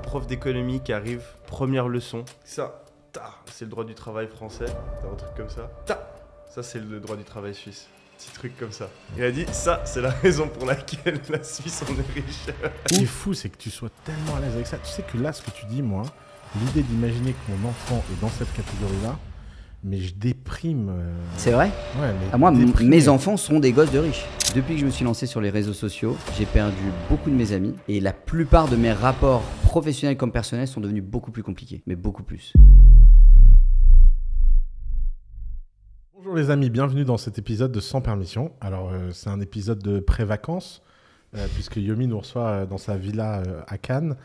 prof d'économie qui arrive, première leçon. Ça, ta, c'est le droit du travail français. T'as un truc comme ça. ça c'est le droit du travail suisse. Petit truc comme ça. Il a dit ça, c'est la raison pour laquelle la Suisse en est riche. Ce qui est fou, c'est que tu sois tellement à l'aise avec ça. Tu sais que là, ce que tu dis, moi, l'idée d'imaginer que mon enfant est dans cette catégorie-là, mais je déprime. Euh, c'est vrai ouais, mais ah, Moi, mes enfants sont des gosses de riches. Depuis que je me suis lancé sur les réseaux sociaux, j'ai perdu beaucoup de mes amis et la plupart de mes rapports professionnels comme personnels sont devenus beaucoup plus compliqués, mais beaucoup plus. Bonjour les amis, bienvenue dans cet épisode de Sans Permission. Alors, euh, c'est un épisode de pré-vacances, euh, puisque Yomi nous reçoit dans sa villa à Cannes.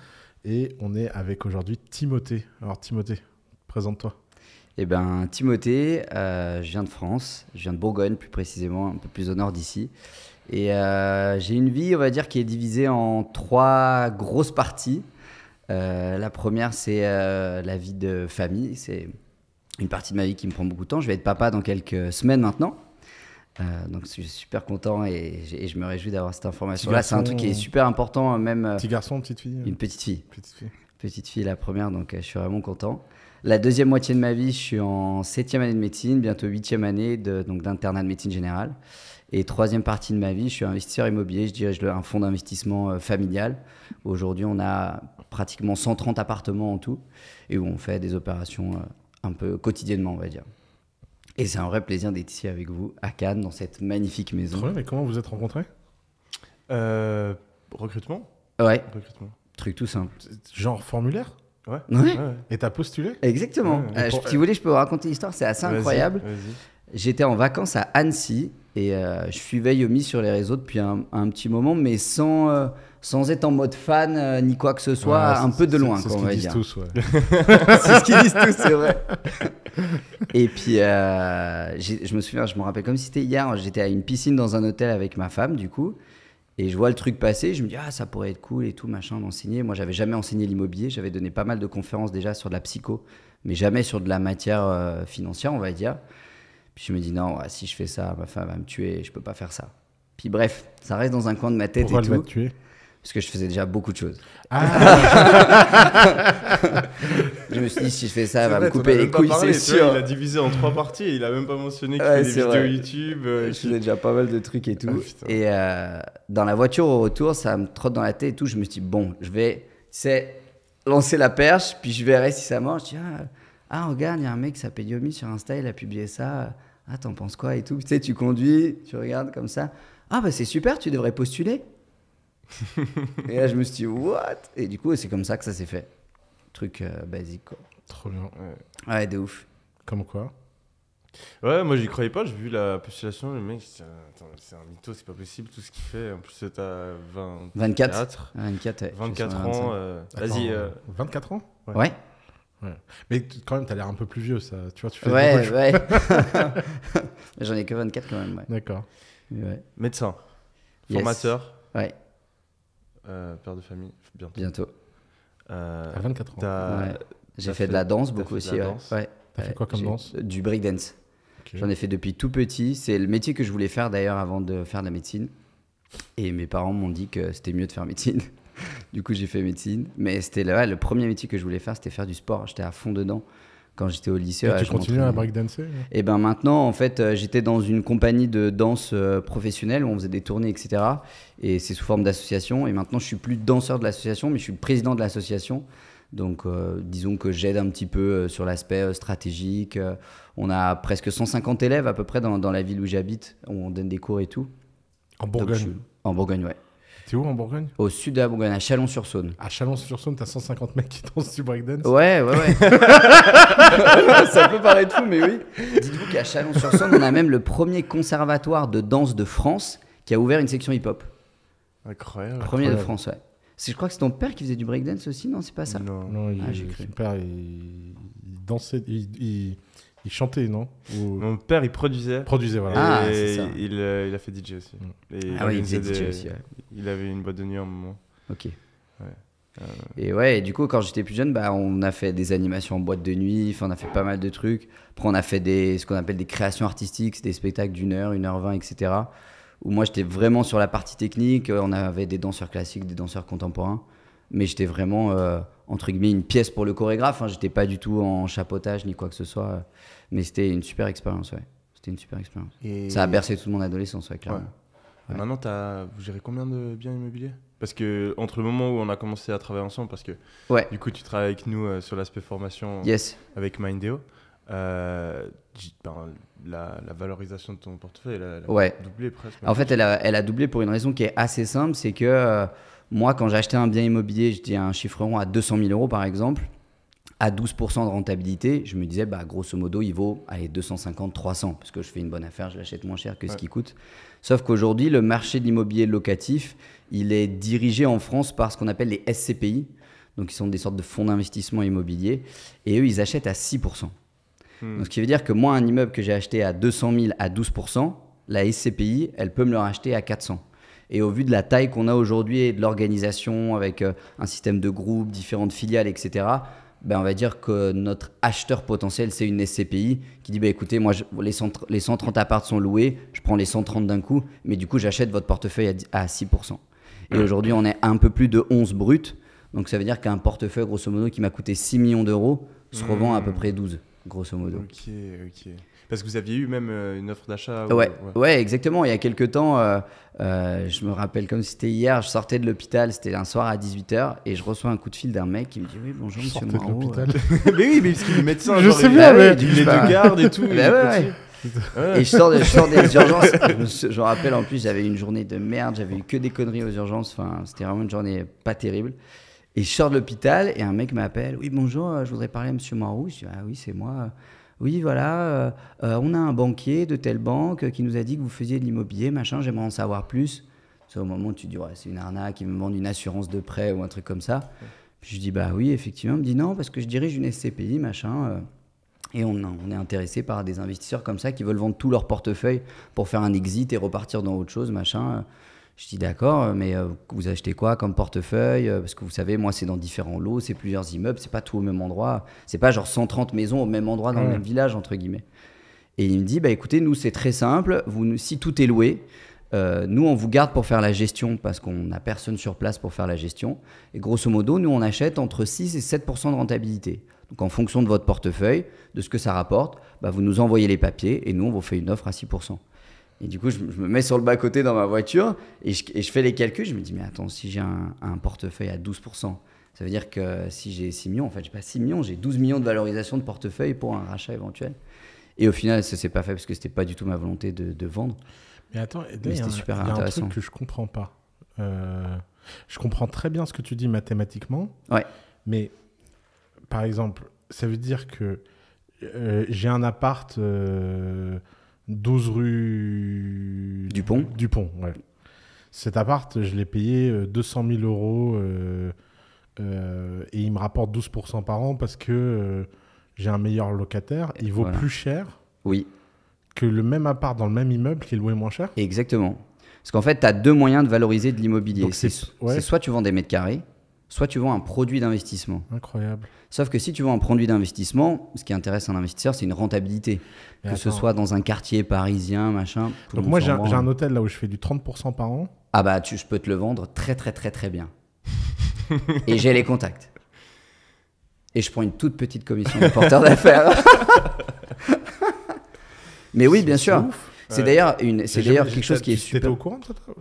Et on est avec aujourd'hui Timothée. Alors, Timothée, présente-toi. Eh bien, Timothée, euh, je viens de France, je viens de Bourgogne plus précisément, un peu plus au nord d'ici. Et euh, j'ai une vie, on va dire, qui est divisée en trois grosses parties. Euh, la première, c'est la vie de famille. C'est une partie de ma vie qui me prend beaucoup de temps. Je vais être papa dans quelques semaines maintenant. donc, je suis super content et, et je me réjouis d'avoir cette information-là. C'est un truc qui est super important, même. Petit garçon, petite fille Une petite fille. Petite fille, petite fille la première, donc je suis vraiment content. La deuxième moitié de ma vie, je suis en septième année de médecine, bientôt huitième année donc d'internat de médecine générale. Et troisième partie de ma vie, je suis investisseur immobilier, je dirige un fonds d'investissement euh, familial. Aujourd'hui, on a pratiquement 130 appartements en tout, et où on fait des opérations euh, un peu quotidiennement, on va dire. Et c'est un vrai plaisir d'être ici avec vous, à Cannes, dans cette magnifique maison. Très bien, mais comment vous êtes rencontrés euh, Recrutement Ouais. Recrutement. Truc tout simple. Genre formulaire Ouais. Et t'as postulé Exactement. Euh, si vous voulez, je peux vous raconter l'histoire, c'est assez incroyable. J'étais en vacances à Annecy et euh, je suivais Yomi sur les réseaux depuis un, petit moment, mais sans, euh, sans être en mode fan euh, ni quoi que ce soit, un peu de loin, on va dire. C'est ce qu'ils disent tous, c'est vrai. et puis, je me souviens, je me rappelle comme si c'était hier, j'étais à une piscine dans un hôtel avec ma femme, du coup. Et je vois le truc passer, je me dis, ah, ça pourrait être cool et tout, machin, d'enseigner. Moi, j'avais jamais enseigné l'immobilier, j'avais donné pas mal de conférences déjà sur de la psycho, mais jamais sur de la matière euh, financière, on va dire. Puis je me dis, non, si je fais ça, ma femme va me tuer, je peux pas faire ça. Puis bref, ça reste dans un coin de ma tête et elle te tuer parce que je faisais déjà beaucoup de choses. Ah. je me suis dit, si je fais ça, elle va me couper les couilles, c'est sûr. il a divisé en trois parties, il a même pas mentionné qu'il ouais, des vidéos YouTube. Euh, je faisais déjà pas mal de trucs et tout. Ah, et euh, dans la voiture au retour, ça me trotte dans la tête et tout. Je me suis dit, bon, je vais c'est lancer la perche, puis je verrai si ça marche. Je ah, ah regarde, il y a un mec qui s'appelle Yomi sur Insta, il a publié ça. Ah, t'en penses quoi et tout. Tu sais, tu conduis, tu regardes comme ça. Ah, bah c'est super, tu devrais postuler. et là, je me suis dit, what Et du coup, c'est comme ça que ça s'est fait. Truc euh, basique, quoi. Trop bien. Ouais, de ouf. Comme quoi Ouais, moi j'y croyais pas, j'ai vu la postulation, le mec, c'est un, mytho, c'est pas possible tout ce qu'il fait. En plus, t'as 24, 24, 24 ans. Euh, vas-y. 24 euh. ans ouais. ouais. Mais quand même, t'as l'air un peu plus vieux, ça. Tu vois, tu fais Ouais, ouais. J'en ai que 24 quand même, D'accord. Médecin, formateur. Ouais. Euh, père de famille bientôt. Bientôt. Euh, 24 ans. J'ai fait, de la danse beaucoup aussi. Ouais. ouais. fait euh, quoi comme danse Du breakdance. dance J'en ai fait depuis tout petit. C'est le métier que je voulais faire d'ailleurs avant de faire de la médecine. Et mes parents m'ont dit que c'était mieux de faire médecine. du coup, j'ai fait médecine. Mais c'était le premier métier que je voulais faire, c'était faire du sport. J'étais à fond dedans quand j'étais au lycée. Et tu continues à breakdancer ouais. Et eh ben maintenant, en fait, euh, j'étais dans une compagnie de danse euh, professionnelle où on faisait des tournées, etc. Et c'est sous forme d'association. Et maintenant, je suis plus danseur de l'association, mais je suis président de l'association. Donc, euh, disons que j'aide un petit peu sur l'aspect stratégique. on a presque 150 élèves à peu près dans, la ville où j'habite. On donne des cours et tout. En Bourgogne. en Bourgogne, ouais. T'es où en Bourgogne Au sud de la Bourgogne, à Chalon-sur-Saône. À Chalon-sur-Saône, t'as 150 mecs qui dansent du breakdance Ouais, ouais, ouais. ça peut paraître fou, mais oui. Dites-vous qu'à Chalon-sur-Saône, on a même le premier conservatoire de danse de France qui a ouvert une section hip-hop. Incroyable. Premier de France, ouais. Je crois que c'est ton père qui faisait du breakdance aussi, non C'est pas ça Non, non il, ah, cru. son père, il, dansait, il, il chantait, non Mon père, il produisait. Produisait, voilà. Ah, c'est ça. Il, euh, il, a fait DJ aussi. Mm. ah oui, il faisait DJ aussi. Il avait une boîte de nuit à un moment. Ok. Euh, et ouais, du coup, quand j'étais plus jeune, bah, on a fait des animations en boîte de nuit, on a fait pas mal de trucs. Après, on a fait des, ce qu'on appelle des créations artistiques, des spectacles d'une heure, une heure vingt, etc. Où moi, j'étais vraiment sur la partie technique. On avait des danseurs classiques, des danseurs contemporains. Mais j'étais vraiment. Euh, entre guillemets une pièce pour le chorégraphe. Hein. J'étais pas du tout en chapeautage ni quoi que ce soit, mais c'était une super expérience, ouais. C'était une super expérience. Et... Ça a bercé toute mon adolescence, clairement. Maintenant, as... vous gérez combien de biens immobiliers Parce que entre le moment où on a commencé à travailler ensemble, parce que du coup, tu travailles avec nous euh, sur l'aspect formation yes. avec Mindeo. Euh, ben, la, valorisation de ton portefeuille, a, doublé presque. En fait, elle a, elle a, doublé pour une raison qui est assez simple, c'est que euh, moi, quand j'ai acheté un bien immobilier, j'étais à un chiffre rond à 200 000 euros par exemple, à 12% de rentabilité, je me disais, bah, grosso modo, il vaut à 250, 300, parce que je fais une bonne affaire, je l'achète moins cher que ce qui coûte. Sauf qu'aujourd'hui, le marché de l'immobilier locatif, il est dirigé en France par ce qu'on appelle les SCPI, donc ils sont des sortes de fonds d'investissement immobilier, et eux, ils achètent à 6%. Hmm. Donc, ce qui veut dire que moi, un immeuble que j'ai acheté à 200 000 à 12%, la SCPI, elle peut me le racheter à 400. Et au vu de la taille qu'on a aujourd'hui et de l'organisation avec euh, un système de groupe, différentes filiales, etc., ben on va dire que notre acheteur potentiel, c'est une SCPI qui dit ben écoutez, moi, je, les, 130 apparts sont loués, je prends les 130 d'un coup, mais du coup, j'achète votre portefeuille à, 6%. Et aujourd'hui, on est à un peu plus de 11 bruts. Donc ça veut dire qu'un portefeuille, grosso modo, qui m'a coûté 6 millions d'euros, se revend à, à peu mmh. près 12, grosso modo. Ok, ok. Parce que vous aviez eu même euh, une offre d'achat. Ouais, ouais, exactement. Il y a quelques temps, euh, euh, je me rappelle comme si c'était hier, je sortais de l'hôpital, c'était un soir à 18h, et je reçois un coup de fil d'un mec qui me dit Oui, bonjour, je monsieur Moreau. mais oui, mais parce qu'il est médecin. Je sais il, bien, est de garde et tout. Bah et et je sors, des urgences. Je, me rappelle en plus, j'avais une journée de merde, j'avais eu que des conneries aux urgences. Enfin, c'était vraiment une journée pas terrible. Et je sors de l'hôpital et un mec m'appelle. Oui, bonjour, je voudrais parler à Monsieur Marou. Je dis ah oui, c'est moi. Oui, voilà, euh, euh, on a un banquier de telle banque qui nous a dit que vous faisiez de l'immobilier, machin, j'aimerais en savoir plus. C'est au moment où tu dis, ouais, c'est une arnaque, il me demande une assurance de prêt ou un truc comme ça. je dis, bah oui, effectivement. Il me dit, non, parce que je dirige une SCPI, machin. Euh, et on, on, est intéressé par des investisseurs comme ça qui veulent vendre tout leur portefeuille pour faire un exit et repartir dans autre chose, machin. Je dis d'accord, euh, mais euh, vous achetez quoi comme portefeuille euh, Parce que vous savez, moi, c'est dans différents lots, c'est plusieurs immeubles, c'est pas tout au même endroit. C'est pas genre 130 maisons au même endroit dans le même village, entre guillemets. Et il me dit, bah écoutez, nous, c'est très simple. Vous, si tout est loué, nous, on vous garde pour faire la gestion parce qu'on n'a personne sur place pour faire la gestion. Et grosso modo, nous, on achète entre 6 et 7 de rentabilité. Donc, en fonction de votre portefeuille, de ce que ça rapporte, bah, vous nous envoyez les papiers et nous, on vous fait une offre à 6 et du coup, je, me mets sur le bas-côté dans ma voiture et je, fais les calculs. Je me dis, mais attends, si j'ai un, portefeuille à 12%, ça veut dire que si j'ai 6 millions, en fait, j'ai pas 6 millions, j'ai 12 millions de valorisation de portefeuille pour un rachat éventuel. Et au final, ça s'est pas fait parce que c'était pas du tout ma volonté de, vendre. Mais attends, il y a un truc que je comprends pas. Euh, je comprends très bien ce que tu dis mathématiquement. Ouais. Mais par exemple, ça veut dire que euh, j'ai un appart. Euh, 12 rue Dupont. Dupont, ouais. Cet appart, je l'ai payé 200 euh, 000 euros euh, euh, et il me rapporte 12% par an parce que j'ai un meilleur locataire. Il vaut plus cher oui. que le même appart dans le même immeuble qui est loué moins cher. Exactement. Parce qu'en fait, tu as deux moyens de valoriser de l'immobilier. C'est soit tu vends des mètres carrés, soit tu vends un produit d'investissement. Incroyable. Sauf que si tu vends un produit d'investissement, ce qui intéresse un investisseur, c'est une rentabilité. que ce soit dans un quartier parisien, machin. Donc moi, j'ai un, hôtel là où je fais du 30% par an. Ah bah, tu, je peux te le vendre très, très, très, très bien. et j'ai les contacts. Et je prends une toute petite commission de porteur d'affaires. Mais oui, bien sûr. C'est d'ailleurs une, c'est d'ailleurs quelque chose qui est super. étais au courant, toi ça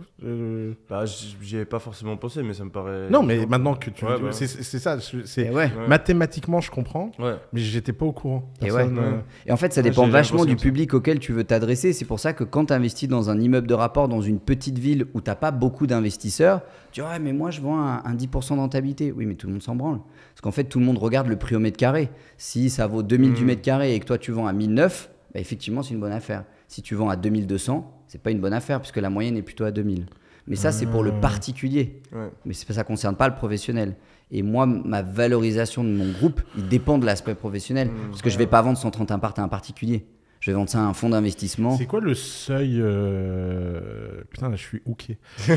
Bah, j'y avais pas forcément pensé, mais ça me paraît. Non, mais maintenant que tu, vois, bah. c'est ça, c'est eh mathématiquement je comprends, mais mais j'étais pas au courant. Eh euh, et, en fait, ça dépend vachement du public auquel tu veux t'adresser. C'est pour ça que quand tu investis dans un immeuble de rapport dans une petite ville où t'as pas beaucoup d'investisseurs, tu dis ouais, mais moi je vends un, 10% de rentabilité. Oui, mais tout le monde s'en branle, parce qu'en fait, tout le monde regarde le prix au mètre carré. Si ça vaut 2000 du mm. mètre carré et que toi tu vends à 1009, bah, effectivement, c'est une bonne affaire si tu vends à 2200, c'est pas une bonne affaire puisque la moyenne est plutôt à 2000. Mais ça, c'est pour le mmh. particulier. Mais ça ne concerne pas le professionnel. Et moi, ma valorisation de mon groupe, il dépend de l'aspect professionnel. Mmh. parce que je ne vais pas vendre 131 parts à un particulier je vais vendre ça à un fonds d'investissement. C'est quoi le seuil euh, Putain, là, je suis hooké.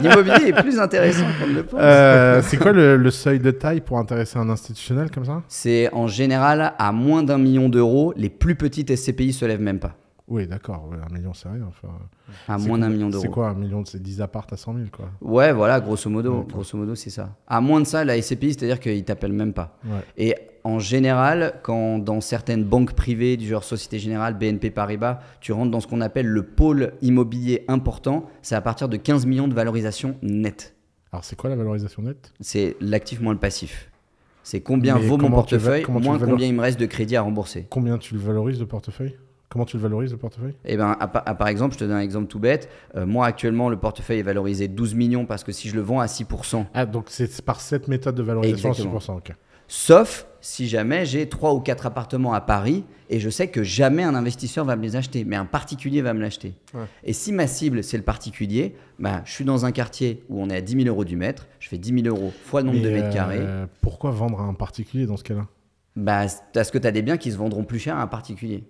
L'immobilier est plus intéressant qu'on le pense. Euh, c'est quoi le, seuil de taille pour intéresser un institutionnel comme ça C'est en général à moins d'un million d'euros, les plus petites SCPI ne se lèvent même pas. Oui, d'accord, un million, c'est rien. Enfin, à moins d'un million d'euros. C'est quoi un million C'est 10 appart à 100 000, quoi. Ouais, voilà, grosso modo, grosso modo, c'est ça. À moins de ça, la SCPI, c'est-à-dire qu'ils t'appellent même pas. Ouais. Et en général, quand dans certaines banques privées du genre Société Générale, BNP Paribas, tu rentres dans ce qu'on appelle le pôle immobilier important, c'est à partir de 15 millions de valorisation nette. Alors c'est quoi la valorisation nette C'est l'actif moins le passif. C'est combien vaut mon portefeuille, moins combien il me reste de crédit à rembourser. Combien tu le valorises de portefeuille Comment tu le valorises le portefeuille Eh ben, par exemple, je te donne un exemple tout bête. Euh, moi, actuellement, le portefeuille est valorisé 12 millions parce que si je le vends à 6%. Ah, donc c'est par cette méthode de valorisation à 6%. Sauf si jamais j'ai trois ou quatre appartements à Paris et je sais que jamais un investisseur va me les acheter, mais un particulier va me l'acheter. Et si ma cible, c'est le particulier, bah, je suis dans un quartier où on est à 10 000 euros du mètre, je fais 10 000 euros fois le nombre de mètres carrés. Euh, pourquoi vendre à un particulier dans ce cas-là bah, Parce que tu as des biens qui se vendront plus cher à un particulier.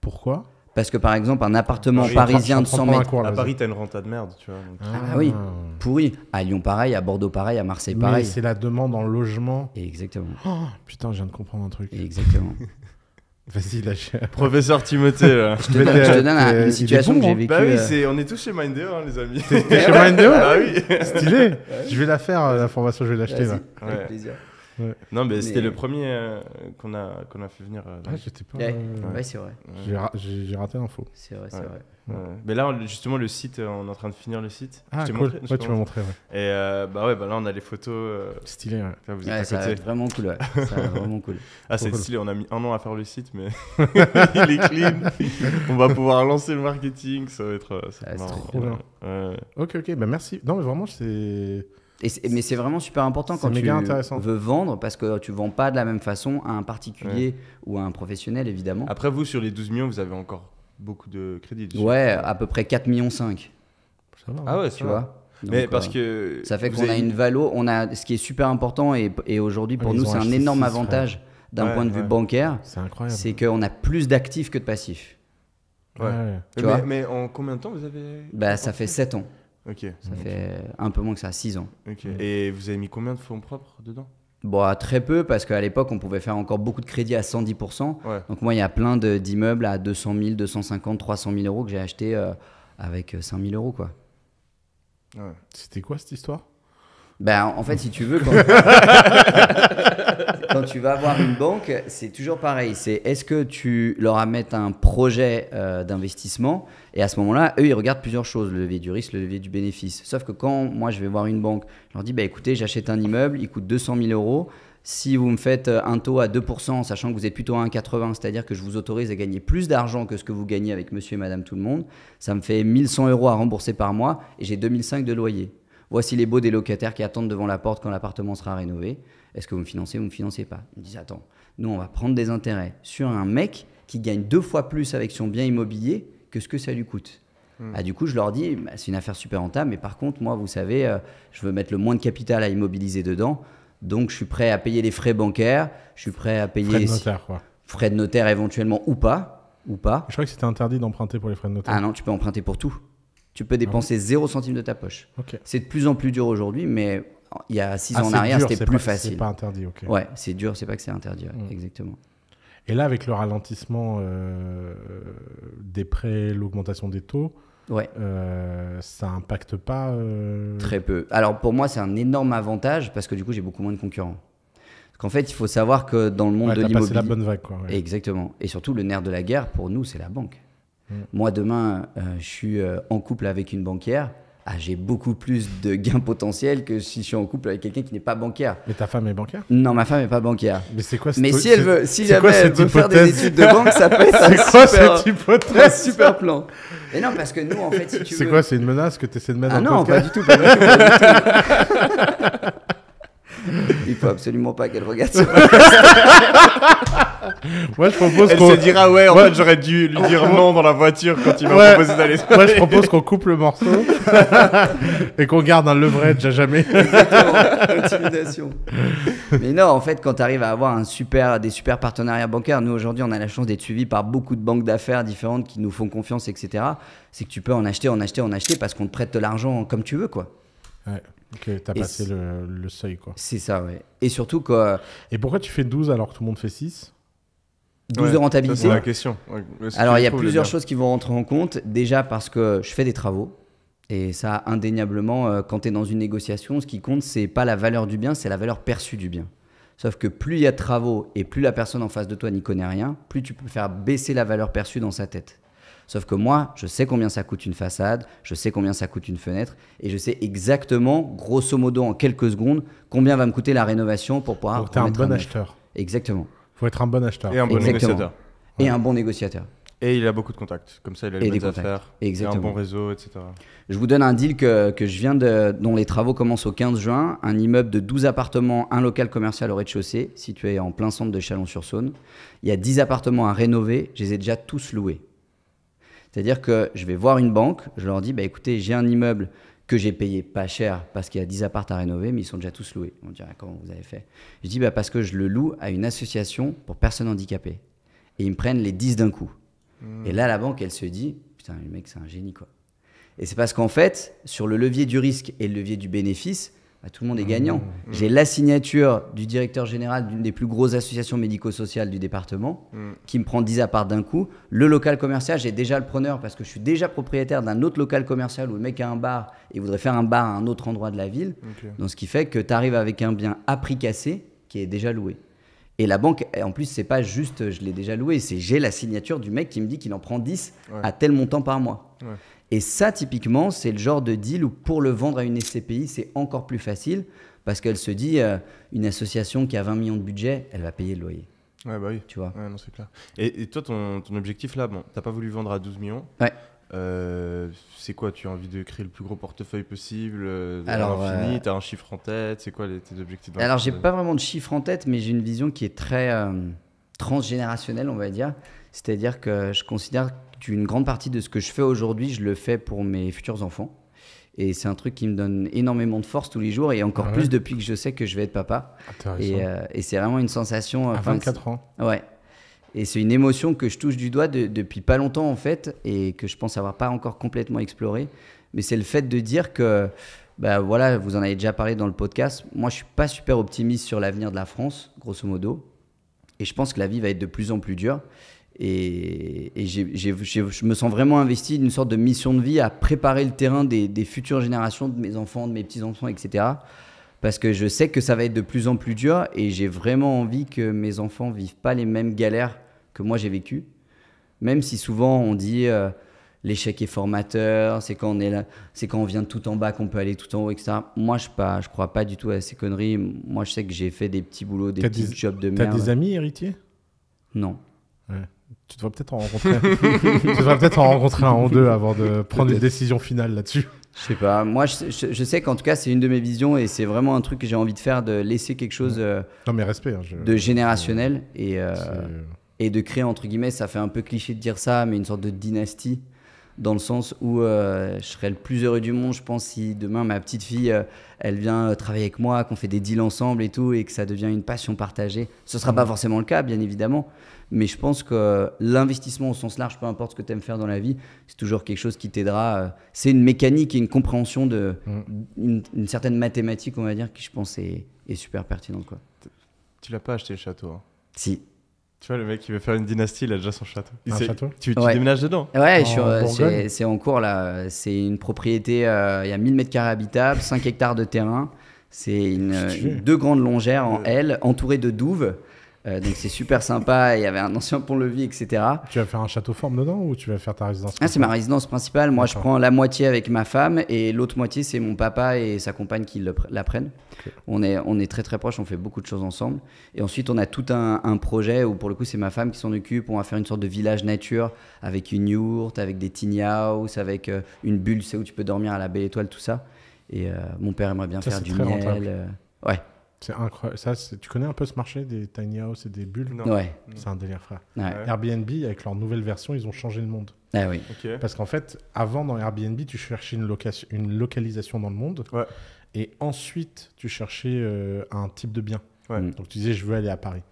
Pourquoi parce que par exemple, un appartement parisien de 100 mètres. à Paris, t'as une renta de merde, tu vois. Ah, ah, oui, pourri. À Lyon, pareil. À Bordeaux, pareil. À Marseille, pareil. C'est la demande en logement. Exactement. Oh, putain, je viens de comprendre un truc. Exactement. Vas-y, lâche. Professeur Timothée, là. je te, donne, la situation que j'ai hein. vécue. Bah oui, euh. c'est on est tous chez Mindeo, hein, les amis. chez Mindeo ah oui. Stylé. Je vais la faire, euh, la formation, je vais l'acheter. là. Avec plaisir. Non, mais, c'était le euh, premier euh, qu'on a, qu'on a fait venir. Euh, ah, j'étais pas. Ouais, c'est vrai. J'ai raté l'info. C'est vrai, c'est vrai. Mais là, justement, le site, on est en train de finir le site. Ah, cool. tu m'as montré. Et bah ouais, bah là, on a les photos. Stylé, ouais. vous êtes ça vraiment cool, ouais. ça vraiment cool. Ah, c'est stylé, on a mis un an à faire le site, mais il est clean. on va pouvoir lancer le marketing, ça va être. Ça ah, Trop bien. Ok, ok, bah merci. Non, mais vraiment, c'est mais c'est vraiment super important quand tu veux vendre parce que tu ne vends pas de la même façon à un particulier ou à un professionnel évidemment. Après vous sur les 12 millions, vous avez encore beaucoup de crédits. Ouais, à peu près 4 millions 5. Hein. ah ouais, tu vois. mais parce euh, que ça fait qu'on a une valo, on a ce qui est super important et, aujourd'hui pour nous c'est un énorme avantage d'un point de vue bancaire. C'est qu'on a plus d'actifs que de passifs. Ouais. mais, mais, en combien de temps vous avez Bah ça fait 7 ans. Ça fait un peu moins que ça, 6 ans. Et vous avez mis combien de fonds propres dedans Bon, très peu, parce qu'à l'époque, on pouvait faire encore beaucoup de crédits à 110%. Donc, moi, il y a plein d'immeubles à 200 000, 250, 300 000 euros que j'ai acheté euh, avec 5 euh, 000 euros, quoi. C'était quoi cette histoire Ben, en fait, si tu veux. tu vas voir une banque, c'est toujours pareil. C'est est-ce que tu leur amènes un projet euh, d'investissement Et à ce moment-là, eux, ils regardent plusieurs choses le levier du risque, le levier du bénéfice. Sauf que quand moi, je vais voir une banque, je leur dis bah, écoutez, j'achète un immeuble, il coûte 200 000 euros. Si vous me faites euh, un taux à 2%, sachant que vous êtes plutôt à 1,80, c'est-à-dire que je vous autorise à gagner plus d'argent que ce que vous gagnez avec monsieur et madame tout le monde, ça me fait 1100 euros à rembourser par mois et j'ai 2005 de loyer. Voici les beaux des locataires qui attendent devant la porte quand l'appartement sera rénové. Est-ce que vous me financez ou vous me financez pas Ils me disent Attends, nous, on va prendre des intérêts sur un mec qui gagne deux fois plus avec son bien immobilier que ce que ça lui coûte. Hmm. Ah, du coup, je leur dis bah, C'est une affaire super rentable, mais par contre, moi, vous savez, euh, je veux mettre le moins de capital à immobiliser dedans. Donc, je suis prêt à payer les frais bancaires, je suis prêt à payer. Frais de notaire, quoi. Frais de notaire éventuellement ou pas. Ou pas. Je crois que c'était interdit d'emprunter pour les frais de notaire. Ah non, tu peux emprunter pour tout. Tu peux dépenser ah zéro 0 centime de ta poche. C'est de plus en plus dur aujourd'hui, mais il y a six ah, ans en arrière, c'était plus facile. C'est pas interdit, ok. Ouais, c'est dur, c'est pas que c'est interdit, mm. exactement. Et là, avec le ralentissement euh, des prêts, l'augmentation des taux, ouais. Euh, ça impacte pas euh, Très peu. Alors pour moi, c'est un énorme avantage parce que du coup, j'ai beaucoup moins de concurrents. Parce qu'en fait, il faut savoir que dans le monde de l'immobilier, c'est la bonne vague, quoi. Exactement. Et surtout, le nerf de la guerre pour nous, c'est la banque. Mm. Moi, demain, je suis en couple avec une banquière. Ah, j'ai beaucoup plus de gains potentiels que si je suis en couple avec quelqu'un qui n'est pas bancaire. Mais ta femme est bancaire Non, ma femme n'est pas bancaire. Mais c'est quoi cette Mais si elle veut, si elle veut faire des études de banque, ça peut être un, quoi, super, cette hypothèse un super plan. Mais non, parce que nous, en fait, si tu veux. C'est quoi C'est une menace que tu essaies de mettre ah en non, podcast non, du tout, pas du tout. Il faut absolument pas qu'elle regarde Moi, je propose Elle se dira, ouais, en fait, j'aurais dû lui dire non dans la voiture quand il m'a proposé d'aller se Moi, je propose qu'on coupe le morceau et qu'on garde un leverage à jamais. Mais non, en fait, quand tu arrives à avoir un super, des super partenariats bancaires, nous aujourd'hui, on a la chance d'être suivis par beaucoup de banques d'affaires différentes qui nous font confiance, etc. C'est que tu peux en acheter, en acheter, en acheter parce qu'on te prête de l'argent comme tu veux, quoi. Ouais. Que tu as passé le, seuil, quoi. C'est ça, ouais. Et surtout quoi. Et pourquoi tu fais 12 alors que tout le monde fait 6 12 de rentabilité. C'est la question. alors, il y a plusieurs choses qui vont rentrer en compte. Déjà parce que je fais des travaux. Et ça, indéniablement, euh, quand tu es dans une négociation, ce qui compte, c'est pas la valeur du bien, c'est la valeur perçue du bien. Sauf que plus il y a de travaux et plus la personne en face de toi n'y connaît rien, plus tu peux faire baisser la valeur perçue dans sa tête. Sauf que moi, je sais combien ça coûte une façade, je sais combien ça coûte une fenêtre, et je sais exactement, grosso modo, en quelques secondes, combien va me coûter la rénovation pour pouvoir. Donc, un bon acheteur. Exactement. Faut être un bon acheteur. Et un bon négociateur. Et un bon négociateur. Et il a beaucoup de contacts. Comme ça, il a les bonnes affaires. Exactement. un bon réseau, etc. Je vous donne un deal que, je viens de, dont les travaux commencent au 15 juin. Un immeuble de 12 appartements, un local commercial au rez-de-chaussée, situé en plein centre de Chalon-sur-Saône. Il y a 10 appartements à rénover. Je les ai déjà tous loués. C'est-à-dire que je vais voir une banque, je leur dis, bah, écoutez, j'ai un immeuble que j'ai payé pas cher parce qu'il y a 10 appartes à rénover, mais ils sont déjà tous loués. On dirait, comment vous avez fait Je dis, bah, parce que je le loue à une association pour personnes handicapées. Et ils me prennent les 10 d'un coup. Hmm. Et là, la banque, elle se dit, putain, le mec, c'est un génie, quoi. Et c'est parce qu'en fait, sur le levier du risque et le levier du bénéfice, bah, tout le monde est ah gagnant. J'ai la signature du directeur général d'une des plus grosses associations médico-sociales du département mm. qui me prend 10 à part d'un coup. Le local commercial, j'ai déjà le preneur parce que je suis déjà propriétaire d'un autre local commercial où le mec a un bar et voudrait faire un bar à un autre endroit de la ville. ce qui fait que tu arrives avec un bien à prix cassé qui est déjà loué. Et la banque, eh, en plus, c'est pas juste je l'ai déjà loué, c'est j'ai la signature du mec qui me dit qu'il en prend 10 à tel montant par mois. Et ça, typiquement, c'est le genre de deal où pour le vendre à une SCPI, c'est encore plus facile parce qu'elle se dit, euh, une association qui a 20 millions de budget, elle va payer le loyer. Ouais, bah oui. Tu vois. non, c'est clair. Et, toi, ton, objectif là, bon, t'as pas voulu vendre à 12 millions. Ouais. Euh, c'est quoi Tu as envie de créer le plus gros portefeuille possible euh, Alors, l'infini T'as un chiffre en tête C'est quoi tes objectifs Alors, j'ai pas vraiment de chiffre en tête, mais j'ai une vision qui est très transgénérationnelle, on va dire. C'est-à-dire que je considère une grande partie de ce que je fais aujourd'hui, je le fais pour mes futurs enfants. Et c'est un truc qui me donne énormément de force tous les jours et encore ah plus depuis que je sais que je vais être papa. Et, euh, et c'est vraiment une sensation. À 24 ans. Ouais. Et c'est une émotion que je touche du doigt depuis pas longtemps en fait et que je pense avoir pas encore complètement exploré Mais c'est le fait de dire que, bah voilà, vous en avez déjà parlé dans le podcast. Moi, je suis pas super optimiste sur l'avenir de la France, grosso modo. Et je pense que la vie va être de plus en plus dure. Et, je me sens vraiment investi d'une sorte de mission de vie à préparer le terrain des, futures générations, de mes enfants, de mes petits-enfants, etc. Parce que je sais que ça va être de plus en plus dur et j'ai vraiment envie que mes enfants vivent pas les mêmes galères que moi j'ai vécues. Même si souvent on dit euh, l'échec est formateur, c'est quand on est là, c'est quand on vient de tout en bas qu'on peut aller tout en haut, etc. Moi, je pas, je crois pas du tout à ces conneries. Moi, je sais que j'ai fait des petits boulots, des petits jobs de merde. T'as des amis héritiers Non. Ouais. Tu devrais peut-être en rencontrer. tu peut-être en rencontrer un en deux avant de prendre une décision finale là-dessus. Je sais pas. Moi, je, sais qu'en tout cas, c'est une de mes visions et c'est vraiment un truc que j'ai envie de faire, de laisser quelque chose euh, non, mais respect, hein, de générationnel et, euh, et de créer, entre guillemets, ça fait un peu cliché de dire ça, mais une sorte de dynastie dans le sens où euh, je serais le plus heureux du monde, je pense, si demain ma petite fille, elle vient travailler avec moi, qu'on fait des deals ensemble et tout, et que ça devient une passion partagée. Ce ne sera mm. pas forcément le cas, bien évidemment, mais je pense que euh, l'investissement au sens large, peu importe ce que tu aimes faire dans la vie, c'est toujours quelque chose qui t'aidera. Euh, c'est une mécanique et une compréhension de mm. une, certaine mathématique, on va dire, qui je pense est, super pertinente. Quoi. Tu l'as pas acheté le château hein. Si. Tu vois, le mec, il veut faire une dynastie, il a déjà son château. Un château Tu, déménages dedans Ouais, euh, c'est en cours là. C'est une propriété, il y a 1000 mètres carrés habitables, 5 hectares de terrain. C'est une, deux grandes longères en L, entourées de douves. Euh, donc c'est super sympa, il y avait un ancien pont-levis, etc. Tu vas faire un château forme dedans ou tu vas faire ta résidence ah, C'est ma résidence principale, moi je prends la moitié avec ma femme et l'autre moitié c'est mon papa et sa compagne qui la prennent. On, est, on est très très proches, on fait beaucoup de choses ensemble. Et ensuite on a tout un, projet où pour le coup c'est ma femme qui s'en occupe, on va faire une sorte de village nature avec une yourte, avec des tiny house, avec euh, une bulle, c'est où tu peux dormir à la belle étoile, tout ça. Et euh, mon père aimerait bien faire du miel. Ouais. C'est Ça, tu connais un peu ce marché des tiny house et des bulles non. C'est un délire, frère. Airbnb, avec leur nouvelle version, ils ont changé le monde. Ah oui. Parce qu'en fait, avant dans Airbnb, tu cherchais une, location, une localisation dans le monde. Et ensuite, tu cherchais euh, un type de bien. Mm. Donc tu disais, je veux aller à Paris.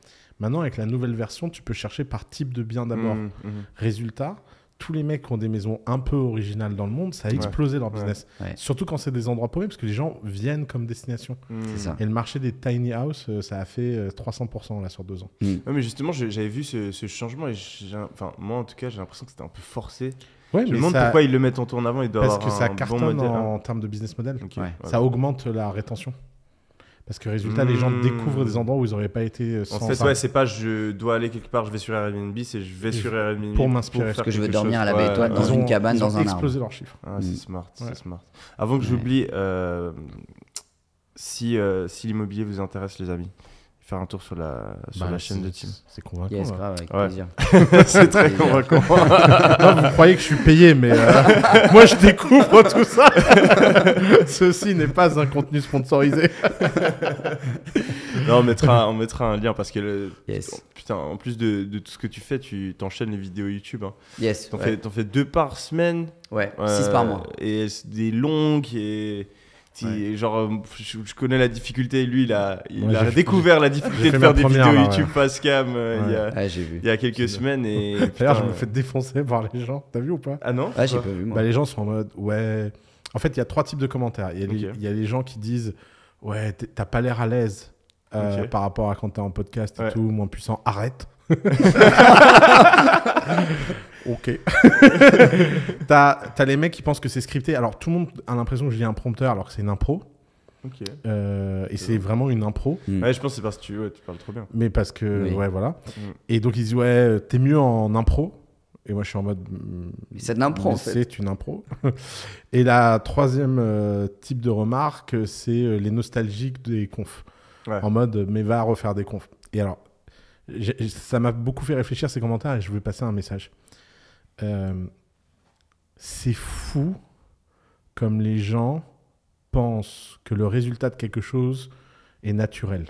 Maintenant, avec la nouvelle version, tu peux chercher par type de bien d'abord. Mm, mm, Résultat, tous les mecs qui ont des maisons un peu originales dans le monde, ça a explosé leur business. Surtout quand c'est des endroits paumés, parce que les gens viennent comme destination. Hmm. Et le marché des tiny house, euh, ça a fait 300% euh, là sur deux ans. Hmm. mais justement, j'avais vu ce, changement et enfin, moi en tout cas, j'ai l'impression que c'était un peu forcé. je me demande pourquoi ils le mettent en tourne avant. et doivent parce que ça cartonne en, hein. termes de business model. Ça augmente la rétention. Parce que résultat, les gens hmm. découvrent des endroits où ils n'auraient pas été euh, sans En fait, ouais, c'est pas je dois aller quelque part, je vais sur Airbnb, c'est je vais sur Airbnb pour m'inspirer. Parce que je veux dormir à la baie dans une cabane, dans un arbre. explosé leurs chiffres. Ah, c'est hmm. smart, c'est smart. Avant que j'oublie, euh, si, euh, si l'immobilier vous intéresse, les amis, faire un tour sur la, sur bah, la chaîne de Team. C'est convaincant. Yes, hein. avec plaisir. c'est très convaincant. vous croyez que je suis payé, mais euh, moi je découvre tout ça. Ceci n'est pas un contenu sponsorisé. non, on mettra, on mettra un lien parce que le, putain, en plus de, de, tout ce que tu fais, tu t'enchaînes les vidéos YouTube. Hein. Yes. T'en fais, deux par semaine. Ouais, six par mois. Euh, et des longues et Genre, euh, je, connais la difficulté. Lui, il a, il découvert la difficulté de faire des vidéos YouTube face cam euh, ah, il, y a, quelques semaines. Et, D'ailleurs, je me euh, fais défoncer par les gens. T'as vu ou pas Ah non ah, bah, les gens sont en mode Ouais. En fait, il y a trois types de commentaires. Il y a, les, gens qui disent Ouais, t'as pas l'air à l'aise par rapport à quand t'es en podcast et tout, moins puissant, arrête. Ok. t'as as les mecs qui pensent que c'est scripté. Alors, tout le monde a l'impression que je dis un prompteur alors que c'est une impro. Ok. Euh, et c'est vraiment une impro. Hmm. je pense que c'est parce que tu, tu parles trop bien. Mais parce que, ouais, voilà. Hmm. Et donc, ils disent, ouais, t'es mieux en impro. Et moi, je suis en mode. Hmm, c'est une impro. C'est une impro. et la troisième euh, type de remarque, c'est euh, les nostalgiques des confs. En mode, mais va refaire des confs. Et alors, ça m'a beaucoup fait réfléchir ces commentaires et je voulais passer un message. Euh, c'est fou comme les gens pensent que le résultat de quelque chose est naturel.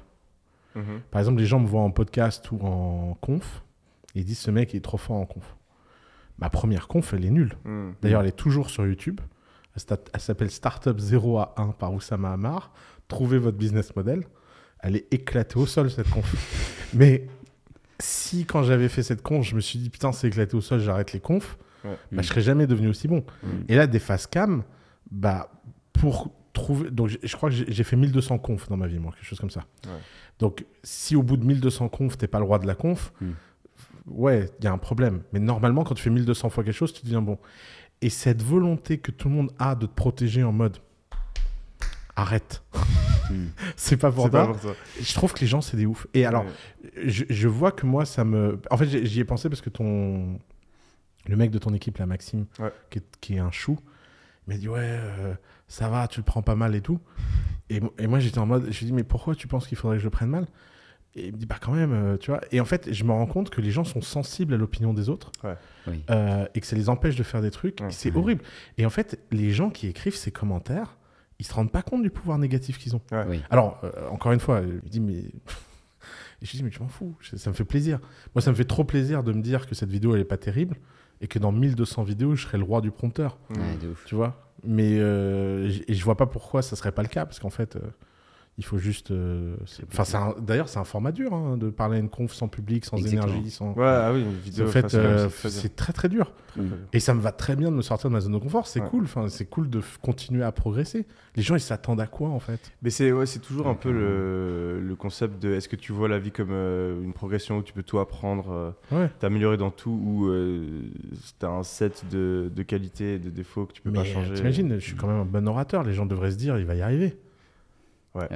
Mhm. Par exemple, les gens me voient en podcast ou en conf et disent ce mec est trop fort en conf. Ma première conf, elle est nulle. Mhm. D'ailleurs, elle est toujours sur YouTube. Elle s'appelle Startup 0 à 1 par Oussama Amar. Trouvez votre business model. Elle est éclatée au sol, cette conf. Mais si quand j'avais fait cette conf, je me suis dit putain, c'est éclaté au sol, j'arrête les confs, je bah, je serais jamais devenu aussi bon. Mm. Et là, des face cam, bah, pour trouver. Donc, je, crois que j'ai fait 1200 confs dans ma vie, moi, quelque chose comme ça. Donc, si au bout de 1200 confs, t'es pas le roi de la conf, mm. ouais, il y a un problème. Mais normalement, quand tu fais 1200 fois quelque chose, tu deviens bon. Et cette volonté que tout le monde a de te protéger en mode arrête. Hmm. c'est pas, pour, Je trouve que les gens, c'est des ouf Et alors, je, vois que moi, ça me. En fait, j'y ai pensé parce que ton. Le mec de ton équipe, la Maxime, qui, est, un chou, m'a dit Ouais, euh, ça va, tu le prends pas mal et tout. Et, moi, j'étais en mode Je lui ai dit Mais pourquoi tu penses qu'il faudrait que je le prenne mal et il me dit bah quand même euh, tu vois et en fait je me rends compte que les gens sont sensibles à l'opinion des autres euh, et que ça les empêche de faire des trucs c'est horrible et en fait les gens qui écrivent ces commentaires ils se rendent pas compte du pouvoir négatif qu'ils ont. Alors, euh, encore une fois, je dis, mais. je dis, mais je m'en fous, ça me fait plaisir. Moi, ça me fait trop plaisir de me dire que cette vidéo, elle est pas terrible et que dans 1200 vidéos, je serai le roi du prompteur. de ouf. Tu vois Mais euh, et je vois pas pourquoi ça serait pas le cas parce qu'en fait, euh, il faut juste. Euh, d'ailleurs, c'est un format dur hein, de parler à une conf sans public, sans énergie, sans. Ouais, ah oui, vidéo. En fait, c'est euh, très très dur. Et ça me va très bien de me sortir de ma zone de confort. C'est cool. Enfin, c'est cool de continuer à progresser. Les gens, ils s'attendent à quoi en fait Mais c'est ouais, c'est toujours un peu le, concept de est-ce que tu vois la vie comme euh, une progression où tu peux tout apprendre, t'améliorer dans tout, ou c'est un set de, de qualités et de défauts que tu peux pas changer. T'imagines, je suis quand même un bon orateur. Les gens devraient se dire, il va y arriver. Ouais.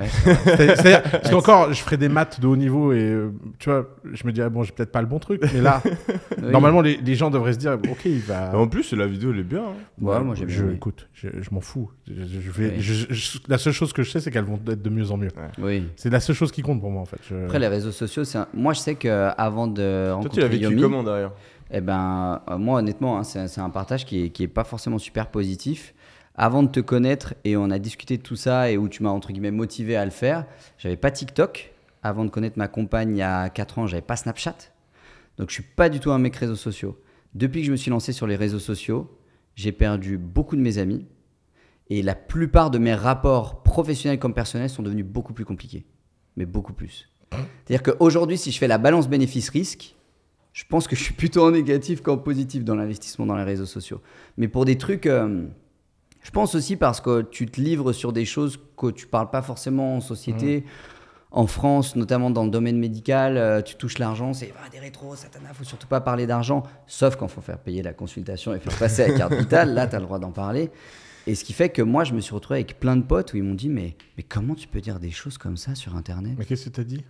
cest je ferais des maths de haut niveau et euh, tu vois, je me dirais bon, j'ai peut-être pas le bon truc. Mais là, normalement, les, gens devraient se dire, ok, il va. En plus, la vidéo, elle est bien. Hein. moi, j'aime je, Écoute, je, m'en fous. Je, la seule chose que je sais, c'est qu'elles vont être de mieux en mieux. Oui. C'est la seule chose qui compte pour moi, en fait. Après, les réseaux sociaux, c'est moi, je sais qu'avant de Toi, tu l'as vécu comment derrière Eh ben, euh, moi, honnêtement, hein, c'est, un partage qui est, qui est pas forcément super positif avant de te connaître et on a discuté de tout ça et où tu m'as entre guillemets motivé à le faire, j'avais pas TikTok. Avant de connaître ma compagne il y a 4 ans, j'avais pas Snapchat. Donc je suis pas du tout un mec réseaux sociaux. Depuis que je me suis lancé sur les réseaux sociaux, j'ai perdu beaucoup de mes amis et la plupart de mes rapports professionnels comme personnels sont devenus beaucoup plus compliqués, mais beaucoup plus. C'est-à-dire qu'aujourd'hui, si je fais la balance bénéfice-risque, je pense que je suis plutôt en négatif qu'en positif dans l'investissement dans les réseaux sociaux. Mais pour des trucs... Euh, je pense aussi parce que tu te livres sur des choses que tu parles pas forcément en société. Mmh. En France, notamment dans le domaine médical, euh, tu touches l'argent, c'est ah, des rétros, satana, faut surtout pas parler d'argent, sauf quand faut faire payer la consultation et faire passer la carte vitale, là tu as le droit d'en parler. Et ce qui fait que moi, je me suis retrouvé avec plein de potes où ils m'ont dit mais, mais comment tu peux dire des choses comme ça sur Internet Mais qu'est-ce que tu as dit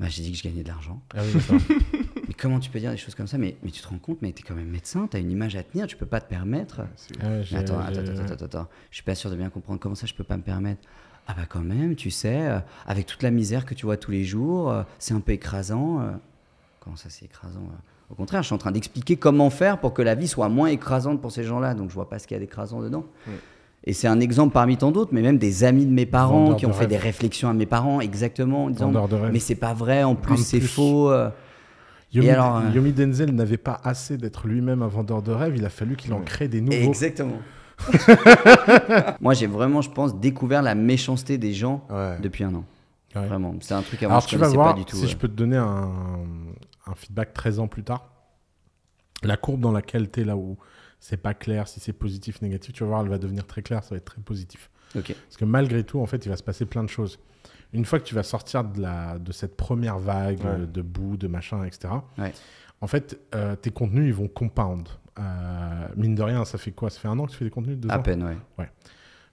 bah, J'ai dit que je gagnais de l'argent. Ah oui, comment tu peux dire des choses comme ça mais, tu te rends compte, mais tu es quand même médecin, tu as une image à tenir, tu peux pas te permettre. attends, attends, attends, attends, attends, je suis pas sûr de bien comprendre. Comment ça, je peux pas me permettre Ah bah quand même, tu sais, euh, avec toute la misère que tu vois tous les jours, euh, c'est un peu écrasant. Euh. Comment ça, c'est écrasant Au contraire, je suis en train d'expliquer comment faire pour que la vie soit moins écrasante pour ces gens-là. Donc je vois pas ce qu'il y a d'écrasant dedans. Et c'est un exemple parmi tant d'autres, mais même des amis de mes parents qui ont fait des réflexions à mes parents, exactement, en disant Mais c'est pas vrai, en plus, c'est faux. Euh, Yomi, Denzel n'avait pas assez d'être lui-même un vendeur de rêves, il a fallu qu'il en crée des nouveaux. Exactement. Moi, j'ai vraiment, je pense, découvert la méchanceté des gens depuis un an. Vraiment, c'est un truc à alors, je pas du tout. Si je peux te donner un, feedback 13 ans plus tard, la courbe dans laquelle tu es là où c'est pas clair, si c'est positif, négatif, tu vas voir, elle va devenir très claire, ça va être très positif. Parce que malgré tout, en fait, il va se passer plein de choses une fois que tu vas sortir de, la, de cette première vague de boue, de machin, etc., en fait, euh, tes contenus, ils vont compound. Euh, mine de rien, ça fait quoi Ça fait un an que tu fais des contenus À peine, ouais.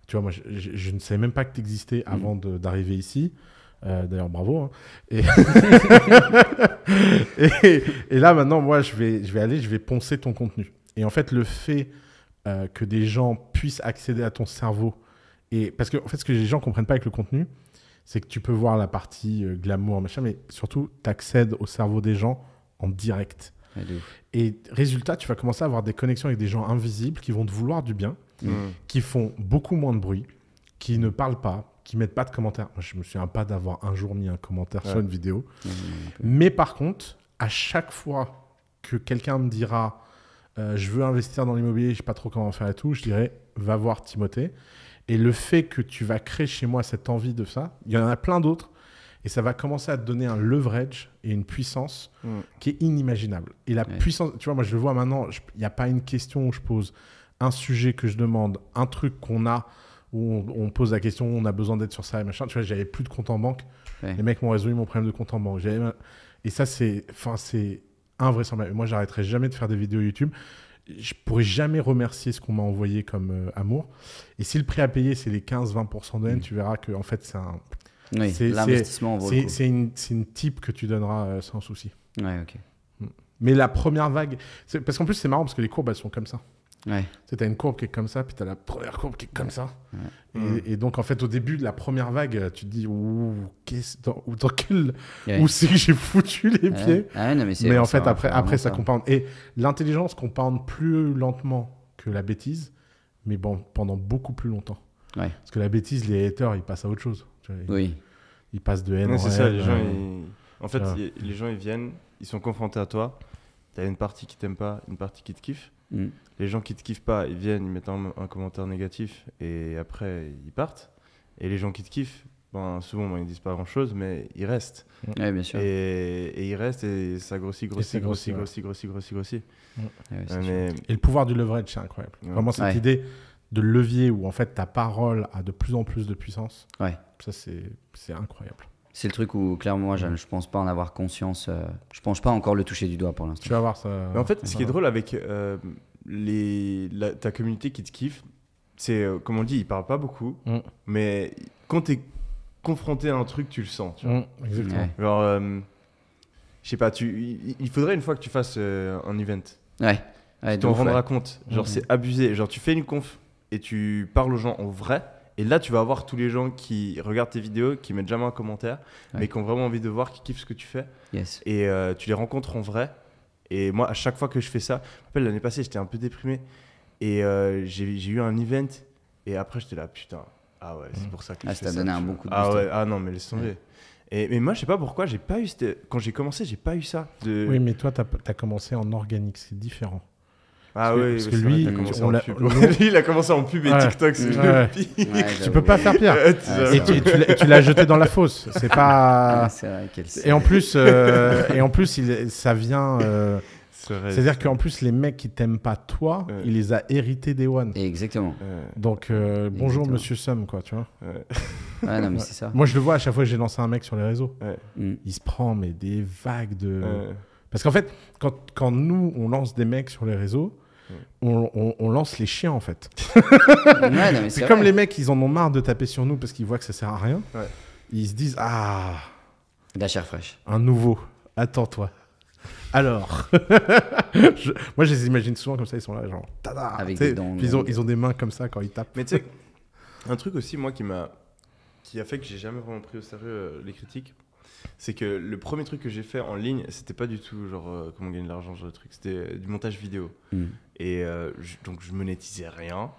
Tu vois, moi, je, ne savais même pas que tu existais mm. avant d'arriver ici. Euh, d'ailleurs, bravo. Hein. Et... et, là, maintenant, moi, je vais, je vais aller, je vais poncer ton contenu. Et en fait, le fait que des gens puissent accéder à ton cerveau, et parce que en fait, ce que les gens comprennent pas avec le contenu, c'est que tu peux voir la partie euh, glamour, machin, mais surtout, tu accèdes au cerveau des gens en direct. et résultat, tu vas commencer à avoir des connexions avec des gens invisibles qui vont te vouloir du bien, mm. qui font beaucoup moins de bruit, qui ne parlent pas, qui mettent pas de commentaires. Moi, je me souviens pas d'avoir un jour mis un commentaire sur une vidéo. Mm, mm, mais par contre, à chaque fois que quelqu'un me dira euh, je veux investir dans l'immobilier, je sais pas trop comment faire et tout, je dirais va voir Timothée. Et le fait que tu vas créer chez moi cette envie de ça, il y en a plein d'autres. Et ça va commencer à te donner un leverage et une puissance mm. qui est inimaginable. Et la puissance, tu vois, moi je le vois maintenant, il n'y a pas une question où je pose un sujet que je demande, un truc qu'on a, où on, pose la question, on a besoin d'être sur ça et machin. Tu vois, j'avais plus de compte en banque. Les mecs m'ont résolu mon problème de compte en banque. Et ça, c'est, enfin, c'est invraisemblable. Moi, j'arrêterai jamais de faire des vidéos YouTube je pourrais jamais remercier ce qu'on m'a envoyé comme euh, amour. Et si le prix à payer, c'est les 15-20% de haine, mm. tu verras que en fait, c'est un. Oui, C'est une, type que tu donneras euh, sans souci. Mm. Mais la première vague. Parce qu'en plus, c'est marrant parce que les courbes, elles sont comme ça. Ouais. Tu as une courbe qui est comme ça, puis tu as la première courbe qui est comme ça. Mm. Et, donc, en fait, au début de la première vague, tu te dis, ouh, quest dans, quel, où c'est que j'ai foutu les pieds ah Mais, en fait, après, après ça, compare Et l'intelligence compound plus lentement que la bêtise, mais bon, pendant beaucoup plus longtemps. Parce que la bêtise, les haters, ils passent à autre chose. ils, oui. Ils passent de haine en c'est les gens, ils... en fait, les gens, ils viennent, ils sont confrontés à toi T'as une partie qui t'aime pas, une partie qui te kiffe. Mm. Les gens qui te kiffent pas, ils viennent, ils mettent un, commentaire négatif et après ils partent. Et les gens qui te kiffent, ben, souvent ils ben, ils disent pas grand chose, mais ils restent. bien sûr. Et, ils restent et ça grossit, grossit, grossit, grossit, grossit, grossit, grossit, Et le pouvoir du leverage, c'est incroyable. Vraiment cette idée de levier où en fait ta parole a de plus en plus de puissance. Ouais. Ça c'est incroyable. C'est le truc où, clairement, moi, je ne pense pas en avoir conscience. Euh, je ne pense pas encore le toucher du doigt pour l'instant. Tu vas voir ça. en fait, ce qui est drôle avec euh, les, la, ta communauté qui te kiffe, c'est, euh, comme on dit, ils parle pas beaucoup, mm. mais quand tu es confronté à un truc, tu le sens. Tu vois. Mm, exactement. Genre, je sais pas, tu, il faudrait une fois que tu fasses un event. Ouais. tu t'en rendras compte. Genre, mm-hmm. c'est abusé. Genre, tu fais une conf et tu parles aux gens en vrai et là, tu vas avoir tous les gens qui regardent tes vidéos, qui mettent jamais un commentaire, mais qui ont vraiment envie de voir, qui kiffent ce que tu fais. Yes. Et euh, tu les rencontres en vrai. Et moi, à chaque fois que je fais ça, je l'année passée, j'étais un peu déprimé. Et euh, j'ai eu un event. Et après, j'étais là, putain, ah ouais, c'est mmh. pour ça que ah, je fais ça. donné un bon coup de ah, ouais, ah non, mais laisse tomber. Et, mais moi, je sais pas pourquoi, j'ai pas eu. Quand j'ai commencé, j'ai pas eu ça. De... Oui, mais toi, tu as, commencé en organique, c'est différent. Ah oui, parce que lui, il a commencé en pub et TikTok, c'est le pire. tu peux pas faire pire. et tu, l'as jeté dans la fosse. C'est pas. et en plus, euh, et en plus, ça vient. Euh, c'est-à-dire qu'en plus, les mecs qui t'aiment pas toi, il les a hérités des One. Exactement. Donc, euh, bonjour Monsieur Sum, quoi, tu vois. non, mais c'est ça. Moi, je le vois à chaque fois que j'ai lancé un mec sur les réseaux. Mm. Il se prend, mais des vagues de. Parce qu'en fait, quand, quand, nous, on lance des mecs sur les réseaux, on, lance les chiens en fait. c'est comme les mecs, ils en ont marre de taper sur nous parce qu'ils voient que ça sert à rien. Ils se disent ah. la chair fraîche. Un nouveau. Attends-toi. Alors, moi, je les imagine souvent comme ça, ils sont là, genre, tada Avec des ils, ont, ils des mains comme ça quand ils tapent. Mais tu sais, un truc aussi, moi, qui m'a qui a fait que j'ai jamais vraiment pris au sérieux euh, les critiques, c'est que le premier truc que j'ai fait en ligne, c'était pas du tout genre euh, comment gagner de l'argent, genre truc, c'était euh, du montage vidéo. Hmm. Et euh, donc je monétisais rien.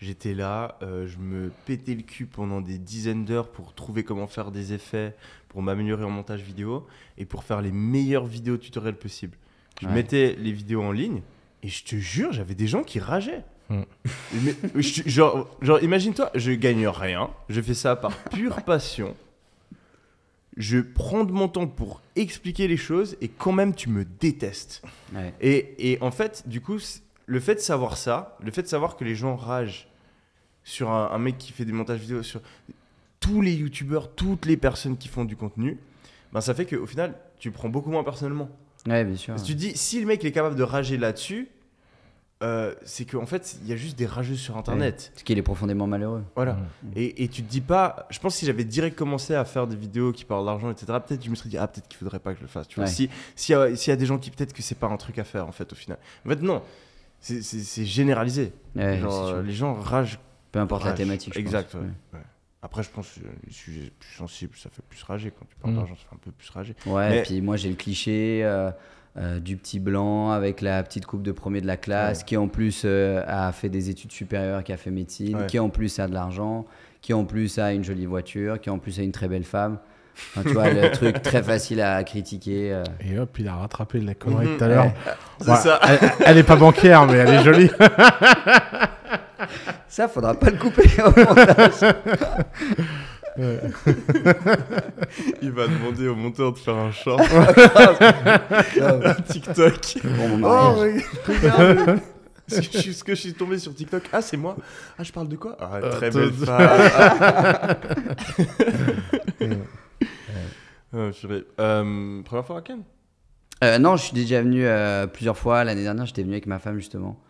J'étais là, je me pétais le cul pendant des dizaines d'heures pour trouver comment faire des effets, pour m'améliorer en montage vidéo et pour faire les meilleures vidéos tutoriels possibles. Je mettais les vidéos en ligne et je te jure, j'avais des gens qui rageaient. Hmm. genre imagine-toi, je gagne rien, je fais ça par pure passion je prends de mon temps pour expliquer les choses et quand même tu me détestes. Et, en fait, du coup, le fait de savoir ça, le fait de savoir que les gens ragent sur un, mec qui fait des montages vidéo, sur tous les youtubeurs, toutes les personnes qui font du contenu, ben ça fait qu'au final, tu prends beaucoup moins personnellement. bien sûr. tu dis, si le mec est capable de rager là-dessus, euh, c'est qu'en fait, il y a juste des rageux sur Internet. Ce qui est profondément malheureux. Voilà. Mmh. Et, et, tu te dis pas, je pense que si j'avais direct commencé à faire des vidéos qui parlent d'argent, etc., peut-être je me serais dit, ah, peut-être qu'il faudrait pas que je le fasse. Tu vois, euh, s'il y, a des gens qui, peut-être que c'est pas un truc à faire, en fait, au final. En fait, non. C'est généralisé. les gens ragent. Peu importe la thématique. exact. Après, je pense que les sujets plus sensibles, ça fait plus rager. Quand tu parles mmh. d'argent, ça fait un peu plus rager. Ouais, et puis moi, j'ai le cliché. Euh, euh, du petit blanc avec la petite coupe de premier de la classe, qui en plus euh, a fait des études supérieures, qui a fait médecine, qui en plus a de l'argent, qui en plus a une jolie voiture, qui en plus a une très belle femme. tu vois, le truc très facile à critiquer. Euh. Et hop, il a rattrapé la connerie mhm. tout à l'heure. C'est ça. Elle, n'est pas bancaire, mais elle est jolie. Ça, faudra pas le couper Il va demander au monteur de faire un chant TikTok. oh, oui! ce que je suis tombé sur TikTok. Ah, c'est moi. Ah, je parle de quoi ah, ah, très belle femme. Ah, euh, première fois à Cannes euh, Non, je suis déjà venu euh, plusieurs fois. L'année dernière, j'étais venu avec ma femme, justement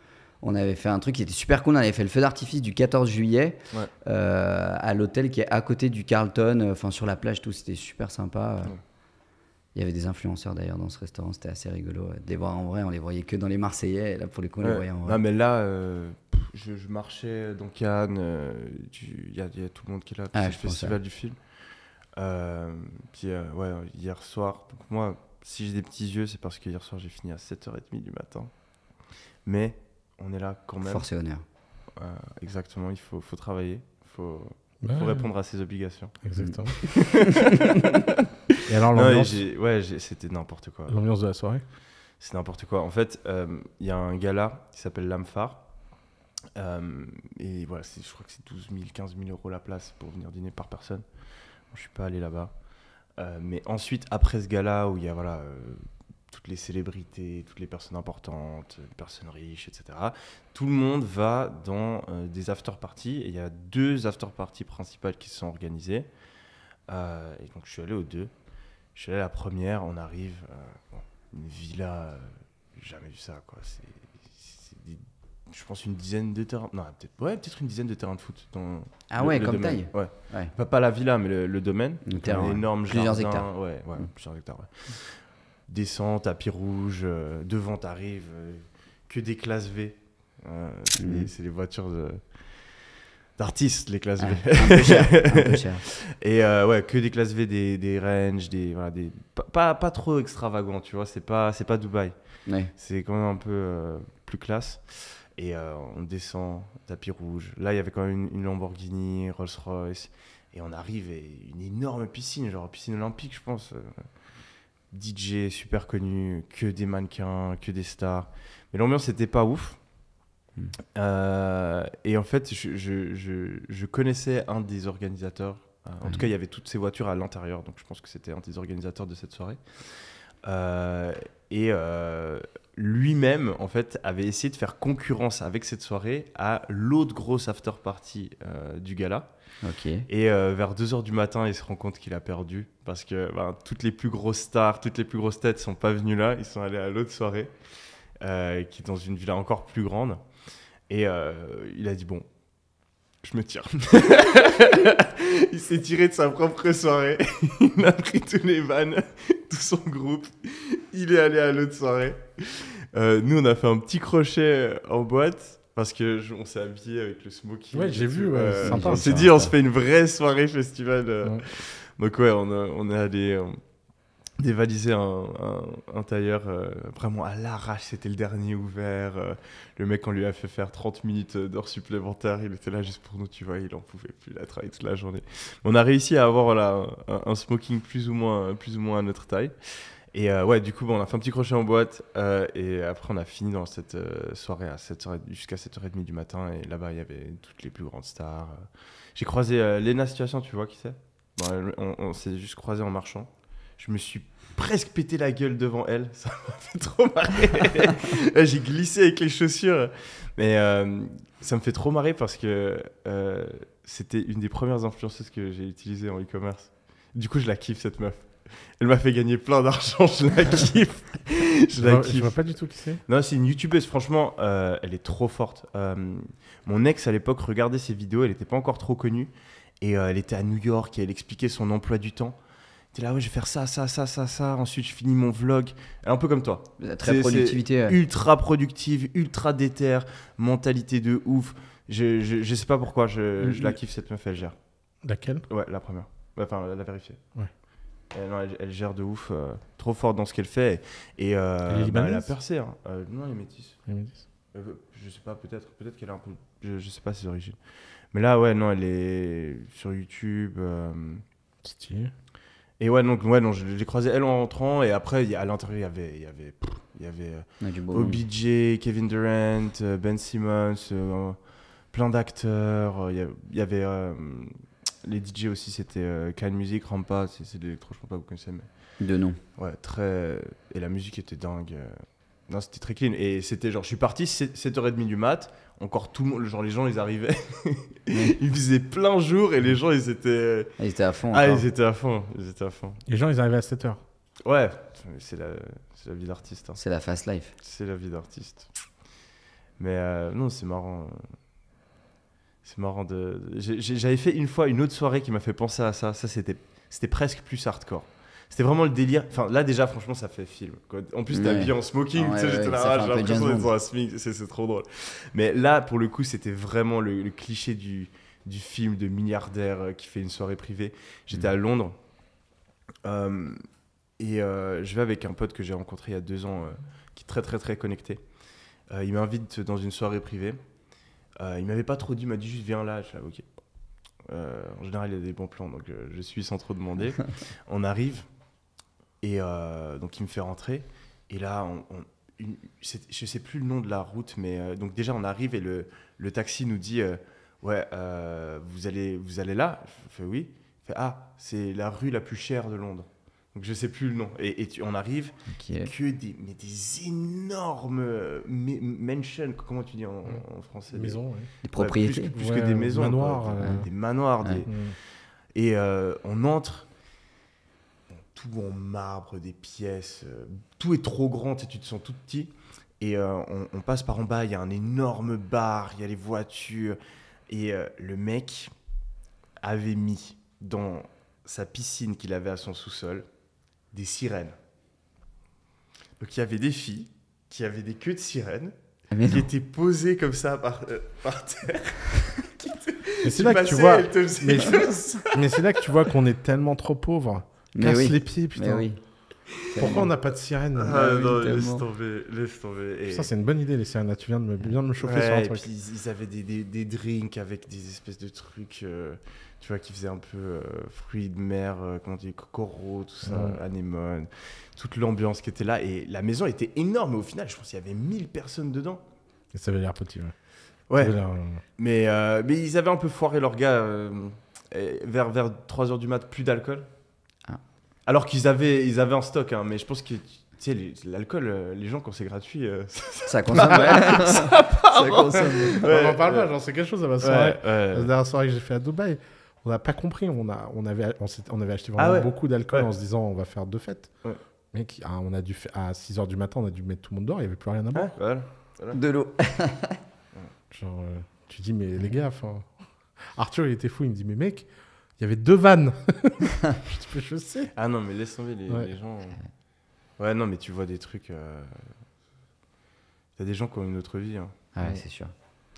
on avait fait un truc qui était super cool. On avait fait le feu d'artifice du 14 juillet euh, à l'hôtel qui est à côté du Carlton, euh, enfin sur la plage, tout. C'était super sympa. Euh. Il y avait des influenceurs d'ailleurs dans ce restaurant, c'était assez rigolo. des De voir en vrai, on les voyait que dans les Marseillais. là, pour les coups, on les voyait en vrai. Non, mais là, je, marchais dans Cannes, il y, a tout le monde qui est là. Ah, c'est le festival du film. puis, ouais, hier soir, donc moi, si j'ai des petits yeux, c'est parce que hier soir, j'ai fini à 7h30 du matin. Mais on est là quand même. Force honneur. Euh, exactement, il faut, faut travailler, il faut, faut, répondre à ses obligations. Exactement. et alors l'ambiance Ouais, c'était n'importe quoi. L'ambiance de la soirée C'est n'importe quoi. En fait, euh, il y a un gala qui s'appelle L'Amphar. Euh, et voilà, je crois que c'est 12 000, 15 000 euros la place pour venir dîner par personne. Je je suis pas allé là-bas. mais ensuite, après ce gala où il y a voilà, toutes les célébrités, toutes les personnes importantes, les personnes riches, etc. Tout le monde va dans euh, des after-parties. il y a deux after-parties principales qui se sont organisées. Euh, et donc, je suis allé aux deux. Je suis allé à la première. On arrive, à euh, une villa, jamais vu ça, quoi. je pense, une dizaine de terrains. Non, peut-être ouais, peut une dizaine de terrains de foot. Dans ah ouais, comme taille ouais. Pas, la villa, mais le, domaine. énorme Plusieurs hectares. Ouais, plusieurs hectares, ouais descends, tapis rouge, euh, devant t'arrives, euh, que des classes V. Euh, mhm. c'est les, voitures d'artistes, les classes V. Ah, un peu cher, Et ouais, que des classes V, des, des ranges, des, voilà, des... Pas, pas, trop extravagants. tu vois, c'est pas, pas Dubaï. C'est quand même un peu plus classe. Et on descend, tapis rouge. Là, il y avait quand même une, une Lamborghini, Rolls-Royce. Et on arrive et une énorme piscine, genre piscine olympique, je pense. DJ super connu, que des mannequins, que des stars. Mais l'ambiance n'était pas ouf. Hmm. Euh, et en fait, je, connaissais un des organisateurs. Euh, en tout hmm. cas, il y avait toutes ces voitures à l'intérieur, donc je pense que c'était un des organisateurs de cette soirée. Euh, et lui-même, en fait, avait essayé de faire concurrence avec cette soirée à l'autre grosse after party du gala. Et euh, vers 2h du matin, il se rend compte qu'il a perdu parce que ben, toutes les plus grosses stars, toutes les plus grosses têtes sont pas venues là, ils sont allés à l'autre soirée euh, qui est dans une villa encore plus grande. Et euh, il a dit bon, je me tire. il s'est tiré de sa propre soirée, il a pris tous les vannes, tout son groupe, il est allé à l'autre soirée. nous, on a fait un petit crochet en boîte parce que on s'est habillé avec le smoking. Ouais, j'ai vu. Euh, on s'est dit, on se fait une vraie soirée festival. Euh. Donc ouais, on a, allé dévaliser euh, un, tailleur vraiment à l'arrache, c'était le dernier ouvert. le mec, on lui a fait faire 30 minutes d'heures supplémentaires, il était là juste pour nous, tu vois, il en pouvait plus, la travailler toute la journée. On a réussi à avoir un, smoking plus ou, moins, plus ou moins à notre taille. Et euh, ouais, du coup, on a fait un petit crochet en boîte euh, et après, on a fini dans cette euh, soirée à jusqu'à 7h30 du matin. Et là-bas, il y avait toutes les plus grandes stars. J'ai croisé Lena Situation, tu vois qui c'est On, on s'est juste croisé en marchant. Je me suis presque pété la gueule devant elle. Ça m'a fait trop marrer. J'ai glissé avec les chaussures. Mais ça me fait trop marrer parce que c'était une des premières influenceuses que j'ai utilisées en e-commerce. Du coup, je la kiffe cette meuf. Elle m'a fait gagner plein d'argent, je la kiffe. je la kiffe. Je pas du tout qui c'est. Non, c'est une youtubeuse, franchement, euh, elle est trop forte. Euh, mon ex à l'époque regardait ses vidéos, elle n'était pas encore trop connue. Et euh, elle était à New York et elle expliquait son emploi du temps. Elle était là, ouais, je vais faire ça, ça, ça, ça, ça. Ensuite, je finis mon vlog. Elle est un peu comme toi. Très productivité. Ultra productive, ultra déter, mentalité de ouf. Je, je, sais pas pourquoi, je, mm, je la mm. kiffe cette meuf, elle gère. Laquelle Ouais, la première. Enfin, la vérifier. Ouais. Elle, gère de ouf, euh, trop fort dans ce qu'elle fait. Et, euh, bah, elle, a percé. Hein. Euh, non, elle est métisse. Je ne je sais pas, peut-être peut-être qu'elle a un peu. Je, ne sais pas ses origines. Mais là, ouais, non, elle est sur YouTube. Style. Et ouais, donc, ouais, non, je l'ai croisée elle en rentrant. Et après, à l'intérieur, il y avait. Il y avait, il y avait OBJ, Kevin Durant, Ben Simmons, plein d'acteurs. Il y, avait les DJ aussi, c'était euh, Can Music, Rampa, c'est de l'électro, je ne pas vous connaissez. Mais... De nom. Ouais, très. Euh, et la musique était dingue. Euh. Non, c'était très clean. Et c'était genre, je suis parti 7h30 du mat, encore tout le monde, genre les gens ils arrivaient, ils faisaient plein jour et les gens ils étaient. Ah, ils étaient à fond. Ah, ils étaient à fond, ils étaient à fond. Les gens ils arrivaient à 7h. Ouais, c'est la, la, vie d'artiste. Hein. C'est la fast life. C'est la vie d'artiste. Mais euh, non, c'est marrant. C'est marrant de. J'avais fait une fois une autre soirée qui m'a fait penser à ça. Ça, c'était, c'était presque plus hardcore. C'était vraiment le délire. Enfin, là, déjà, franchement, ça fait film. En plus, t'es en smoking. Ah, j'ai l'impression d'être dans un smoking. C'est, trop drôle. Mais là, pour le coup, c'était vraiment le, cliché du, du film de milliardaire euh, qui fait une soirée privée. J'étais mm. à Londres. Euh, et euh, je vais avec un pote que j'ai rencontré il y a deux ans, qui est très, très, très connecté. il m'invite dans une soirée privée. Euh, il m'avait pas trop dit, il m'a dit juste viens là. Je là, ah, ok. Euh, en général, il y a des bons plans, donc euh, je suis sans trop demander. on arrive, et donc il me fait rentrer. Et là, on, je sais plus le nom de la route, mais donc déjà on arrive et le, le taxi nous dit ouais vous allez vous allez là. Je fais oui. Il fait ah c'est la rue la plus chère de Londres. Donc je sais plus le nom. Et, on arrive, que des, mais des énormes euh, mansions, comment tu dis en, français des, maisons, des propriétés. plus, que des maisons. Manoirs, Des manoirs. Et euh, on entre, tout en marbre, des pièces, euh, tout est trop grand, tu, tu te sens tout petit. Et on, on, passe par en bas, il y a un énorme bar, il y a les voitures. Et le mec avait mis dans sa piscine qu'il avait à son sous-sol, des sirènes. Donc il y avait des filles qui avaient des queues de sirènes ah, qui étaient posées comme ça par, euh, terre. Mais c'est là, que tu vois. Mais, là que tu vois qu'on est tellement trop pauvre. Casse les pieds, putain. Pourquoi on n'a pas de sirène ah, ah non, laisse tomber, Ça, c'est une bonne idée, les sirènes. tu viens de me, chauffer sur ils avaient des, des, des, drinks avec des espèces de trucs, euh, tu vois, qui faisaient un peu euh, fruits de mer, euh, coraux, tout ça, toute l'ambiance qui était là. Et la maison était énorme. Au final, je pense qu'il y avait 1000 personnes dedans. ça avait l'air petit, ouais. Mais, mais ils avaient un peu foiré leur gars vers, vers 3h du mat, plus d'alcool. Alors qu'ils avaient, ils avaient en stock, hein, mais je pense que tu sais, l'alcool, euh, les gens, quand c'est gratuit, euh, ça, consomme. Ouais. ça, consomme. on en parle pas, j'en sais quelque chose La dernière soirée que j'ai fait à Dubaï, on n'a pas compris. On, a, on, avait, on, avait acheté vraiment ah beaucoup d'alcool en se disant on va faire deux fêtes. Mec, ah, on a dû, à 6h du matin, on a dû mettre tout le monde dehors, il n'y avait plus rien à boire. De l'eau. Genre, euh, tu dis, mais les gars, Arthur, il était fou, il me dit, mais mec, il y avait deux vannes. je sais. Ah non, mais laisse tomber les, les gens. Hein. Ouais, non, mais tu vois des trucs. y euh, a des gens qui ont une autre vie. Hein. Ah ouais, c'est sûr.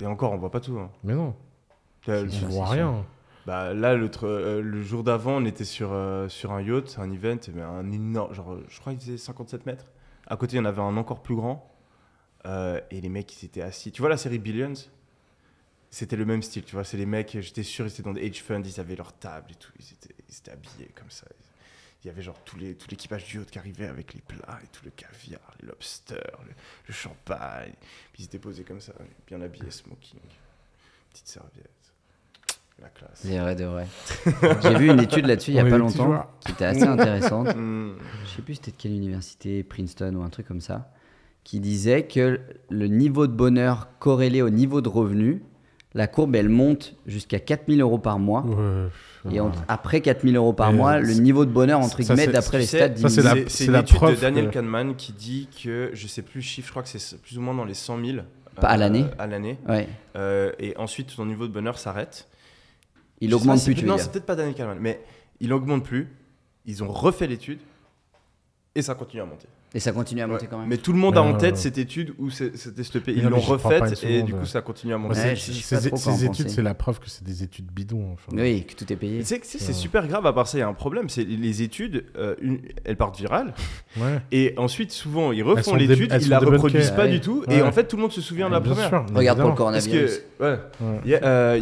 Et encore, on voit pas tout. Hein. Mais non. tu vois rien. Bah, là, le, euh, le jour d'avant, on était sur, euh, sur un yacht, un event, mais ben, un énorme. Genre, je crois qu'il faisait 57 mètres. À côté, il y en avait un encore plus grand. et les mecs, ils étaient assis. Tu vois la série Billions c'était le même style, tu vois. C'est les mecs, j'étais sûr, ils étaient dans des hedge funds, ils avaient leur table et tout, ils étaient, ils étaient habillés comme ça. Il y avait genre tout l'équipage du haut qui arrivait avec les plats et tout le caviar, les lobster, le, champagne. Puis ils étaient posés comme ça, bien habillés, smoking, petite serviette. La classe. C'est vrai de vrai. J'ai vu une étude là-dessus il n'y a pas longtemps qui était assez intéressante. Mm. Je sais plus c'était de quelle université, Princeton ou un truc comme ça, qui disait que le niveau de bonheur corrélé au niveau de revenu la courbe, elle monte jusqu'à 4000 euros par mois. et ah. après après 4000 euros par mois, euh, le niveau de bonheur, entre guillemets, d'après les stats, C'est l'étude de Daniel Kahneman qui dit que, je sais plus le chiffre, je crois que c'est plus ou moins dans les 100 000. Pas à euh, l'année À l'année. Euh, et ensuite, ton niveau de bonheur s'arrête. Il augmente plus, Non, c'est peut-être pas Daniel Kahneman, mais il augmente plus. Ils ont refait l'étude et ça continue à monter. Et ça continue à monter quand même. Mais tout le monde a en tête cette étude où c'était pays Ils l'ont refaite et du coup ça continue à monter. ces études, c'est la preuve que c'est des études bidons. Oui, que tout est payé. C'est super grave à part ça. Il y a un problème. C'est les études, euh, une, elles partent virales. Et ensuite, souvent, ils refont l'étude, ils la reproduisent pas du tout. Et en fait, tout le monde se souvient de la première. Regarde pour le coronavirus. Hier, euh,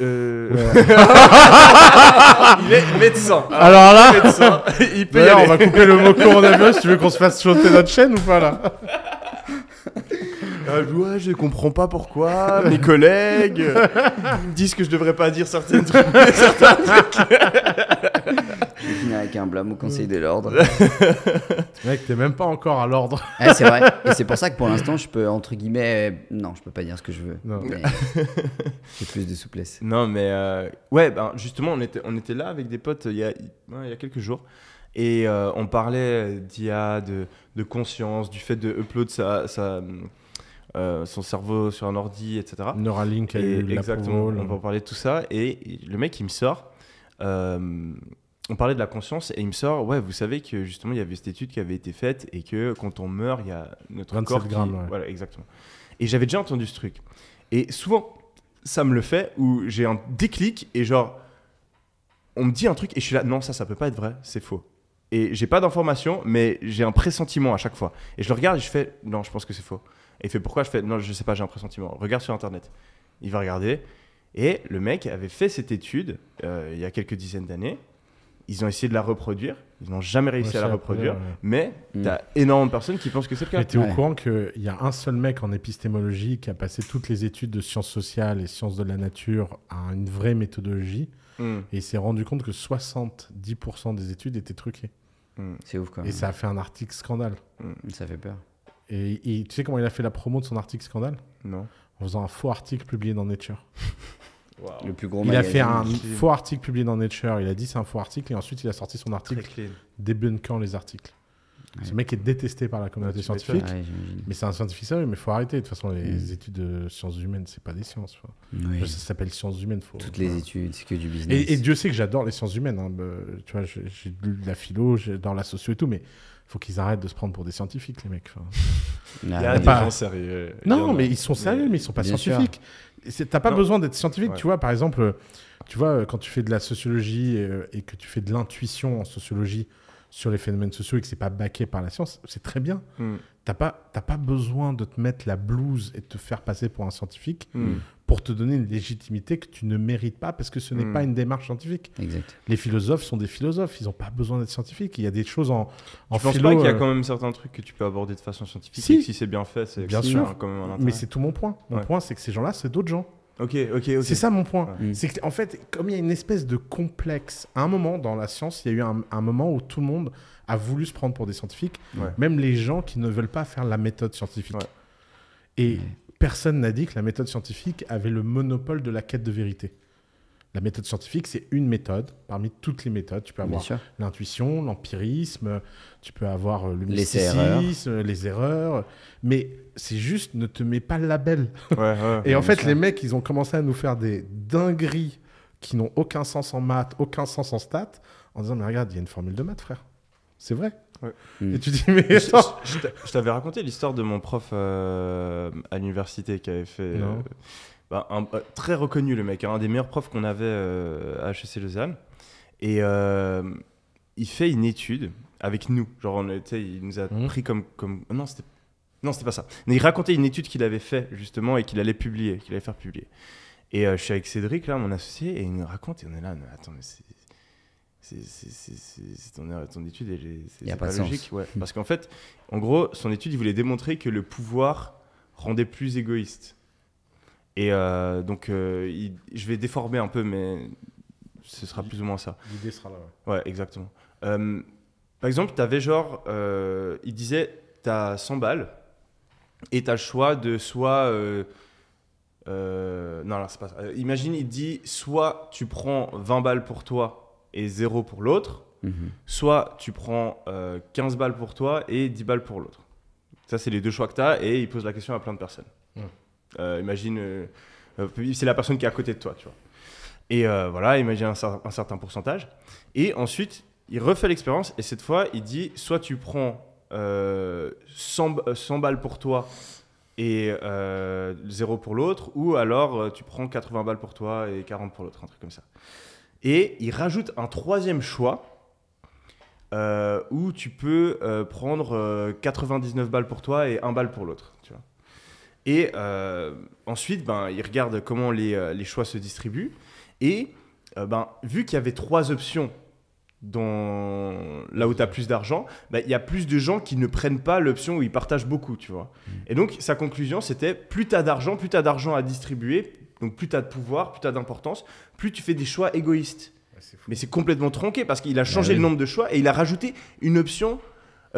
euh, il est médecin. Alors là, on va couper le mot coronavirus. Tu veux qu'on se fasse c'est notre chaîne ou pas là ah, ouais, je comprends pas pourquoi. Mes collègues me disent que je devrais pas dire certaines trucs, certains trucs. je vais finir avec un blâme au Conseil de l'ordre. Mec, t'es même pas encore à l'ordre. Eh, c'est vrai. Et c'est pour ça que pour l'instant, je peux entre guillemets, euh, non, je peux pas dire ce que je veux. J'ai plus de souplesse. Non, mais euh, ouais, ben, justement, on était, on était là avec des potes il y a, il y a quelques jours. Et euh, on parlait d'IA, de, conscience, du fait de upload euh, son cerveau sur un ordi, etc. Neuralink, et, exactement. on va parler de tout ça. Et le mec, il me sort. Euh, on parlait de la conscience et il me sort, ouais, vous savez que justement il y avait cette étude qui avait été faite et que quand on meurt, il y a notre corps qui... grammes, ouais. voilà, exactement. Et j'avais déjà entendu ce truc. Et souvent, ça me le fait où j'ai un déclic et genre, on me dit un truc et je suis là, non, ça, ça peut pas être vrai, c'est faux et j'ai pas d'informations, mais j'ai un pressentiment à chaque fois. Et je le regarde et je fais non, je pense que c'est faux. Et il fait pourquoi je fais non, je sais pas, j'ai un pressentiment. Regarde sur internet. Il va regarder et le mec avait fait cette étude euh, il y a quelques dizaines d'années. Ils ont essayé de la reproduire, ils n'ont jamais réussi à la reproduire, mais mm. tu as a énormément de personnes qui pensent que c'est le cas. Mais tu au courant qu'il y a un seul mec en épistémologie qui a passé toutes les études de sciences sociales et sciences de la nature à une vraie méthodologie, mm. et il s'est rendu compte que 70% des études étaient truquées. Mm. C'est ouf quand même. Et ça a fait un article scandale. Mm. Ça fait peur. Et, tu sais comment il a fait la promo de son article scandale Non. En faisant un faux article publié dans Nature. Le plus gros il a fait un faux article publié dans Nature, il a dit c'est un faux article, et ensuite il a sorti son article débunkant les articles. Ce mec est détesté par la communauté scientifique. mais c'est un scientifique sérieux, mais il faut arrêter. De toute façon, les mm. études de sciences humaines, c'est pas des sciences. Ça s'appelle sciences humaines. Faut... Toutes les études, c'est que du business. Et, Dieu sait que j'adore les sciences humaines. Hein, bah, tu vois, j'ai de la philo, j'adore la socio et tout, mais faut qu'ils arrêtent de se prendre pour des scientifiques, les mecs. Ils il y pas... sérieux. Non, mais ils sont sérieux, mais ils sont pas scientifiques. Tu n'as pas besoin d'être scientifique, tu vois. Par exemple, euh, tu vois, euh, quand tu fais de la sociologie euh, et que tu fais de l'intuition en sociologie, sur les phénomènes sociaux et que c'est pas baqué par la science, c'est très bien. Tu hmm. T'as pas, pas besoin de te mettre la blouse et de te faire passer pour un scientifique hmm. pour te donner une légitimité que tu ne mérites pas parce que ce n'est hmm. pas une démarche scientifique. Les philosophes sont des philosophes, ils n'ont pas besoin d'être scientifiques. Il y a des choses en, en Je pense qu'il y a euh, quand même certains trucs que tu peux aborder de façon scientifique si, c'est bien fait, c'est bien sûr. Hein, mais c'est tout mon point. Mon point, c'est que ces gens-là, c'est d'autres gens. Ok, ok, C'est ça mon point. C'est qu'en fait, comme il y a une espèce de complexe, à un moment dans la science, il y a eu un, moment où tout le monde a voulu se prendre pour des scientifiques, même les gens qui ne veulent pas faire la méthode scientifique. Et personne n'a dit que la méthode scientifique avait le monopole de la quête de vérité. La méthode scientifique, c'est une méthode parmi toutes les méthodes. Tu peux avoir l'intuition, l'empirisme, tu peux avoir euh, le mysticisme, les, erreurs. Mais c'est juste, ne te mets pas le label. et en fait, les mecs, ils ont commencé à nous faire des dingueries qui n'ont aucun sens en maths, aucun sens en stats, en disant, mais regarde, il y a une formule de maths, frère. C'est vrai. Et tu hmm. dis, mais Je, t'avais raconté l'histoire de mon prof euh, à l'université qui avait fait. Euh, bah, euh, très reconnu le mec, hein, un des meilleurs profs qu'on avait euh, à HEC Lausanne. Et euh, il fait une étude avec nous. Genre, on, il nous a mmh. pris comme. comme... Non, c'était non, c'était pas ça. Mais il racontait une étude qu'il avait fait justement et qu'il allait publier, qu'il allait faire publier. Et je suis avec Cédric, là, mon associé, et il nous raconte, et on est là, attends, mais c'est. Ton, ton, étude, c'est pas, logique. Parce qu'en fait, en gros, son étude, il voulait démontrer que le pouvoir rendait plus égoïste. Et euh, donc, euh, je vais déformer un peu, mais ce sera plus ou moins ça. L'idée sera là. Ouais, exactement. Euh, par exemple, tu avais genre, il disait, tu as 100 balles et tu as le choix de soit... non, là c'est pas ça. imagine, il dit, soit tu prends 20 balles pour toi et 0 pour l'autre, mhm. soit tu prends 15 balles pour toi et 10 balles pour l'autre. Ça, c'est les deux choix que tu as et il pose la question à plein de personnes. Euh, imagine, euh, euh, c'est la personne qui est à côté de toi, tu vois. Et voilà, imagine un, certain pourcentage. Et ensuite, il refait l'expérience et cette fois, il dit soit tu prends 100, balles pour toi et 0 pour l'autre, ou alors tu prends 80 balles pour toi et 40 pour l'autre, un truc comme ça. Et il rajoute un troisième choix où tu peux prendre 99 balles pour toi et 1 balle pour l'autre. Tu vois. Et euh, ensuite, ben, il regarde comment les, euh, les choix se distribuent. Et euh, ben, vu qu'il y avait trois options dont là où tu as plus d'argent, ben, il y a plus de gens qui ne prennent pas l'option où ils partagent beaucoup, tu vois. Mm. Et donc, sa conclusion, c'était plus tu as d'argent, plus tu as d'argent à distribuer, donc plus tu as de pouvoir, plus tu as d'importance, plus tu fais des choix égoïstes. Mais c'est complètement tronqué parce qu'il a bah changé le nombre de choix et il a rajouté une option.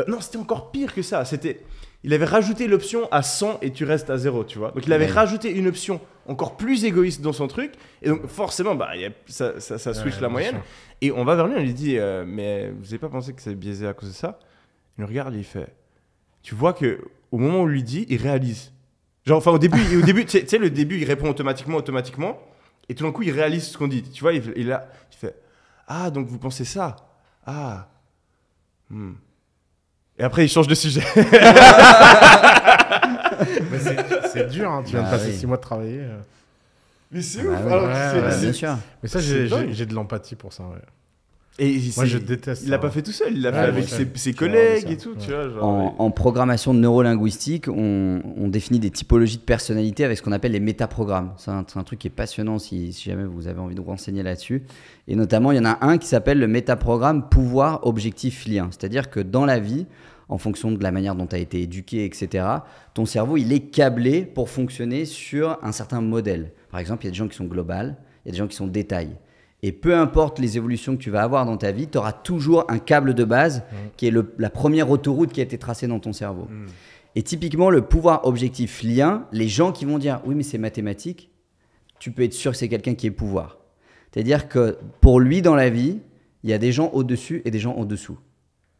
non, c'était encore pire que ça. C'était il avait rajouté l'option à 100 et tu restes à 0, tu vois. Donc il avait rajouté une option encore plus égoïste dans son truc. Et donc forcément, bah, ça, ça, switch la moyenne. Et on va vers lui, on lui dit, euh, mais vous n'avez pas pensé que c'est biaisé à cause de ça Il nous regarde, il fait, tu vois que au moment où on lui dit, il réalise. Genre, enfin au début, au début tu sais, le début, il répond automatiquement, automatiquement. Et tout d'un coup, il réalise ce qu'on dit. Tu vois, il, il, il fait, ah, donc vous pensez ça Ah. Hmm. Et après, il change de sujet. c'est- dur, hein. tu viens de bah passer six mois de travailler. Euh. Mais c'est bah ouf. alors sûr. Mais ça, j'ai- de l'empathie pour ça. Et Moi, je déteste. Il l'a pas fait hein. tout seul, il l'a fait avec ses, collègues et tout. Tu vois, genre, en, en, programmation neurolinguistique, on, on, définit des typologies de personnalité avec ce qu'on appelle les métaprogrammes. C'est un, truc qui est passionnant si, si, jamais vous avez envie de vous renseigner là-dessus. Et notamment, il y en a un qui s'appelle le métaprogramme pouvoir objectif lien. C'est-à-dire que dans la vie, en fonction de la manière dont tu as été éduqué, etc., ton cerveau, il est câblé pour fonctionner sur un certain modèle. Par exemple, il y a des gens qui sont globales, il y a des gens qui sont détails. Et peu importe les évolutions que tu vas avoir dans ta vie, tu auras toujours un câble de base mm. qui est la première autoroute qui a été tracée dans ton cerveau. Mm. Et typiquement, le pouvoir objectif lien, les gens qui vont dire oui, mais c'est mathématique, tu peux être sûr que c'est quelqu'un qui est pouvoir. C'est-à-dire que pour lui, dans la vie, il y a des gens au-dessus et des gens en dessous.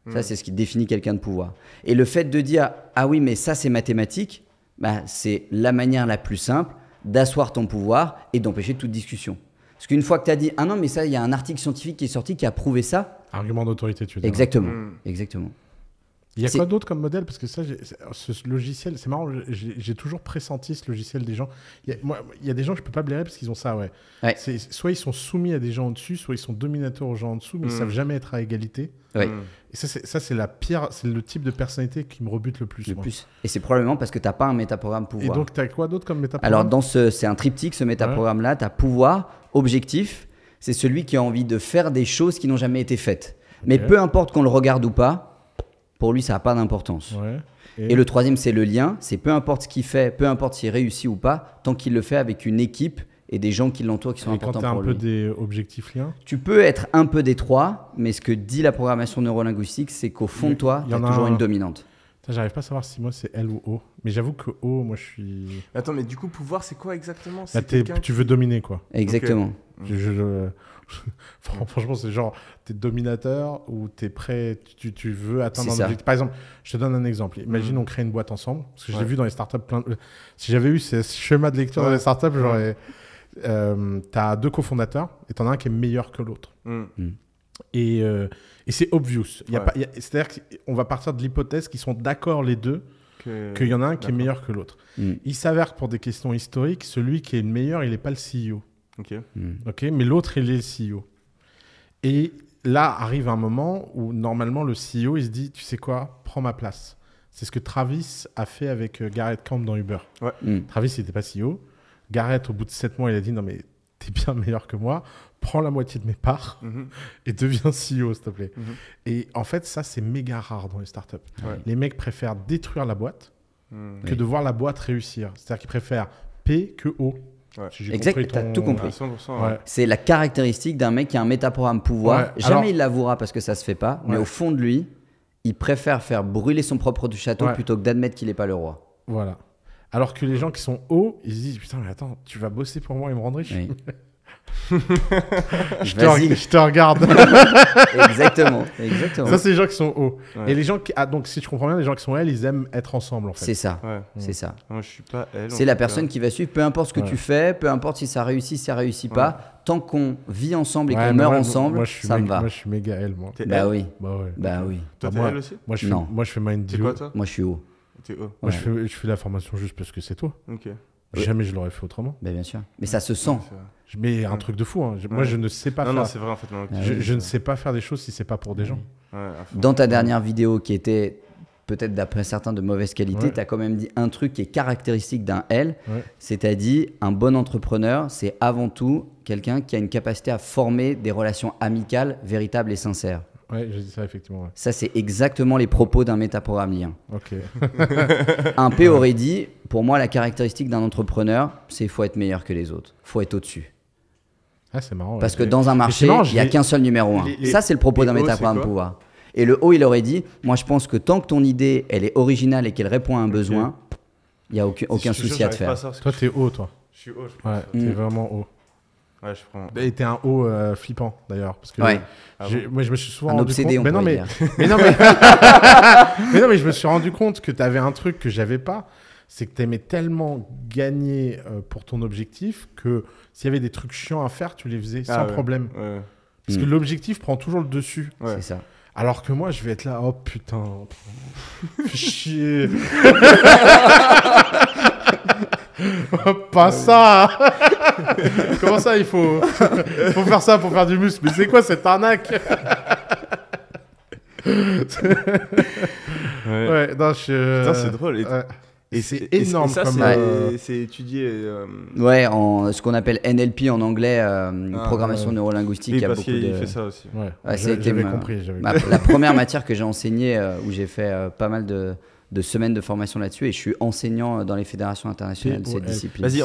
Mm. Ça, c'est ce qui définit quelqu'un de pouvoir. Et le fait de dire ah oui, mais ça, c'est mathématique, bah, c'est la manière la plus simple d'asseoir ton pouvoir et d'empêcher toute discussion. Parce qu'une fois que tu as dit, ah non, mais ça, il y a un article scientifique qui est sorti qui a prouvé ça. Argument d'autorité, tu dis. Exactement, hmm. exactement. Il y a quoi d'autre comme modèle Parce que ça, ce logiciel, c'est marrant, j'ai toujours pressenti ce logiciel des gens. Il y a, moi, il y a des gens que je peux pas blairer parce qu'ils ont ça, ouais. c'est Soit ils sont soumis à des gens au-dessus, soit ils sont dominateurs aux gens en dessous, mais ils ils hmm. savent jamais être à égalité. Ouais. Hmm. Et ça, c'est la pire, c'est le type de personnalité qui me rebute le plus. plus. Et c'est probablement parce que tu n'as pas un métaprogramme pouvoir. Et donc, tu as quoi d'autre comme métaprogramme Alors, dans ce, c'est un triptyque, ce métaprogramme-là. tu as pouvoir, objectif, c'est celui qui a envie de faire des choses qui n'ont jamais été faites. Mais peu importe qu'on le regarde ou pas, pour lui, ça n'a pas d'importance. Et... le troisième, c'est le lien. C'est peu importe ce qu'il fait, peu importe s'il réussit ou pas, tant qu'il le fait avec une équipe et des gens qui l'entourent qui sont importants quand pour lui. un peu des objectifs liens Tu peux être un peu des trois, mais ce que dit la programmation neurolinguistique, c'est qu'au fond de toi, il y, toujours une dominante. J'arrive pas à savoir si moi c'est L ou O. Mais j'avoue que O, moi je suis. Attends, mais du coup, pouvoir, c'est quoi exactement bah, Tu veux dominer, quoi. Exactement. Je- Franchement, c'est genre, t'es dominateur ou t'es prêt, tu, tu veux atteindre un objectif. Par exemple, je te donne un exemple. Imagine, mm. on crée une boîte ensemble. Parce que j'ai vu dans les startups plein Si j'avais eu ce schéma de lecture dans les startups, j'aurais. Euh, t'as deux cofondateurs et t'en as un qui est meilleur que l'autre. Mm. Mm. Et euh, et c'est obvious. C'est-à-dire qu'on va partir de l'hypothèse qu'ils sont d'accord les deux qu'il y en a un qui est meilleur que l'autre. Mm. Il s'avère que pour des questions historiques, celui qui est le meilleur, il n'est pas le CEO. Mm. Ok. mais l'autre, il est le CEO. Et là arrive un moment où normalement le CEO, il se dit, tu sais quoi, prends ma place. C'est ce que Travis a fait avec euh, Garrett Camp dans Uber. Mm. Travis, il n'était pas CEO. Garrett, au bout de sept mois, il a dit, non mais t'es bien meilleur que moi prends la moitié de mes parts mhm. et deviens CEO, s'il te plaît. Mhm. Et en fait, ça, c'est méga rare dans les startups. Les mecs préfèrent détruire la boîte mhm. que de voir la boîte réussir. C'est-à-dire qu'ils préfèrent P que O. Exactement, tu tout compris. C'est la caractéristique d'un mec qui a un métaprogramme pouvoir. Jamais il l'avouera parce que ça se fait pas, mais au fond de lui, il préfère faire brûler son propre du château plutôt que d'admettre qu'il n'est pas le roi. Voilà. Alors que les gens qui sont hauts, ils se disent Putain, mais attends, tu vas bosser pour moi et me rendre riche. je, te regarde. exactement, Ça, c'est les gens qui sont hauts. Et les gens qui. Ah, donc, si je comprends bien, les gens qui sont L, ils aiment être ensemble, en fait. C'est ça. C'est ça. je suis pas elle. C'est la personne qui va suivre, peu importe ce que tu fais, peu importe si ça réussit, si ça réussit pas. Tant qu'on vit ensemble et qu'on meurt ensemble, ça me va. Moi, je suis méga elle. moi. bah, oui. Bah, bah oui. Toi, t'es aussi moi, je fais Mind C'est quoi, toi Moi, je suis haut. haut. Moi, je fais, la formation juste parce que c'est toi. Jamais je l'aurais fait autrement. Bah, bien sûr. Mais ça se sent. Je mets un truc de fou. Hein. Moi, je ne sais pas. faire... je, ne sais pas faire des choses si c'est pas pour des gens. Dans ta dernière vidéo qui était peut-être d'après certains de mauvaise qualité, tu as quand même dit un truc qui est caractéristique d'un L, c'est-à-dire un bon entrepreneur, c'est avant tout quelqu'un qui a une capacité à former des relations amicales, véritables et sincères. Ouais, j'ai dit ça effectivement. Ça, c'est exactement les propos d'un métaprogramme lien. un P aurait dit, pour moi, la caractéristique d'un entrepreneur, c'est faut être meilleur que les autres, faut être au-dessus. Ah, parce que dans un marché, il n'y a qu'un seul numéro 1. ça, c'est le propos d'un de pouvoir. Et le haut, il aurait dit Moi, je pense que tant que ton idée, elle est originale et qu'elle répond à un besoin, il n'y a aucun, souci à te faire. toi, t'es haut, toi. Je suis haut, je pense. Ouais, es mm. vraiment haut. Ouais, je prends. Bah, et un haut euh, flippant d'ailleurs. Parce ouais. moi, je me suis souvent rendu obsédé, compte. On mais, non, mais... mais, non, mais... mais non, mais je me suis rendu compte que avais un truc que j'avais pas c'est que tu aimais tellement gagner euh, pour ton objectif que s'il y avait des trucs chiants à faire, tu les faisais ah sans problème. Parce que mm. l'objectif prend toujours le dessus. C'est ça. Alors que moi, je vais être là, oh putain, chier. pas ça Comment ça, il faut... faut faire ça pour faire du muscle Mais c'est quoi cette arnaque Ouais, non, je... Euh, putain, c'est drôle. Et c'est énorme. ça, euh, c'est étudié. Euh, ouais, en ce qu'on appelle NLP en anglais, euh, ah, programmation neurolinguistique. il y a parce beaucoup de... fait ça aussi. Ouais. j'avais compris. la première matière que j'ai enseignée, où j'ai fait pas mal de, de semaines de formation là-dessus et je suis enseignant dans les fédérations internationales de cette discipline. Vas-y,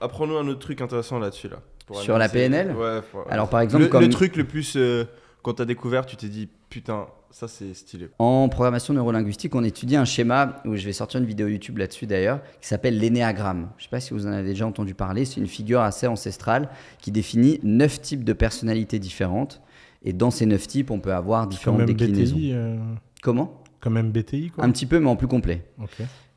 apprends-nous un autre truc intéressant là-dessus. Là, Sur la PNL ouais, Alors, par exemple, le, comme... le truc le plus. quand tu as découvert, tu t'es dit Putain, ça c'est stylé. En programmation neurolinguistique, on étudie un schéma où je vais sortir une vidéo YouTube là-dessus d'ailleurs, qui s'appelle l'énéagramme. Je ne sais pas si vous en avez déjà entendu parler. C'est une figure assez ancestrale qui définit neuf types de personnalités différentes. Et dans ces neuf types, on peut avoir différentes déclinaisons. BTI, euh, Comment Comme MBTI quoi. Un petit peu, mais en plus complet.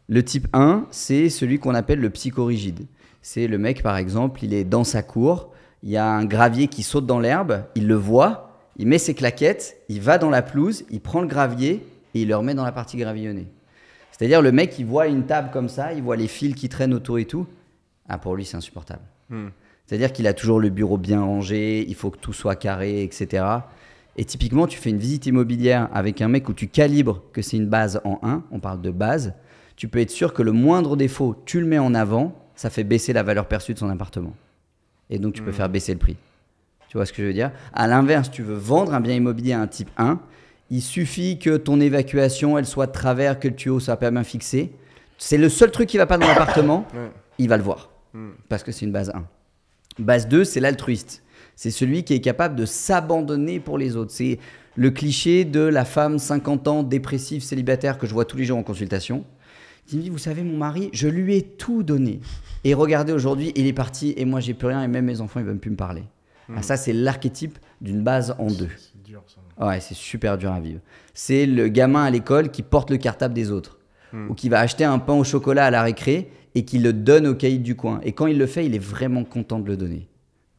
Le type 1, c'est celui qu'on appelle le psychorigide. C'est le mec, par exemple, il est dans sa cour, il y a un gravier qui saute dans l'herbe, il le voit, il met ses claquettes, il va dans la pelouse, il prend le gravier et il le remet dans la partie gravillonnée. C'est-à-dire le mec, il voit une table comme ça, il voit les fils qui traînent autour et tout. Ah, pour lui, c'est insupportable. Hmm. C'est-à-dire qu'il a toujours le bureau bien rangé, il faut que tout soit carré, etc. Et typiquement, tu fais une visite immobilière avec un mec où tu calibres que c'est une base en 1, on parle de base, tu peux être sûr que le moindre défaut, tu le mets en avant, ça fait baisser la valeur perçue de son appartement. Et donc, tu peux hmm. faire baisser le prix. Tu vois ce que je veux dire À l'inverse, tu veux vendre un bien immobilier à un type 1, il suffit que ton évacuation, elle soit de travers, que le tuyau soit pas bien fixé. C'est le seul truc qui va pas dans l'appartement, il va le voir. Hmm. Parce que c'est une base 1. Base 2, c'est l'altruiste. C'est celui qui est capable de s'abandonner pour les autres. C'est le cliché de la femme 50 ans dépressive célibataire que je vois tous les jours en consultation. Il me dit, vous savez, mon mari, je lui ai tout donné. Et regardez aujourd'hui, il est parti et moi, j'ai plus rien et même mes enfants, ils ne veulent plus me parler. Ah, ça, c'est l'archétype d'une base en deux. C'est c'est super dur à vivre. C'est le gamin à l'école qui porte le cartable des autres hmm. ou qui va acheter un pain au chocolat à la récré et qui le donne au caïd du coin. Et quand il le fait, il est vraiment content de le donner.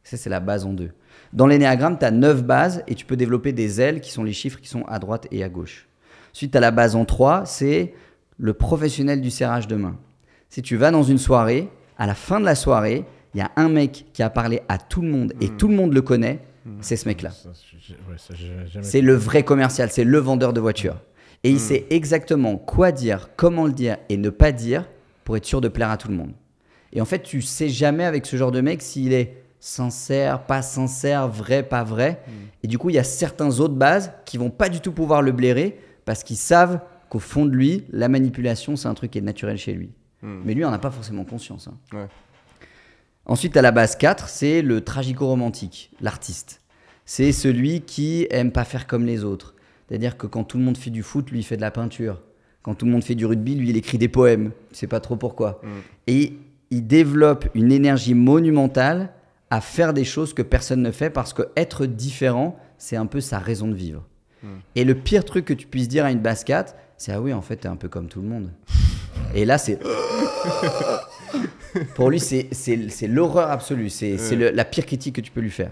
Ça, c'est la base en deux. Dans l'énéagramme, tu as neuf bases et tu peux développer des ailes qui sont les chiffres qui sont à droite et à gauche. Ensuite, tu as la base en trois, c'est le professionnel du serrage de main. Si tu vas dans une soirée, à la fin de la soirée, il y a un mec qui a parlé à tout le monde et mm. tout le monde le connaît, mm. c'est ce mec-là. c'est le vrai commercial, c'est le vendeur de voitures. Et il mm. sait exactement quoi dire, comment le dire et ne pas dire pour être sûr de plaire à tout le monde. Et en fait, tu sais jamais avec ce genre de mec s'il est sincère, pas sincère, vrai, pas vrai. Et du coup, il y a certains autres bases qui vont pas du tout pouvoir le blairer parce qu'ils savent qu'au fond de lui, la manipulation, c'est un truc qui est naturel chez lui. Mais lui, on a pas forcément conscience. Hein. Ensuite, à la base 4, c'est le tragico-romantique, l'artiste. C'est celui qui aime pas faire comme les autres. C'est-à-dire que quand tout le monde fait du foot, lui, il fait de la peinture. Quand tout le monde fait du rugby, lui, il écrit des poèmes. Je sais pas trop pourquoi. Mm. Et il développe une énergie monumentale à faire des choses que personne ne fait parce que être différent, c'est un peu sa raison de vivre. Mm. Et le pire truc que tu puisses dire à une 4, c'est Ah oui, en fait, t'es un peu comme tout le monde. Et là, c'est. Pour lui, c'est l'horreur absolue. C'est la pire critique que tu peux lui faire.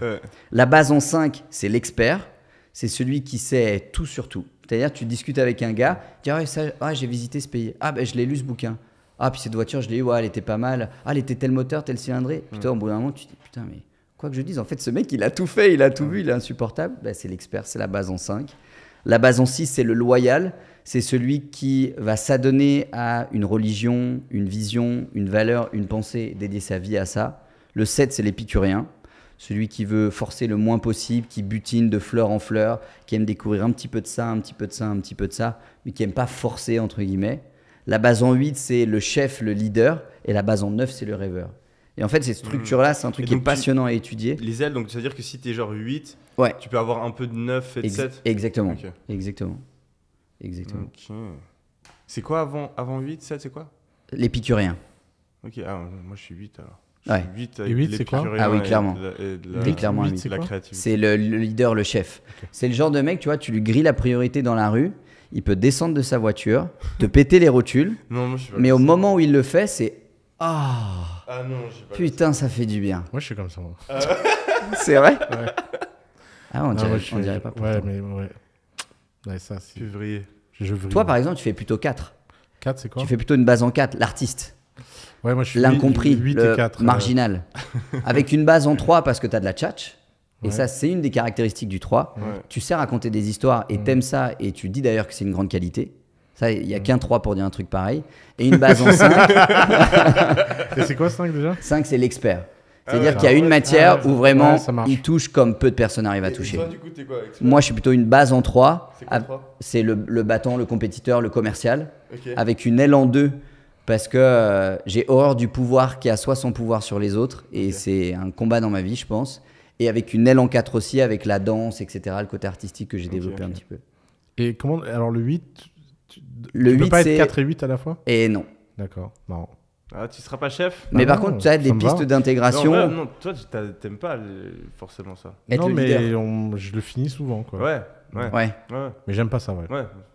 La base en 5, c'est l'expert. C'est celui qui sait tout sur tout. C'est-à-dire, tu discutes avec un gars, tu dis Ah, ah j'ai visité ce pays. Ah, ben, je l'ai lu ce bouquin. Ah, puis cette voiture, je l'ai eu. elle était pas mal. Ah, elle était tel moteur, tel cylindré. Putain, au bout d'un moment, tu te dis Putain, mais quoi que je dise, en fait, ce mec, il a tout fait, il a tout vu, il est insupportable. Ben, c'est l'expert, c'est la base en 5. La base en 6, c'est le loyal c'est celui qui va s'adonner à une religion, une vision, une valeur, une pensée, dédier sa vie à ça. Le 7, c'est l'épicurien, celui qui veut forcer le moins possible, qui butine de fleur en fleur, qui aime découvrir un petit peu de ça, un petit peu de ça, un petit peu de ça, mais qui aime pas forcer, entre guillemets. La base en 8, c'est le chef, le leader, et la base en 9, c'est le rêveur. Et en fait, cette hmm. structure là c'est un truc qui est passionnant à étudier. Les ailes, donc, ça veut dire que si tu es genre 8, ouais. tu peux avoir un peu de 9 et de 7 Exactement. Exactement. Exactement. C'est quoi avant, avant 8, 7, c'est quoi L'épicurien. Ok, ah, moi je suis 8 alors. ouais. 8 8, c'est quoi Ah oui, clairement. C'est la, C'est le, leader, le chef. C'est le genre de mec, tu vois, tu lui grilles la priorité dans la rue, il peut descendre de sa voiture, te péter les rotules, non, moi, je mais au moment où il le fait, c'est ah. ah non, je pas Putain, ça. fait du bien. Moi je suis comme ça. Ah. c'est vrai ouais. Ah, on dirait, pas. Ouais, mais ouais. Ouais, ça, Février. Toi, par exemple, tu fais plutôt 4. 4, c'est quoi Tu fais plutôt une base en 4, l'artiste. Ouais, moi je suis L'incompris, le euh. marginal. Avec une base en 3 parce que tu as de la tchatch. Et ça, c'est une des caractéristiques du 3. Tu sais raconter des histoires et mmh. t'aimes ça. Et tu dis d'ailleurs que c'est une grande qualité. Ça, il n'y a qu'un 3 pour dire un truc pareil. Et une base en 5. et c'est quoi 5 déjà 5, c'est l'expert. C'est-à-dire ah qu'il y a une ah matière ah où vraiment il touche comme peu de personnes arrivent à toucher. Moi, je suis plutôt une base en trois. C'est le, le battant, le compétiteur, le commercial. Avec une aile en deux, parce que euh, j'ai horreur du pouvoir qui soit son pouvoir sur les autres. Et c'est un combat dans ma vie, je pense. Et avec une aile en quatre aussi, avec la danse, etc., le côté artistique que j'ai développé un petit peu. Et comment. Alors, le 8, tu, le 8, peux pas être 4 et 8 à la fois Et non. D'accord, marrant. Ah, tu seras pas chef Mais ah par contre, tu as des pistes d'intégration. Non, non, toi, t'aimes pas forcément ça. non, mais je le finis souvent. Quoi. Ouais, ouais. ouais. Mais j'aime pas ça, ouais.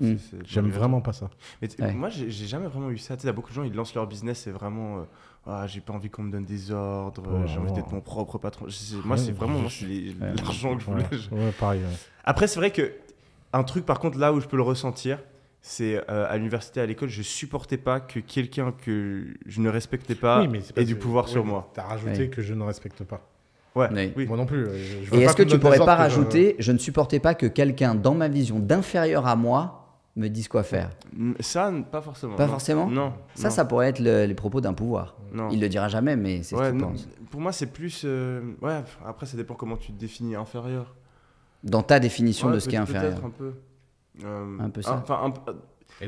Hmm. J'aime vraiment pas ça. Mais je Moi, j'ai jamais vraiment eu ça. Tu sais, beaucoup de gens, ils lancent leur business, et vraiment. Euh, ah, j'ai pas envie qu'on me donne des ordres, j'ai envie d'être mon propre patron. Moi, c'est vraiment l'argent que je voulais. pareil. Après, c'est vrai que un truc, par contre, là où je peux le ressentir, c'est euh, à l'université, à l'école, je supportais pas que quelqu'un que je ne respectais pas, ait du pouvoir sur moi. as rajouté que je ne respecte pas. Ouais, moi non plus. et est-ce que tu pourrais pas rajouter, je ne supportais pas que quelqu'un dans ma vision d'inférieur à moi me dise quoi faire Ça, pas forcément. Pas forcément Non. Ça, ça pourrait être les propos d'un pouvoir. Non. Il le dira jamais, mais c'est ce pense. Pour moi, c'est plus. Euh, ouais, après, ça dépend comment tu te définis inférieur. Dans ta définition de ce qui est inférieur. peu. Euh, un peu ah,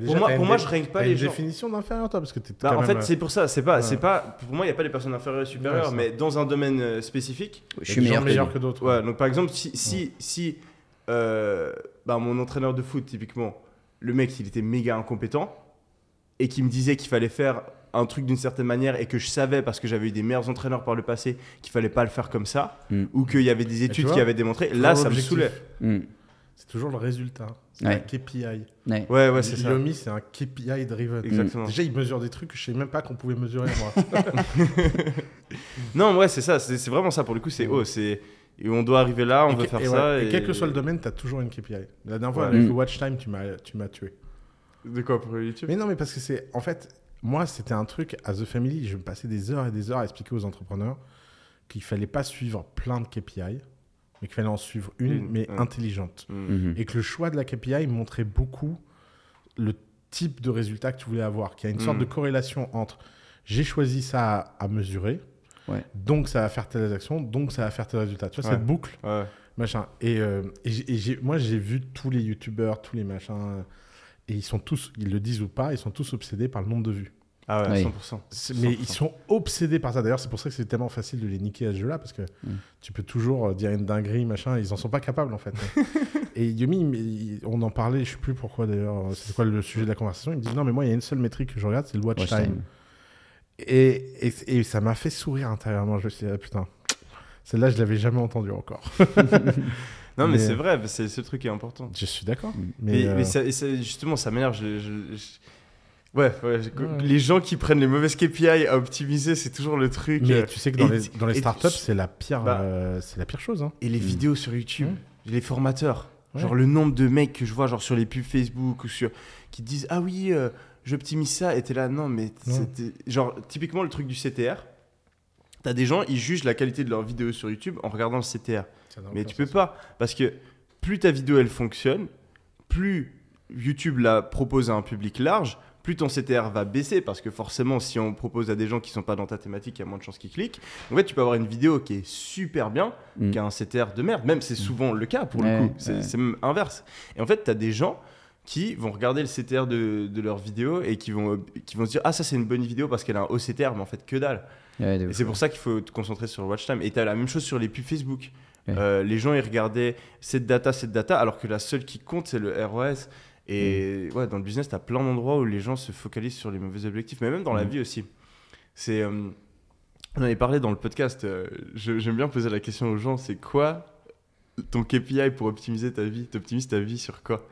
pour moi, pour moi je pas les gens. une définition d'inférieur, toi, parce que bah, en fait, c'est pour ça. C'est pas, c'est euh, pas. Pour moi, il y a pas des personnes inférieures et supérieures, mais dans un domaine euh, spécifique. Je suis meilleur, meilleur que, d'autres. Donc par exemple, si si si bah, mon entraîneur de foot typiquement, le mec, il était méga incompétent et qui me disait qu'il fallait faire un truc d'une certaine manière et que je savais parce que j'avais eu des meilleurs entraîneurs par le passé qu'il fallait pas le faire comme ça mm. ou qu'il y avait des études qui avaient démontré là ça me saoulait mm. c'est toujours le résultat un KPI. Ouais, ouais, c'est ça. Yomi, c'est un KPI driven. Exactement. Déjà, il mesure des trucs que je ne sais même pas qu'on pouvait mesurer, moi. non, ouais, c'est ça. C'est vraiment ça, pour le coup, c'est oh, c'est. on doit arriver là, on veut faire ça. Et, quel que soit le domaine, tu as toujours une KPI. La dernière fois, avec le mm. Watch Time, tu m'as tué. De quoi pour YouTube Mais non, mais parce que c'est. En fait, moi, c'était un truc à The Family. Je me passais des heures et des heures à expliquer aux entrepreneurs qu'il fallait pas suivre plein de KPI mais qu'il fallait en suivre une, mmh, mais mmh. intelligente. Mmh. Et que le choix de la KPI montrait beaucoup le type de résultat que tu voulais avoir, qu'il y a une sorte de corrélation entre j'ai choisi ça à, mesurer, donc ça va faire telle actions, donc ça va faire tel résultat ». Tu vois, cette boucle, machin. Et, euh, et, moi, j'ai vu tous les youtubeurs, tous les machins, et ils sont tous, ils le disent ou pas, ils sont tous obsédés par le nombre de vues. Ah ouais, 100%, Mais ils sont obsédés par ça. D'ailleurs, c'est pour ça que c'est tellement facile de les niquer à ce jeu-là, parce que mm. tu peux toujours euh, dire une dinguerie, machin, ils en sont pas capables en fait. et Yumi, on en parlait, je sais plus pourquoi d'ailleurs, euh, c'est quoi le sujet de la conversation, il me dit non, mais moi il y a une seule métrique que je regarde, c'est le watch, time. Et, et, ça m'a fait sourire intérieurement, je me suis dit ah, putain, celle-là je l'avais jamais entendue encore. Non, mais, c'est vrai, c'est ce truc est important. Je suis d'accord. Mm. Mais, euh, justement, ça m'énerve. je, Ouais, les gens qui prennent les mauvaises KPI à optimiser, c'est toujours le truc. Mais euh, tu sais que dans, les, dans les, startups, c'est la pire, bah. euh, c'est la pire chose. Hein. Et les mm. vidéos sur YouTube, les formateurs, genre le nombre de mecs que je vois, genre sur les pubs Facebook ou sur qui disent ah oui, euh, j'optimise ça, et t'es là non mais c'était… » genre typiquement le truc du CTR. T'as des gens, ils jugent la qualité de leurs vidéos sur YouTube en regardant le CTR. Mais tu peux pas parce que plus ta vidéo elle fonctionne, plus YouTube la propose à un public large plus ton CTR va baisser parce que forcément, si on propose à des gens qui sont pas dans ta thématique, il y a moins de chances qu'ils cliquent. En fait, tu peux avoir une vidéo qui est super bien, mm. qui a un CTR de merde. Même, c'est mm. souvent le cas pour le coup. C'est même inverse. Et en fait, tu as des gens qui vont regarder le CTR de, leur vidéo et qui vont, qui vont se dire Ah, ça, c'est une bonne vidéo parce qu'elle a un haut CTR, mais en fait, que dalle. et c'est pour ça qu'il faut te concentrer sur le watch time. Et tu as la même chose sur les pubs Facebook. Euh, les gens, ils regardaient cette data, cette data, alors que la seule qui compte, c'est le ROS. Et mm. ouais, dans le business, tu as plein d'endroits où les gens se focalisent sur les mauvais objectifs, mais même dans la mm. vie aussi. C'est, euh, en on avait parlé dans le podcast, euh, j'aime bien poser la question aux gens, c'est quoi ton KPI pour optimiser ta vie T'optimises ta vie sur quoi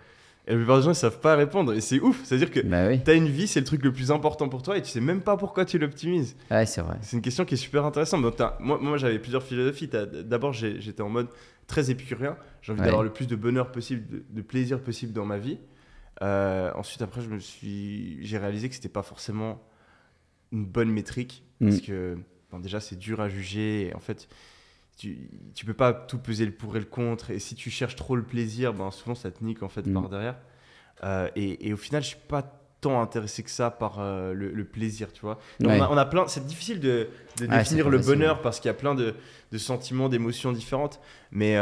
et la plupart des gens ne savent pas répondre. Et c'est ouf. C'est-à-dire que bah tu as une vie, c'est le truc le plus important pour toi et tu sais même pas pourquoi tu l'optimises. c'est une question qui est super intéressante. moi, moi j'avais plusieurs philosophies. D'abord, j'étais en mode très épicurien. J'ai envie d'avoir le plus de bonheur possible, de, plaisir possible dans ma vie. Euh, ensuite, après, je me suis, j'ai réalisé que c'était pas forcément une bonne métrique parce mm. que déjà c'est dur à juger. Et en fait, tu, tu peux pas tout peser le pour et le contre. Et si tu cherches trop le plaisir, ben, souvent ça te nique en fait mm. par derrière. Euh, et, et, au final, je suis pas tant intéressé que ça par euh, le, plaisir, tu vois. on, a, plein. C'est difficile de, définir le bonheur parce qu'il y a plein de, de sentiments, d'émotions différentes. Mais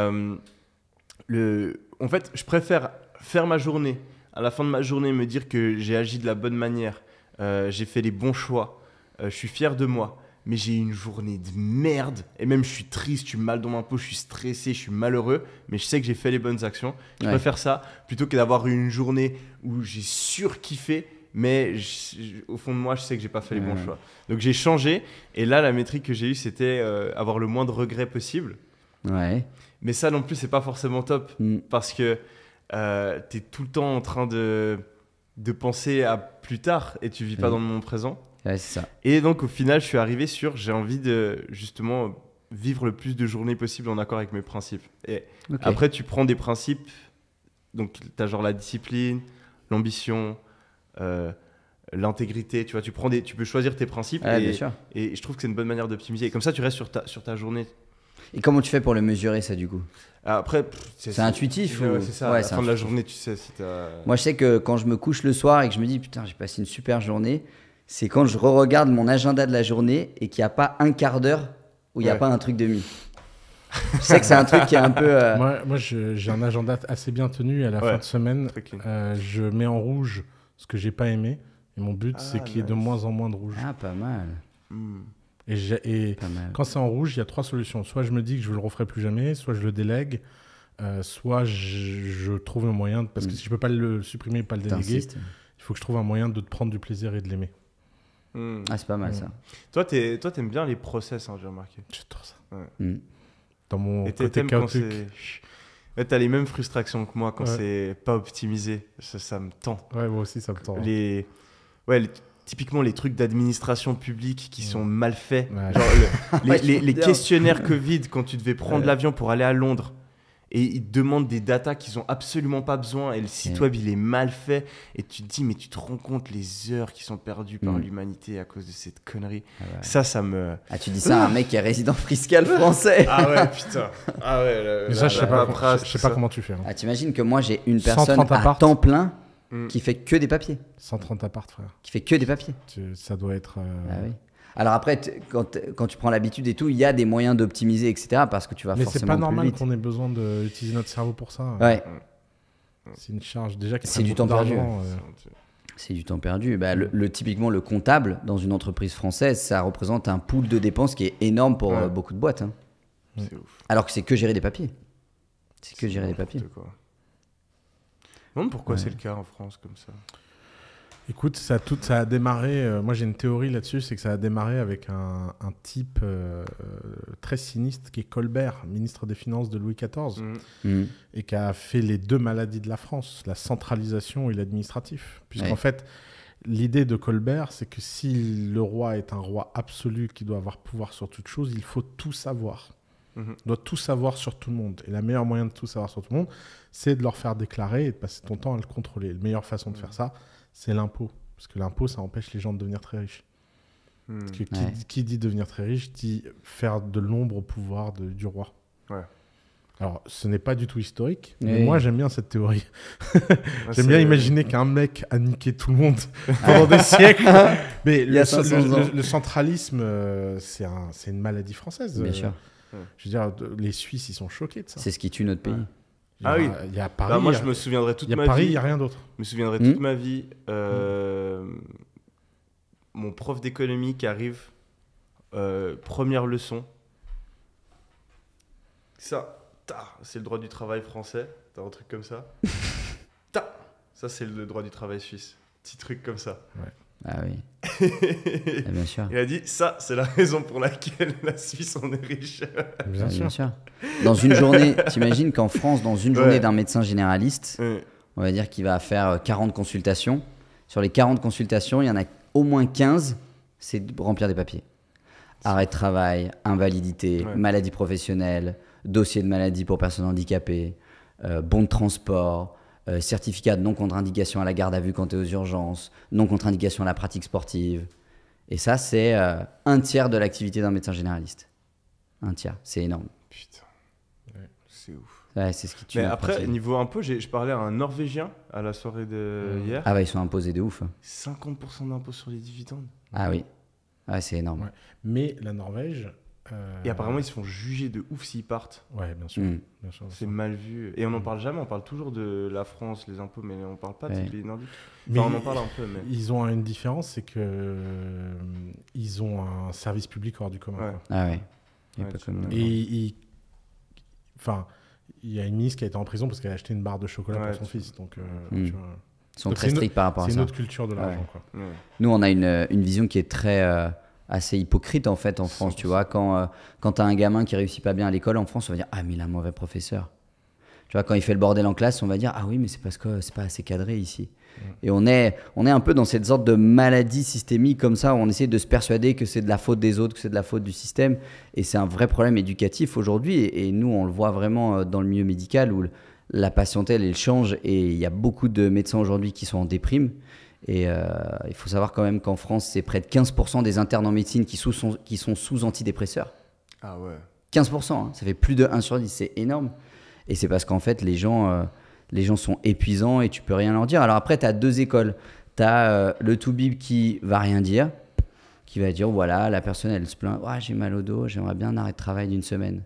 le, en fait, je préfère faire ma journée à la fin de ma journée, me dire que j'ai agi de la bonne manière, euh, j'ai fait les bons choix, euh, je suis fier de moi, mais j'ai eu une journée de merde, et même je suis triste, je suis mal dans ma peau, je suis stressé, je suis malheureux, mais je sais que j'ai fait les bonnes actions. Je préfère ça plutôt que d'avoir eu une journée où j'ai surkiffé, mais au fond de moi, je sais que j'ai pas fait les bons choix. Donc j'ai changé, et là, la métrique que j'ai eue, c'était euh, avoir le moins de regrets possible. Mais ça non plus, c'est pas forcément top, mm. parce que euh, tu es tout le temps en train de, penser à plus tard et tu vis pas dans le moment présent. ça. Et donc, au final, je suis arrivé sur j'ai envie de justement vivre le plus de journées possible en accord avec mes principes. Et après, tu prends des principes. Donc, tu as genre la discipline, l'ambition, euh, l'intégrité, tu vois, tu prends des, tu peux choisir tes principes et, je trouve que c'est une bonne manière d'optimiser. Et Comme ça, tu restes sur ta, sur ta journée, et comment tu fais pour le mesurer, ça, du coup ah, après, c'est intuitif. Ou... ça. à la fin de la journée, tu sais si Moi, je sais que quand je me couche le soir et que je me dis putain, j'ai passé une super journée, c'est quand je re-regarde mon agenda de la journée et qu'il n'y a pas un quart d'heure où il n'y a pas un truc de mi. je sais que c'est un truc qui est un peu. Euh, moi, j'ai un agenda assez bien tenu. À la fin de semaine, euh, je mets en rouge ce que j'ai pas aimé. Et mon but, c'est ah qu'il y ait de moins en moins de rouge. Ah, pas mal. Hmm. Et, quand c'est en rouge, il y a trois solutions. Soit je me dis que je ne le referai plus jamais, soit je le délègue, euh, soit je, trouve un moyen, de, parce que mm. si je ne peux pas le supprimer, pas le déléguer, il faut que je trouve un moyen de te prendre du plaisir et de l'aimer. Mm. Ah, c'est pas mal mm. ça. Toi, tu aimes bien les process, hein, j'ai remarqué. J'adore ça. Dans mon et côté chaotique. Tu as les mêmes frustrations que moi quand c'est pas optimisé. Ça, me tend. Ouais, moi aussi, ça me tend. Hein. Les... Ouais, typiquement les trucs d'administration publique qui sont mal faits. Genre les, questionnaires Covid quand tu devais prendre l'avion pour aller à Londres. Et ils te demandent des datas qu'ils n'ont absolument pas besoin. Et le site web, il est mal fait. Et tu te dis, mais tu te rends compte les heures qui sont perdues par mm. l'humanité à cause de cette connerie. Ah ça, ça me. Ah, tu dis ça à un mec qui est résident fiscal français. ah ouais, putain. Ah ouais. mais ça, je sais, sais pas, comment tu fais. Hein. Ah, t'imagines que moi, j'ai une personne à temps plein Mm. qui fait que des papiers. 130 part frère. Qui fait que des papiers. ça doit être. Euh, ah Alors après, quand, quand, tu prends l'habitude et tout, il y a des moyens d'optimiser, etc. Parce que tu vas Mais forcément. Mais c'est pas normal qu'on ait besoin d'utiliser notre cerveau pour ça. Ouais. C'est une charge déjà qui C'est du temps perdu. Euh. C'est du temps perdu. Bah, le, typiquement, le comptable dans une entreprise française, ça représente un pool de dépenses qui est énorme pour euh, beaucoup de boîtes. Hein. Ouf. Alors que c'est que gérer des papiers. C'est que gérer des papiers. Quoi pourquoi c'est le cas en France comme ça Écoute, ça, tout, ça a démarré. Euh, moi, j'ai une théorie là-dessus, c'est que ça a démarré avec un, un type euh, euh, très sinistre qui est Colbert, ministre des Finances de Louis XIV, mm. et qui a fait les deux maladies de la France, la centralisation et l'administratif. Puisqu'en fait, l'idée de Colbert, c'est que si le roi est un roi absolu qui doit avoir pouvoir sur toute chose, il faut tout savoir on mhm. doit tout savoir sur tout le monde. Et la meilleure moyen de tout savoir sur tout le monde, c'est de leur faire déclarer et de passer ton temps à le contrôler. La meilleure façon de faire mhm. ça, c'est l'impôt. Parce que l'impôt, ça empêche les gens de devenir très riches. Hmm. Parce que qui, dit devenir très riche dit faire de l'ombre au pouvoir du roi. Alors, ce n'est pas du tout historique, mais moi j'aime bien cette théorie. j'aime bien imaginer qu'un mec a niqué tout le monde pendant des siècles. Mais le, centralisme, euh, c'est une maladie française. Bien euh, sûr. Je veux dire, les Suisses, ils sont choqués de ça. C'est ce qui tue notre pays. ah oui. Il y a Paris. Bah, moi, je me souviendrai toute ma vie. Il y a rien d'autre. Je me souviendrai toute hmm. ma vie. Euh, mon prof d'économie qui arrive, euh, première leçon. Ça, c'est le droit du travail français. T'as un truc comme ça. ça, c'est le droit du travail suisse. Petit truc comme ça. Ah oui. Ah, il a dit ça, c'est la raison pour laquelle la Suisse en est riche. Bien, Dans une journée, t'imagines qu'en France, dans une journée d'un médecin généraliste, on va dire qu'il va faire 40 euh, consultations. Sur les 40 consultations, il y en a au moins 15, c'est de remplir des papiers. Arrêt de travail, invalidité, maladie professionnelle, dossier de maladie pour personnes handicapées, euh, bon de transport, euh, certificat de non-contre-indication à la garde à vue quand tu es aux urgences, non-contre-indication à la pratique sportive. Et ça, c'est euh, un tiers de l'activité d'un médecin généraliste. Un tiers, c'est énorme. Putain, c'est ouf. Ouais, c'est ce qui tue. Mais après, niveau un peu, je parlais à un Norvégien à la soirée de euh, Ah bah, ils sont imposés de ouf. 50% hein. d'impôt sur les dividendes. Ah oui, c'est énorme. Mais la Norvège, euh, Et apparemment, ils se font juger de ouf s'ils partent. Ouais, bien sûr. Mm. c'est mal vu. Et on n'en mm. parle jamais. On parle toujours de la France, les impôts, mais on ne parle pas de des pays nordiques. Mais on en parle un peu. Mais... Ils ont une différence, c'est que euh, ils ont un service public hors du commun. Ah ouais. Et, il... enfin, il y a une ministre qui a été en prison parce qu'elle a acheté une barre de chocolat pour son fils. Donc, euh, mm. Ils sont très stricts par rapport à ça. C'est une autre culture de l'argent. Nous, on a une, vision qui est très assez hypocrite en fait en France, tu vois. Quand, euh, tu as un gamin qui réussit pas bien à l'école en France, on va dire Ah, mais il a un mauvais professeur. Tu vois, quand il fait le bordel en classe, on va dire Ah oui, mais c'est parce que c'est pas assez cadré ici. Et on est, on est un peu dans cette sorte de maladie systémique comme ça, où on essaie de se persuader que c'est de la faute des autres, que c'est de la faute du système. Et c'est un vrai problème éducatif aujourd'hui. Et, et, nous, on le voit vraiment euh, dans le milieu médical où la patientèle, elle change. Et il y a beaucoup de médecins aujourd'hui qui sont en déprime et euh, il faut savoir quand même qu'en France, c'est près de 15% des internes en médecine qui, sont, qui sont sous antidépresseurs. Ah ouais. 15%, hein. ça fait plus de 1 sur 10, c'est énorme. Et c'est parce qu'en fait, les gens, euh, les gens sont épuisants et tu peux rien leur dire. Alors après, tu as deux écoles. Tu as euh, le toubib qui va rien dire, qui va dire voilà, la personne, elle se plaint, j'ai mal au dos, j'aimerais bien un arrêt de travail d'une semaine.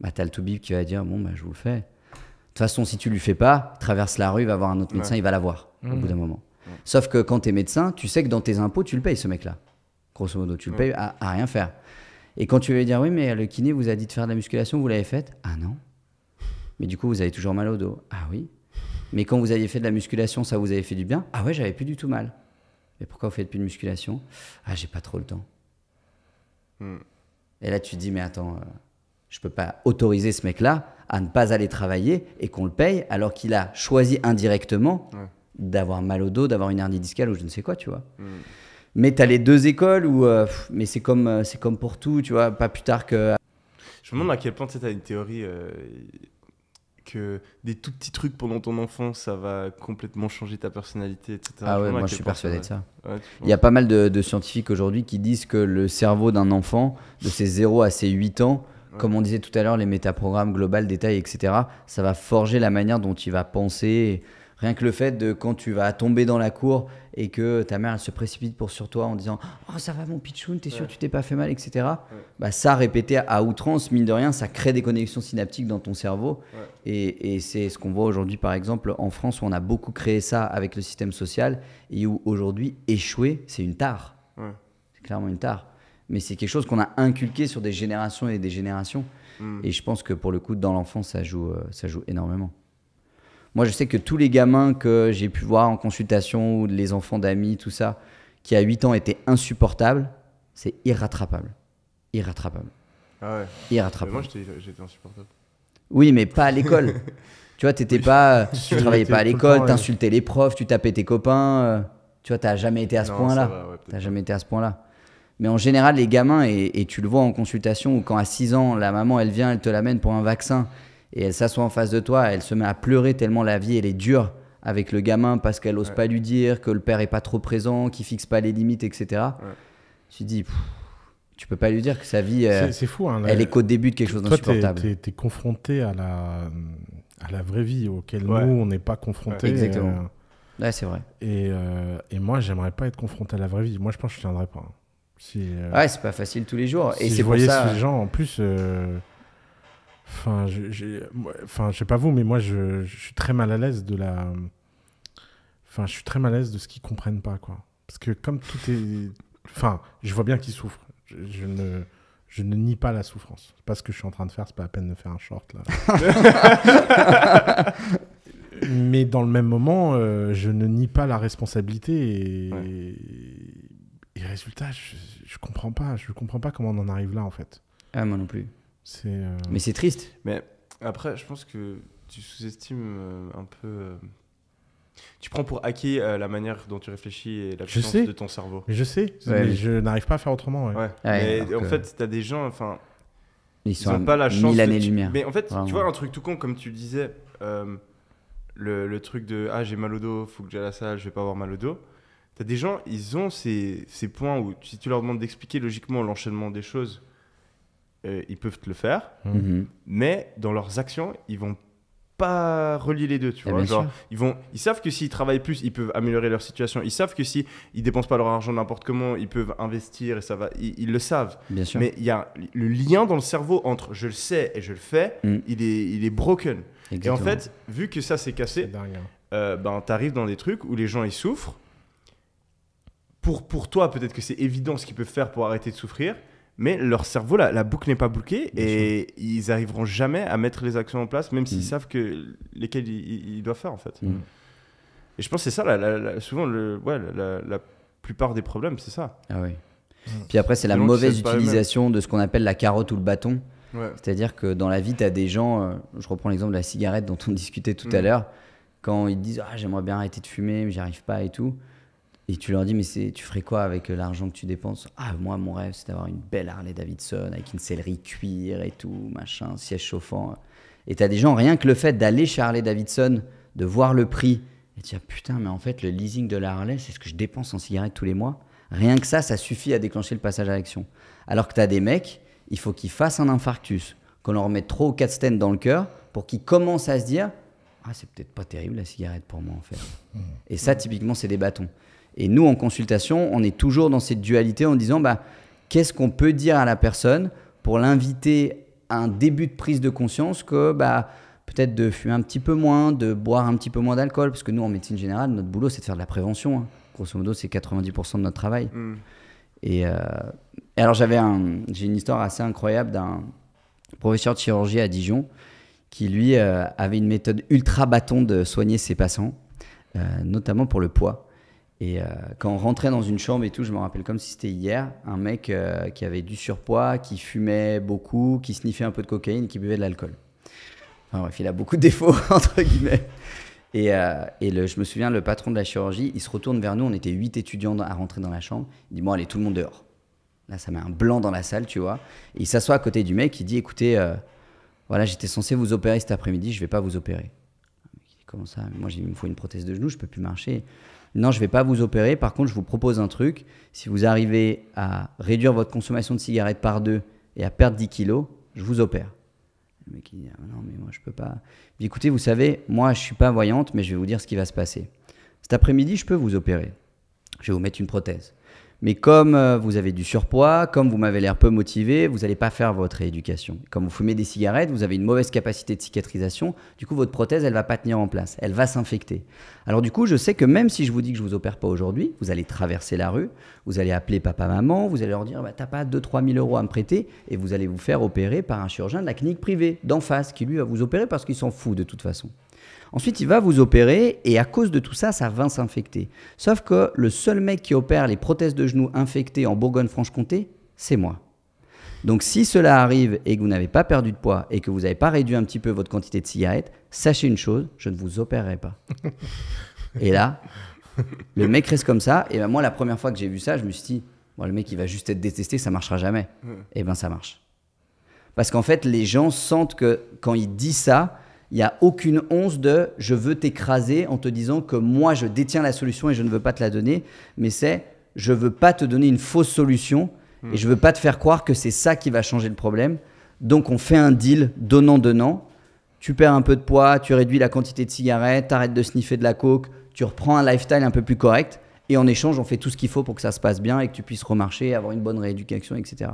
Bah, tu as le toubib qui va dire bon, bah, je vous le fais. De toute façon, si tu lui fais pas, traverse la rue, va voir un autre médecin, il va la voir au mmh. bout d'un moment. Sauf que quand tu es médecin, tu sais que dans tes impôts, tu le payes, ce mec-là. Grosso modo, tu le payes à, rien faire. Et quand tu veux lui dire, oui, mais le kiné vous a dit de faire de la musculation, vous l'avez faite Ah non. Mais du coup, vous avez toujours mal au dos. Ah oui. Mais quand vous aviez fait de la musculation, ça vous avait fait du bien Ah ouais, j'avais plus du tout mal. Mais pourquoi vous faites plus de musculation Ah, j'ai pas trop le temps. Hmm. Et là, tu dis, mais attends, euh, je peux pas autoriser ce mec-là à ne pas aller travailler et qu'on le paye alors qu'il a choisi indirectement d'avoir mal au dos, d'avoir une hernie discale ou je ne sais quoi, tu vois. Hmm. Mais tu as les deux écoles où. Euh, mais c'est comme, euh, c'est comme pour tout, tu vois, pas plus tard que. Je me demande à quel point tu as une théorie euh, que des tout petits trucs pendant ton enfance, ça va complètement changer ta personnalité, etc. Ah ouais, moi je suis persuadé de ça. Il y a pas mal de, scientifiques aujourd'hui qui disent que le cerveau d'un enfant, de ses 0 à ses 8 ans, comme on disait tout à l'heure, les métaprogrammes global, détail, etc., ça va forger la manière dont il va penser. Rien que le fait de quand tu vas tomber dans la cour et que ta mère se précipite pour sur toi en disant Oh, ça va mon pitchoun, t'es sûr tu t'es pas fait mal, etc. Bah, ça, répété à outrance, mine de rien, ça crée des connexions synaptiques dans ton cerveau. Et, c'est ce qu'on voit aujourd'hui, par exemple, en France, où on a beaucoup créé ça avec le système social et où aujourd'hui, échouer, c'est une tare. C'est clairement une tare. Mais c'est quelque chose qu'on a inculqué sur des générations et des générations. Hmm. Et je pense que pour le coup, dans l'enfance, ça joue, euh, ça joue énormément. Moi, je sais que tous les gamins que j'ai pu voir en consultation ou les enfants d'amis, tout ça, qui à 8 ans étaient insupportables, c'est irrattrapable. Irrattrapable. Ah ouais. Irrattrapable. moi, j'étais insupportable. Oui, mais pas à l'école. tu vois, t'étais pas, tu travaillais pas à l'école, tu insultais les profs, tu tapais tes copains. Euh, tu vois, jamais été à ce point-là. Tu n'as jamais été à ce point-là. Mais en général, les gamins, et, et, tu le vois en consultation, ou quand à 6 ans, la maman, elle vient, elle te l'amène pour un vaccin, et elle s'assoit en face de toi, elle se met à pleurer tellement la vie, elle est dure avec le gamin parce qu'elle n'ose pas lui dire, que le père est pas trop présent, qu'il fixe pas les limites, etc. Tu Tu dis, tu tu peux pas lui dire que sa vie, c'est, euh, fou, hein, elle est qu'au début de quelque chose d'insupportable. Tu es, confronté à la, à la vraie vie auquel nous, on n'est pas confronté. Exactement. Et, euh, c'est vrai. Et, euh, et moi, j'aimerais pas être confronté à la vraie vie. Moi, je pense que je tiendrais pas. Hein. Si, ouais, c'est pas facile tous les jours. Si et c'est pour ça. Ces gens, en plus Enfin, je, enfin, je sais pas vous, mais moi, je, suis très mal à l'aise de la. Enfin, je suis très mal à l'aise de ce qu'ils comprennent pas, quoi. Parce que comme tout est. Enfin, je vois bien qu'ils souffrent. Je, ne. Je ne nie pas la souffrance. C'est pas ce que je suis en train de faire, c'est pas la peine de faire un short là. mais dans le même moment, euh, je ne nie pas la responsabilité et, et, résultat, je, je comprends pas, je comprends pas comment on en arrive là en fait. Ah, moi non plus. Euh, mais c'est triste. Mais après, je pense que tu sous-estimes euh, un peu. Euh, tu prends pour acquis la manière dont tu réfléchis et la puissance de ton cerveau. Je sais, mais je n'arrive pas à faire autrement. Ouais. mais en fait, tu as des gens, enfin, ils, ils n'ont pas la chance. lumière. Mais en fait, tu vois, un truc tout con, comme tu disais, le, truc de ah, j'ai mal au dos, faut que j'aille à la salle, je vais pas avoir mal au dos. t'as des gens, ils ont ces, ces points où si tu leur demandes d'expliquer logiquement l'enchaînement des choses, euh, ils peuvent le faire, mhm. Mhm. mais dans leurs actions, ils vont pas relier les deux, tu eh vois. ils, vont, ils savent que s'ils travaillent plus, ils peuvent améliorer leur situation. Ils savent que si ne dépensent pas leur argent n'importe comment, ils peuvent investir et ça va. Ils, le savent. Bien sûr. Mais il y a le lien dans le cerveau entre je le sais et je le fais, mm. il, est, il est broken. Et en fait, vu que ça s'est cassé, hein. euh, ben dans des trucs où les gens ils souffrent. Pour, pour toi, peut-être que c'est évident ce qu'ils peuvent faire pour arrêter de souffrir mais leur cerveau, la, la boucle n'est pas bloquée et ils arriveront jamais à mettre les actions en place, même s'ils mm. savent que lesquelles ils, doivent faire en fait. Mm. Et je pense que c'est ça, souvent, la, plupart des problèmes, c'est ça. Ah oui. Mm. Puis après, c'est la mauvaise utilisation de ce qu'on appelle la carotte ou le bâton. C'est-à-dire que dans la vie, tu as des gens, euh, je reprends l'exemple de la cigarette dont on discutait tout à l'heure, quand ils disent ah, j'aimerais bien arrêter de fumer, mais j'y arrive pas et tout et tu leur dis, mais tu ferais quoi avec euh, l'argent que tu dépenses Ah, moi, mon rêve, c'est d'avoir une belle Harley Davidson avec une sellerie cuir et tout, machin, siège chauffant. Et tu as des gens, rien que le fait d'aller chez Harley Davidson, de voir le prix, et de ah, putain, mais en fait, le leasing de la Harley, c'est ce que je dépense en cigarettes tous les mois. Rien que ça, ça suffit à déclencher le passage à l'action. Alors que tu as des mecs, il faut qu'ils fassent un infarctus, qu'on leur mette trop ou quatre stents dans le cœur pour qu'ils commencent à se dire, ah, c'est peut-être pas terrible la cigarette pour moi en fait. Mmh. Et ça, typiquement, c'est des bâtons. Et nous, en consultation, on est toujours dans cette dualité en disant bah, qu'est-ce qu'on peut dire à la personne pour l'inviter à un début de prise de conscience que bah, peut-être de fumer un petit peu moins, de boire un petit peu moins d'alcool, parce que nous, en médecine générale, notre boulot, c'est de faire de la prévention. Hein. Grosso modo, c'est 90% de notre travail. Hmm. Euh, et, alors, j'avais un, j'ai une histoire assez incroyable d'un professeur de chirurgie à Dijon qui, lui, euh, avait une méthode ultra bâton de soigner ses patients, euh, notamment pour le poids. Et euh, quand on rentrait dans une chambre et tout, je me rappelle comme si c'était hier, un mec euh, qui avait du surpoids, qui fumait beaucoup, qui sniffait un peu de cocaïne, qui buvait de l'alcool. Enfin bref, il a beaucoup de défauts, entre guillemets. Et, euh, je me souviens, le patron de la chirurgie, il se retourne vers nous, on était huit étudiants à rentrer dans la chambre. Il dit, bon allez, tout le monde dehors. Là, ça met un blanc dans la salle, tu vois. Et il s'assoit à côté du mec, il dit, écoutez, voilà, j'étais censé vous opérer cet après-midi, je vais pas vous opérer. Il comment ça Moi, il me faut une prothèse de genou, je peux plus marcher non, je ne vais pas vous opérer, par contre, je vous propose un truc, si vous arrivez à réduire votre consommation de cigarettes par deux et à perdre 10 kilos, je vous opère. Le mec il dit ah, non mais moi je ne peux pas. écoutez vous savez moi je ne suis pas voyante mais je vais vous dire ce qui va se passer. Cet après-midi je peux vous opérer. Je vais vous mettre une prothèse. Mais comme euh, vous avez du surpoids, comme vous m'avez l'air peu motivé, vous n'allez pas faire votre rééducation. Comme vous fumez des cigarettes, vous avez une mauvaise capacité de cicatrisation. Du coup, votre prothèse, elle va pas tenir en place. Elle va s'infecter. Alors du coup, je sais que même si je vous dis que je ne vous opère pas aujourd'hui, vous allez traverser la rue, vous allez appeler papa, maman, vous allez leur dire, bah, t'as pas 2-3 000 euros à me prêter, et vous allez vous faire opérer par un chirurgien de la clinique privée d'en face, qui lui va vous opérer parce qu'il s'en fout de toute façon. Ensuite, il va vous opérer et à cause de tout ça, ça va s'infecter. Sauf que le seul mec qui opère les prothèses de genoux infectées en Bourgogne-Franche-Comté, c'est moi. Donc si cela arrive et que vous n'avez pas perdu de poids et que vous n'avez pas réduit un petit peu votre quantité de cigarettes, sachez une chose, je ne vous opérerai pas. et là, le mec reste comme ça. Et ben, moi, la première fois que j'ai vu ça, je me suis dit, le mec, il va juste être détesté, ça marchera jamais. Et eh bien, ça marche. Parce qu'en fait, les gens sentent que quand il dit ça, il n'y a aucune once de je veux t'écraser en te disant que moi je détiens la solution et je ne veux pas te la donner, mais c'est je veux pas te donner une fausse solution et hmm. je veux pas te faire croire que c'est ça qui va changer le problème. Donc on fait un deal donnant-donnant. Tu perds un peu de poids, tu réduis la quantité de cigarettes, arrêtes de sniffer de la coke, tu reprends un lifestyle un peu plus correct et en échange on fait tout ce qu'il faut pour que ça se passe bien et que tu puisses remarcher, avoir une bonne rééducation, etc.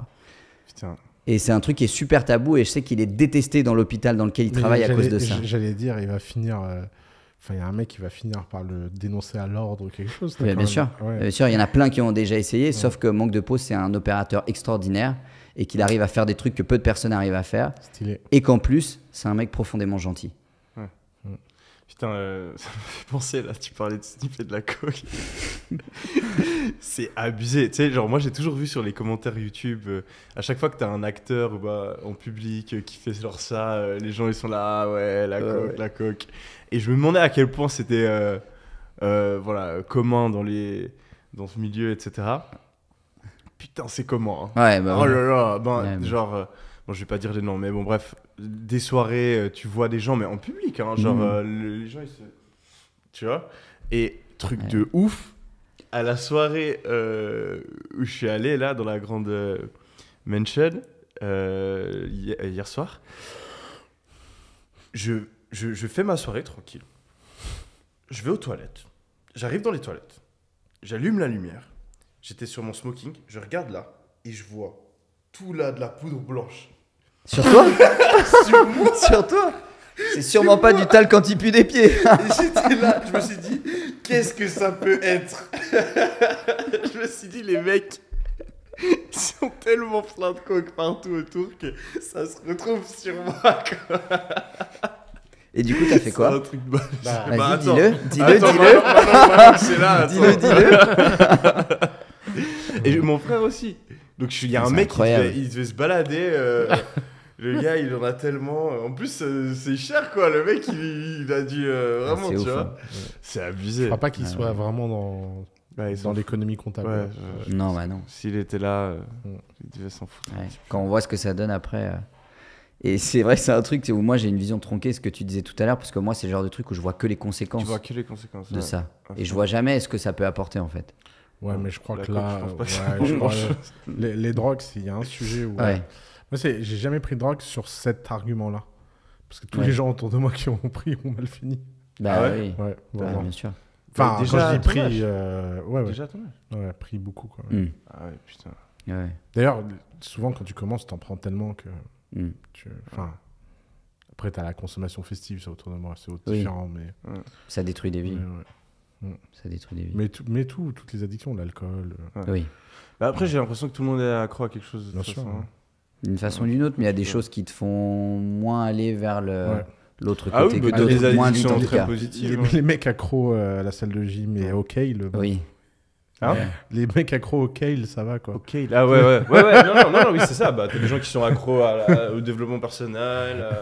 Putain, et c'est un truc qui est super tabou et je sais qu'il est détesté dans l'hôpital dans lequel il travaille à cause de ça. J'allais dire, il va finir. Euh, enfin, il y a un mec qui va finir par le dénoncer à l'ordre ou quelque chose. bien, sûr. bien sûr. Il y en a plein qui ont déjà essayé, sauf que Manque de Peau, c'est un opérateur extraordinaire et qu'il arrive à faire des trucs que peu de personnes arrivent à faire. Et qu'en plus, c'est un mec profondément gentil. Putain, euh, ça me fait penser là, tu parlais de sniffer de la coke. c'est abusé, tu sais, genre moi j'ai toujours vu sur les commentaires YouTube, euh, à chaque fois que t'as un acteur bah, en public euh, qui fait genre ça, les gens ils sont là, ah ouais, la ah coke, la coke. Et je me demandais à quel point c'était voilà, commun dans, les, dans ce milieu, etc. Putain, c'est comment hein. Ouais, bah. Oh là là, ben, genre, bon, je vais pas dire les noms, mais bon, bref, des soirées, euh, tu vois des gens, mais en public, hein, genre mhm. euh, les gens, ils se... Tu vois Et truc de ouf, à la soirée euh, où je suis allé, là, dans la grande mansion, hier soir, je, je fais ma soirée tranquille. Je vais aux toilettes. J'arrive dans les toilettes. J'allume la lumière. J'étais sur mon smoking. Je regarde là et je vois tout là de la poudre blanche Sur toi Sur Sur toi C'est sûrement pas du tal quand il pue des pieds. J'étais là, je me suis dit, qu'est-ce que ça peut être Je me suis dit, les mecs, ils sont tellement pleins de coques partout autour que ça se retrouve sur moi. Quoi. Et du coup, t'as fait quoi un truc bah, bah, dis-le, dis-le, dis-le. Dis-le, dis-le. Et mon frère aussi. Donc il y a un mec qui devait, il devait, se balader. Euh, le gars, il en a tellement. En plus, euh, c'est cher quoi. Le mec, il, a dû euh, ah, vraiment, tu vois. Hein. C'est abusé. Je crois pas qu'il soit vraiment dans. dans l'économie comptable. non, bah non. S'il était là, il devait s'en foutre. Quand on voit ce que ça donne après. Et c'est vrai, c'est un truc où moi j'ai une vision tronquée, ce que tu disais tout à l'heure, parce que moi c'est le genre de truc où je vois que les conséquences. Tu vois que les conséquences. De ça. Et je vois jamais ce que ça peut apporter en fait. Ouais, mais je crois que là, les, drogues, il y a un sujet où. Moi, Moi, j'ai jamais pris de drogue sur cet argument-là. Parce que tous les gens autour de moi qui ont pris ont mal fini. Bah ah oui. Ouais, bah, bien sûr. Enfin, bah, quand je dis pris. Euh, ouais, Déjà ton Ouais, pris beaucoup, quoi. Hmm. Ah ouais, putain. D'ailleurs, souvent, quand tu commences, t'en prends tellement que. Hmm. Tu... Enfin. Après, t'as la consommation festive, ça, autour de moi, c'est oui. différent, mais. Ça détruit des vies. Mm. Ça détruit des vies. Mais tout, mais toutes les addictions, l'alcool. Euh. Oui. Bah, après, j'ai l'impression que tout le monde est accro à quelque chose. De façon, hein. D'une façon ou d'une autre, mais il y a des choses qui te font moins aller vers le. l'autre côté ah oui, les addictions hein. très positives Les, mecs accros euh, à la salle de gym et ok le oui. Hein les mecs accros au kale, ça va quoi. Au kale. Ah ouais, ouais. ouais, non, non, oui, c'est ça. Bah, t'as des gens qui sont accros au développement personnel, à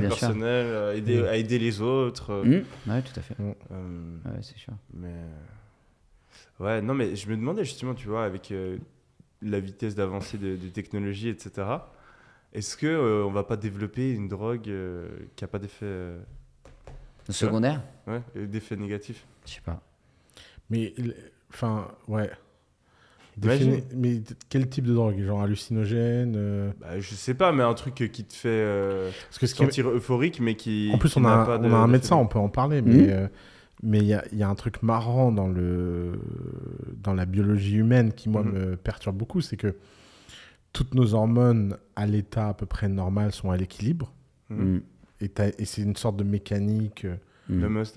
personnel, euh, mm. À, aider, les autres. Euh. Mm. Ouais, tout à fait. Mm, euh, ouais, c'est sûr. Mais. Ouais, non, mais je me demandais justement, tu vois, avec la vitesse d'avancée des de technologies, etc., est-ce qu'on on va pas développer une drogue qui a pas d'effet. Secondaire Ouais, d'effet négatif. Je sais pas. Mais Enfin, ouais. Mais quel type de drogue Genre hallucinogène euh? bah, Je sais pas, mais un truc qui te fait euh, Parce que ce sentir euphorique, mais qui. En plus, on, a, on a un médecin, on peut en parler, mmh. mais. Euh, mais il y, y, a un truc marrant dans, le, dans la biologie humaine qui, moi, mmh. me perturbe beaucoup, c'est que toutes nos hormones à l'état à peu près normal sont à l'équilibre. Mmh. Et, et c'est une sorte de mécanique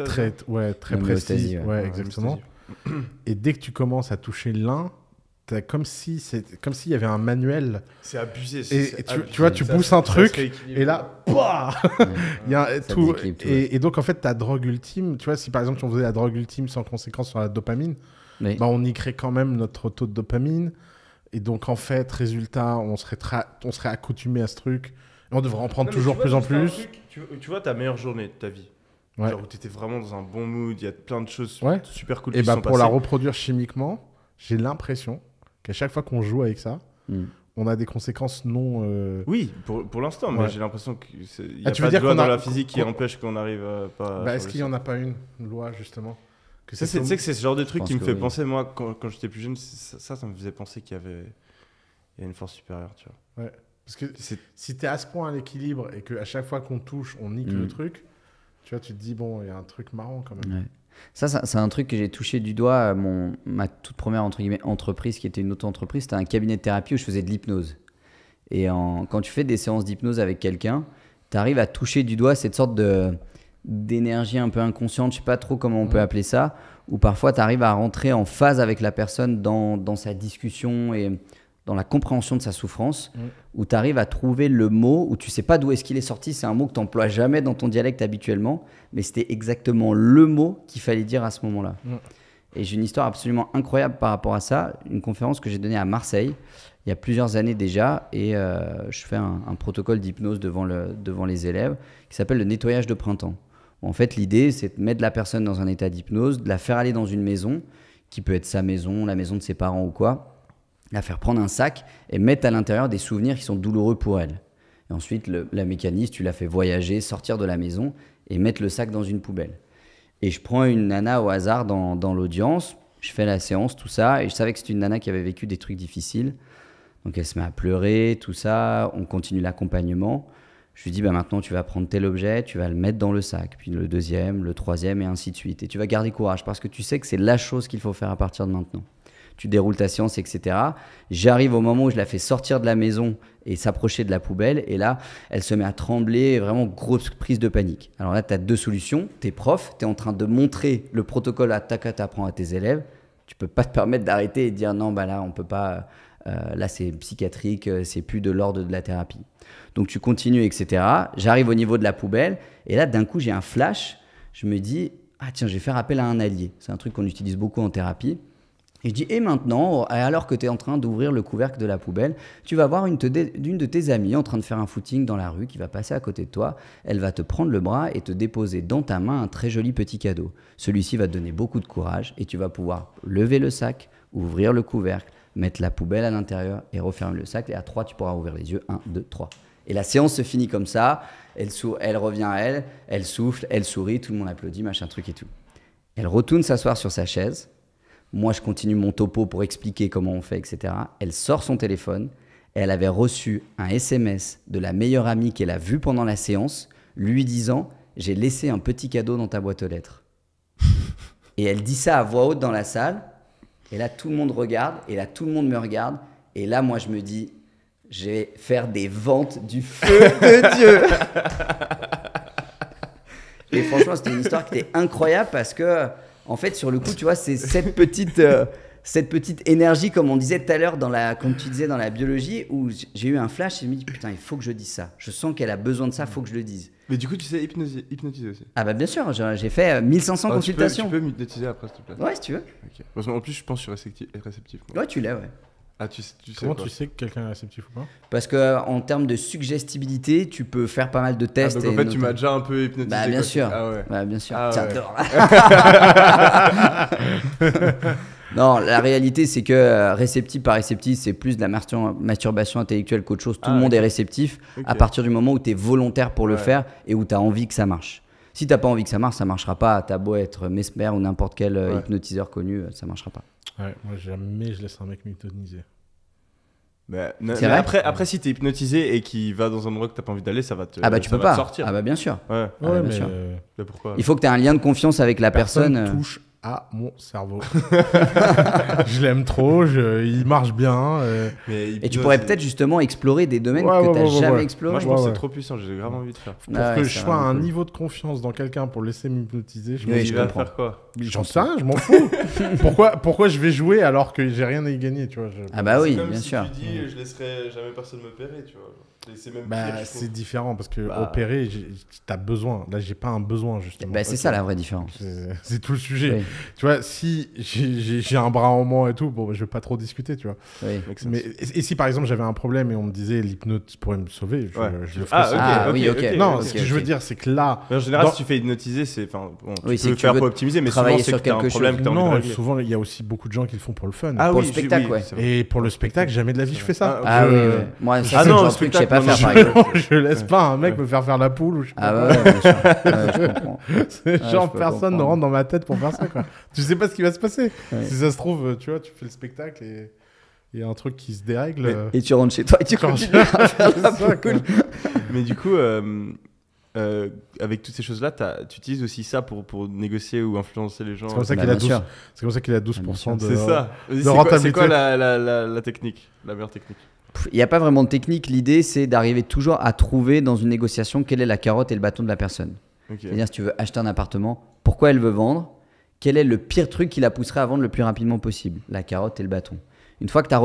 très, hein. ouais, très précise. ouais, exactement et dès que tu commences à toucher l'un, comme si c'est comme s'il y avait un manuel. C'est abusé. Et, et tu, vois, tu pousses un truc et là, il y a tout. Et, donc en fait, ta drogue ultime, tu vois, si par exemple on faisait la drogue ultime sans conséquence sur la dopamine, bah, on y crée quand même notre taux de dopamine. Et donc en fait, résultat, on serait on serait accoutumé à ce truc. on devrait en prendre toujours plus en plus. tu vois ta meilleure journée de ta vie Ouais. tu où vraiment dans un bon mood, il y a plein de choses super cool. Et qui bah, sont pour la reproduire chimiquement, j'ai l'impression qu'à chaque fois qu'on joue avec ça, hmm. on a des conséquences non. Euh, oui, pour, pour l'instant, mais j'ai l'impression qu'il y ah, a tu pas de dire loi dans la physique qui empêche qu'on arrive euh, pas. Bah, Est-ce qu'il y en a pas une, loi justement que ça, c'est, que c'est ce genre de truc qui me fait penser, moi, quand, quand j'étais plus jeune, ça, ça, me faisait penser qu'il y avait il y a une force supérieure, tu vois. Ouais. Parce que si tu es à ce point à l'équilibre et qu'à chaque fois qu'on touche, on nique le hmm. truc, tu vois, tu te dis, bon, il y a un truc marrant quand même. Ça, c'est un truc que j'ai touché du doigt. Euh, mon, ma toute première entre guillemets, entreprise, qui était une auto-entreprise, c'était un cabinet de thérapie où je faisais de l'hypnose. Et en, quand tu fais des séances d'hypnose avec quelqu'un, tu arrives à toucher du doigt cette sorte de d'énergie un peu inconsciente, je sais pas trop comment on peut appeler ça, Ou parfois tu arrives à rentrer en phase avec la personne dans, dans sa discussion et dans la compréhension de sa souffrance, mm. où tu arrives à trouver le mot, où tu sais pas d'où est-ce qu'il est sorti, c'est un mot que tu n'emploies jamais dans ton dialecte habituellement, mais c'était exactement le mot qu'il fallait dire à ce moment-là. Mm. Et j'ai une histoire absolument incroyable par rapport à ça, une conférence que j'ai donnée à Marseille il y a plusieurs années déjà, et euh, je fais un, protocole d'hypnose devant, le, devant les élèves qui s'appelle le nettoyage de printemps. en fait, l'idée, c'est de mettre la personne dans un état d'hypnose, de la faire aller dans une maison, qui peut être sa maison, la maison de ses parents ou quoi, la faire prendre un sac et mettre à l'intérieur des souvenirs qui sont douloureux pour elle. Et ensuite, la mécaniste, tu la fais voyager, sortir de la maison et mettre le sac dans une poubelle. Et je prends une nana au hasard dans, l'audience, je fais la séance, tout ça, et je savais que c'était une nana qui avait vécu des trucs difficiles. Donc elle se met à pleurer, tout ça, on continue l'accompagnement. Je lui dis, bah maintenant tu vas prendre tel objet, tu vas le mettre dans le sac, puis le deuxième, le troisième, et ainsi de suite. Et tu vas garder courage, parce que tu sais que c'est la chose qu'il faut faire à partir de maintenant tu déroules ta science, etc. J'arrive au moment où je la fais sortir de la maison et s'approcher de la poubelle. Et là, elle se met à trembler, vraiment grosse prise de panique. Alors là, tu as deux solutions. Tu es prof, tu es en train de montrer le protocole à ta apprends à tes élèves. Tu peux pas te permettre d'arrêter et de dire non, bah là, on peut pas. Euh, là, c'est psychiatrique, euh, c'est plus de l'ordre de la thérapie. Donc tu continues, etc. J'arrive au niveau de la poubelle. Et là, d'un coup, j'ai un flash. Je me dis, ah tiens, je vais faire appel à un allié. C'est un truc qu'on utilise beaucoup en thérapie. Et je dis, et maintenant, alors que tu es en train d'ouvrir le couvercle de la poubelle, tu vas voir une, de tes amies en train de faire un footing dans la rue qui va passer à côté de toi. Elle va te prendre le bras et te déposer dans ta main un très joli petit cadeau. Celui-ci va te donner beaucoup de courage et tu vas pouvoir lever le sac, ouvrir le couvercle, mettre la poubelle à l'intérieur et refermer le sac. Et à trois, tu pourras ouvrir les yeux. Un, 2, trois. » Et la séance se finit comme ça. Elle, elle revient à elle, elle souffle, elle sourit, tout le monde applaudit, machin truc et tout. Elle retourne s'asseoir sur sa chaise moi, je continue mon topo pour expliquer comment on fait, etc. Elle sort son téléphone. elle avait reçu un SMS de la meilleure amie qu'elle a vue pendant la séance, lui disant J'ai laissé un petit cadeau dans ta boîte aux lettres. et elle dit ça à voix haute dans la salle. Et là, tout le monde regarde. Et là, tout le monde me regarde. Et là, moi, je me dis Je vais faire des ventes du feu de Dieu. et franchement, c'était une histoire qui était incroyable parce que en fait, sur le coup, tu vois, c'est cette petite. Euh, cette petite énergie, comme on disait tout à l'heure, dans la, comme tu disais dans la biologie, où j'ai eu un flash et je me dis putain, il faut que je dise ça. Je sens qu'elle a besoin de ça, faut que je le dise. Mais du coup, tu sais hypnotiser, aussi. Ah bah bien sûr, j'ai fait 1500 euh, consultations. Ah, tu peux, hypnotiser après, s'il te plaît. Ouais, si tu veux. En plus, je pense que je réceptif. ouais, tu l'es, ouais. Ah, tu, sais Comment tu sais que quelqu'un est réceptif ou pas Parce que euh, en termes de suggestibilité, tu peux faire pas mal de tests. Ah, en fait, tu m'as déjà un peu hypnotisé. Bah, bien, sûr. Ah, ouais. bah, bien sûr. Ah, J'adore. non, la réalité, c'est que euh, réceptif par réceptif, c'est plus de la masturbation intellectuelle qu'autre chose. Tout le ah, monde est réceptif à partir du moment où tu es volontaire pour le faire et où tu as envie que ça marche. Si t'as pas envie que ça marche, ça marchera pas. as beau être mesmer ou n'importe quel euh, hypnotiseur connu, ça marchera pas. Ouais, moi jamais je laisse un mec m'hypnotiser. Mais, vrai après, après, si t'es hypnotisé et qu'il va dans un endroit que t'as pas envie d'aller, ça va te, ah bah, tu peux pas. sortir. Ah bah bien sûr. Ouais. Ah bah, euh, pourquoi Il faut que t'aies un lien de confiance avec la personne. Euh mon cerveau. je l'aime trop, il marche bien. Euh. Mais et tu pourrais euh, peut-être justement explorer des domaines que tu n'as jamais exploré Moi, je pense que c'est trop puissant, j'ai vraiment envie de faire. Ah pour que je sois à un niveau de confiance dans quelqu'un pour laisser m'hypnotiser, je me dis, faire quoi J'en sais rien, je m'en fous. pourquoi, pourquoi je vais jouer alors que j'ai rien à y gagner, tu vois je... Ah bah oui, bien si sûr. Tu dis, je laisserai jamais personne me payer, tu vois. C'est bah, c'est différent parce que bah. opérer opérer, t'as besoin. Là, j'ai pas un besoin justement. Bah, c'est ça la vraie différence. C'est tout le sujet. Tu vois, si j'ai un bras en moins et tout, bon, bah, je vais pas trop discuter, tu vois. Mais et, si par exemple j'avais un problème et on me disait l'hypnose pourrait me sauver, je, le ah, ah, oui, ok. Non, ce que je veux dire, c'est que là, en général, si tu fais hypnotiser, c'est tu oui, peux faire pour optimiser, mais souvent c'est que t'as un problème. Non, souvent il y a aussi beaucoup de gens qui le font pour le fun, ah pour le spectacle, Et pour le spectacle, jamais de la vie je fais ça. Ah, ah oui, moi, ah non, pas je laisse pas un mec me faire faire la poule ou je ah C'est genre personne ne rentre dans ma tête pour faire ça quoi. tu sais pas ce qui va se passer. Si ça se trouve, euh, tu vois, tu fais le spectacle et il y a un truc qui se dérègle. Euh. Et tu rentres chez toi et tu commences à faire Mais du coup, euh, avec toutes ces choses-là, tu utilises aussi ça pour, pour négocier ou influencer les gens. C'est comme ça bah, qu'il a 12 C'est comme ça qu'il a 12 de ça. rentabilité. c'est quoi la technique La meilleure technique il n'y a pas vraiment de technique. L'idée, c'est d'arriver toujours à trouver dans une négociation quelle est la carotte et le bâton de la personne. C'est-à-dire, si tu veux acheter un appartement, pourquoi elle veut vendre Quel est le pire truc qui la pousserait à vendre le plus rapidement possible La carotte et le bâton. Une fois que tu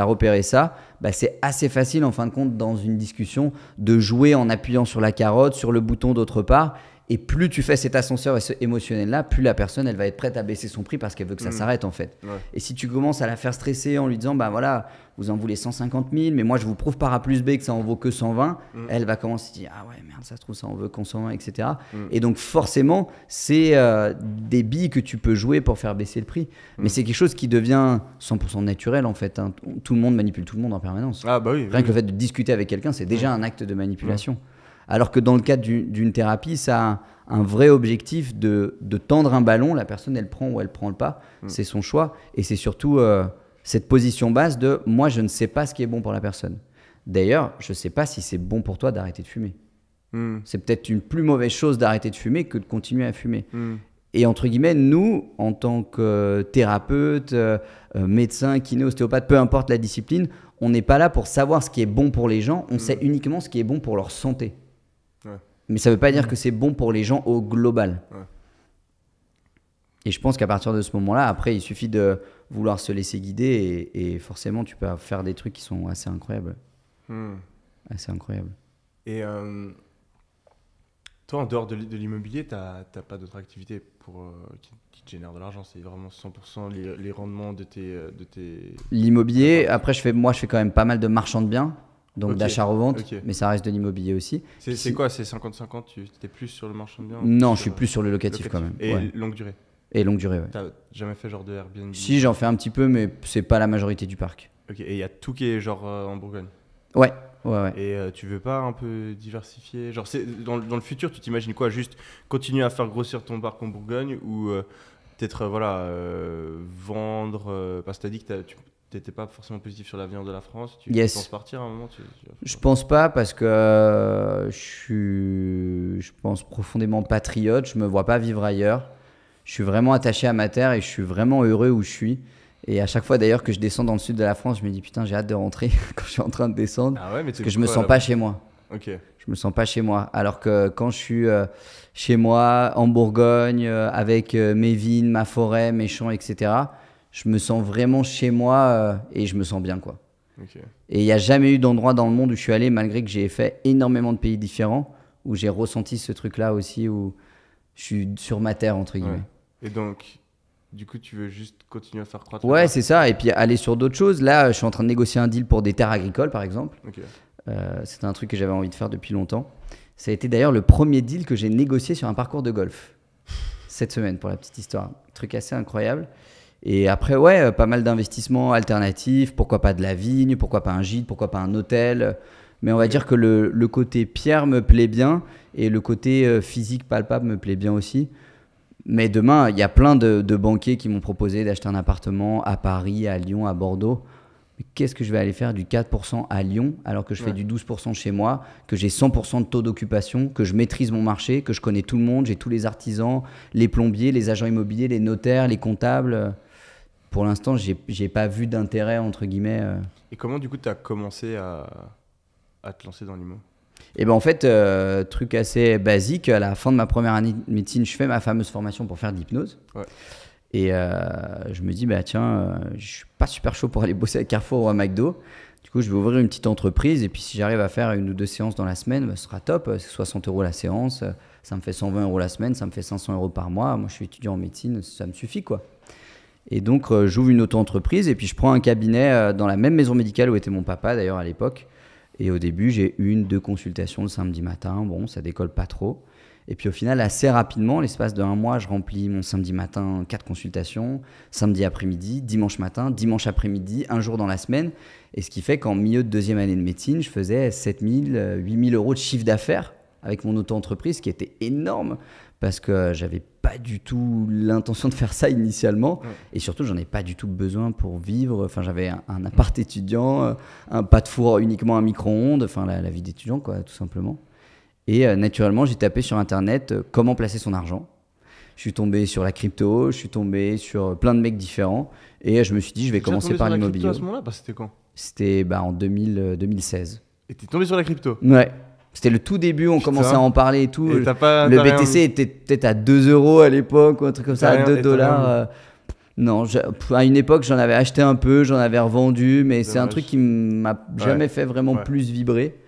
as, repéré ça, bah, c'est assez facile en fin de compte dans une discussion de jouer en appuyant sur la carotte, sur le bouton d'autre part, et plus tu fais cet ascenseur et ce émotionnel-là, plus la personne, elle va être prête à baisser son prix parce qu'elle veut que ça mm. s'arrête en fait. Et si tu commences à la faire stresser en lui disant, bah voilà, vous en voulez 150 000, mais moi je vous prouve par A plus B que ça en vaut que 120, mm. elle va commencer à dire, ah ouais, merde, ça se trouve, ça en veut qu'on 120, etc. Et donc forcément, c'est euh, des billes que tu peux jouer pour faire baisser le prix. Mm. Mais c'est quelque chose qui devient 100% naturel en fait. Hein. Tout le monde manipule tout le monde en permanence. Ah, bah Rien que le fait de discuter avec quelqu'un, c'est déjà un acte de manipulation. Alors que dans le cadre d'une thérapie, ça a un vrai objectif de, tendre un ballon. La personne, elle prend ou elle prend le pas. Mm. C'est son choix. Et c'est surtout euh, cette position basse de moi, je ne sais pas ce qui est bon pour la personne. D'ailleurs, je ne sais pas si c'est bon pour toi d'arrêter de fumer. Mm. C'est peut-être une plus mauvaise chose d'arrêter de fumer que de continuer à fumer. Mm. Et entre guillemets, nous, en tant que euh, thérapeute, euh, médecin, kiné, ostéopathe, peu importe la discipline, on n'est pas là pour savoir ce qui est bon pour les gens, on sait uniquement ce qui est bon pour leur santé. Mais ça ne veut pas dire mm. que c'est bon pour les gens au global. Et je pense qu'à partir de ce moment-là, après, il suffit de vouloir se laisser guider et, forcément, tu peux faire des trucs qui sont assez incroyables. Hmm. Assez incroyables. Et euh, toi, en dehors de l'immobilier, tu n'as pas d'autres activités pour, euh, qui, qui, te génèrent de l'argent C'est vraiment 100% les, rendements de tes. Euh, de tes... L'immobilier, après, je fais, moi, je fais quand même pas mal de marchands de biens donc d'achat-revente, mais ça reste de l'immobilier aussi. C'est quoi C'est 50-50 Tu étais plus sur le marchand de biens Non, je suis plus sur le locatif, quand même. Et longue durée Et longue durée, ouais. T'as jamais fait genre de Airbnb Si, j'en fais un petit peu, mais c'est pas la majorité du parc. Ok, et il y a tout qui est genre euh, en Bourgogne Ouais. Ouais, ouais. Et euh, tu veux pas un peu diversifier Genre, dans, dans, le futur, tu t'imagines quoi Juste continuer à faire grossir ton parc en Bourgogne ou euh, peut-être voilà, vendre Parce que tu as dit que tu tu n'étais pas forcément positif sur l'avenir de la France Tu penses partir à un moment tu, ne Je pense pas parce que euh, je suis, je pense profondément patriote. Je me vois pas vivre ailleurs. Je suis vraiment attaché à ma terre et je suis vraiment heureux où je suis. Et à chaque fois d'ailleurs que je descends dans le sud de la France, je me dis putain j'ai hâte de rentrer quand je suis en train de descendre ah que je me sens pas chez moi. Ok. Je me sens pas chez moi. Alors que quand je suis euh, chez moi en Bourgogne euh, avec mes vignes, ma forêt, mes champs, etc je me sens vraiment chez moi euh, et je me sens bien, quoi. Et il n'y a jamais eu d'endroit dans le monde où je suis allé, malgré que j'ai fait énormément de pays différents, où j'ai ressenti ce truc-là aussi, où je suis sur ma terre, entre guillemets. Et donc, du coup, tu veux juste continuer à faire croître Ouais, c'est ça. Et puis aller sur d'autres choses. Là, je suis en train de négocier un deal pour des terres agricoles, par exemple. Euh, c'est un truc que j'avais envie de faire depuis longtemps. Ça a été d'ailleurs le premier deal que j'ai négocié sur un parcours de golf cette semaine, pour la petite histoire. truc assez incroyable. Et après, ouais, euh, pas mal d'investissements alternatifs. Pourquoi pas de la vigne Pourquoi pas un gîte Pourquoi pas un hôtel Mais on va dire que le, côté pierre me plaît bien et le côté euh, physique palpable me plaît bien aussi. Mais demain, il y a plein de, banquiers qui m'ont proposé d'acheter un appartement à Paris, à Lyon, à Bordeaux. Qu'est-ce que je vais aller faire du 4% à Lyon alors que je fais du 12% chez moi, que j'ai 100% de taux d'occupation, que je maîtrise mon marché, que je connais tout le monde, j'ai tous les artisans, les plombiers, les agents immobiliers, les notaires, les comptables pour l'instant, j'ai pas vu d'intérêt, entre guillemets. Euh. Et comment, du coup, tu as commencé à, te lancer dans l'IMO et eh ben en fait, euh, truc assez basique, à la fin de ma première année de médecine, je fais ma fameuse formation pour faire de l'hypnose. Et euh, je me dis, bah tiens, je suis pas super chaud pour aller bosser à Carrefour ou à McDo. Du coup, je vais ouvrir une petite entreprise. Et puis, si j'arrive à faire une ou deux séances dans la semaine, bah, ce sera top. C'est 60 euros la séance. Ça me fait 120 euros la semaine. Ça me fait 500 euros par mois. Moi, je suis étudiant en médecine. Ça me suffit, quoi. Et donc, euh, j'ouvre une auto-entreprise et puis je prends un cabinet euh, dans la même maison médicale où était mon papa d'ailleurs à l'époque. Et au début, j'ai une, deux consultations le samedi matin. Bon, ça décolle pas trop. Et puis au final, assez rapidement, l'espace de un mois, je remplis mon samedi matin quatre consultations, samedi après-midi, dimanche matin, dimanche après-midi, un jour dans la semaine. Et ce qui fait qu'en milieu de deuxième année de médecine, je faisais 7000, 8000 euros de chiffre d'affaires avec mon auto-entreprise, qui était énorme parce que j'avais pas du tout l'intention de faire ça initialement et surtout j'en ai pas du tout besoin pour vivre enfin j'avais un, appart étudiant euh, un pas de four uniquement un micro-ondes enfin la, vie d'étudiant quoi tout simplement et euh, naturellement j'ai tapé sur internet euh, comment placer son argent je suis tombé sur la crypto je suis tombé sur plein de mecs différents et je me suis dit je vais commencer par l'immobilier à ce moment-là bah, c'était quand c'était bah, en 2000, 2016 et t'es tombé sur la crypto ouais c'était le tout début, on commençait à en parler et tout. le BTC était peut-être à 2 euros à l'époque un truc comme ça, à 2 dollars. Euh, non, à une époque, j'en avais acheté un peu, j'en avais revendu, mais c'est un truc qui m'a jamais fait vraiment plus vibrer.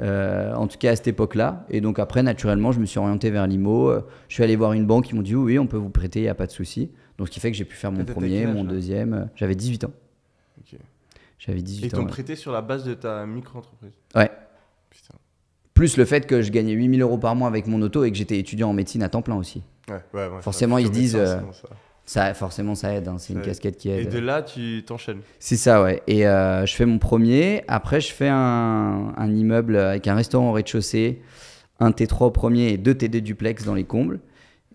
Euh, en tout cas, à cette époque-là. Et donc, après, naturellement, je me suis orienté vers l'IMO. Euh, je suis allé voir une banque, ils m'ont dit oui, on peut vous prêter, il n'y a pas de souci. Donc, ce qui fait que j'ai pu faire mon premier, mon deuxième. J'avais 18 ans. Okay. J'avais 18 Ils t'ont prêté sur la base de ta micro-entreprise Ouais. Plus le fait que je gagnais 8000 euros par mois avec mon auto et que j'étais étudiant en médecine à temps plein aussi. forcément, ils se disent. Euh, ça, forcément, ça aide. Hein, c'est une casquette qui aide. Et de là, tu t'enchaînes. C'est ça, ouais. Et euh, je fais mon premier. Après, je fais un, immeuble avec un restaurant au rez-de-chaussée, un T3 au premier et deux TD duplex dans les combles.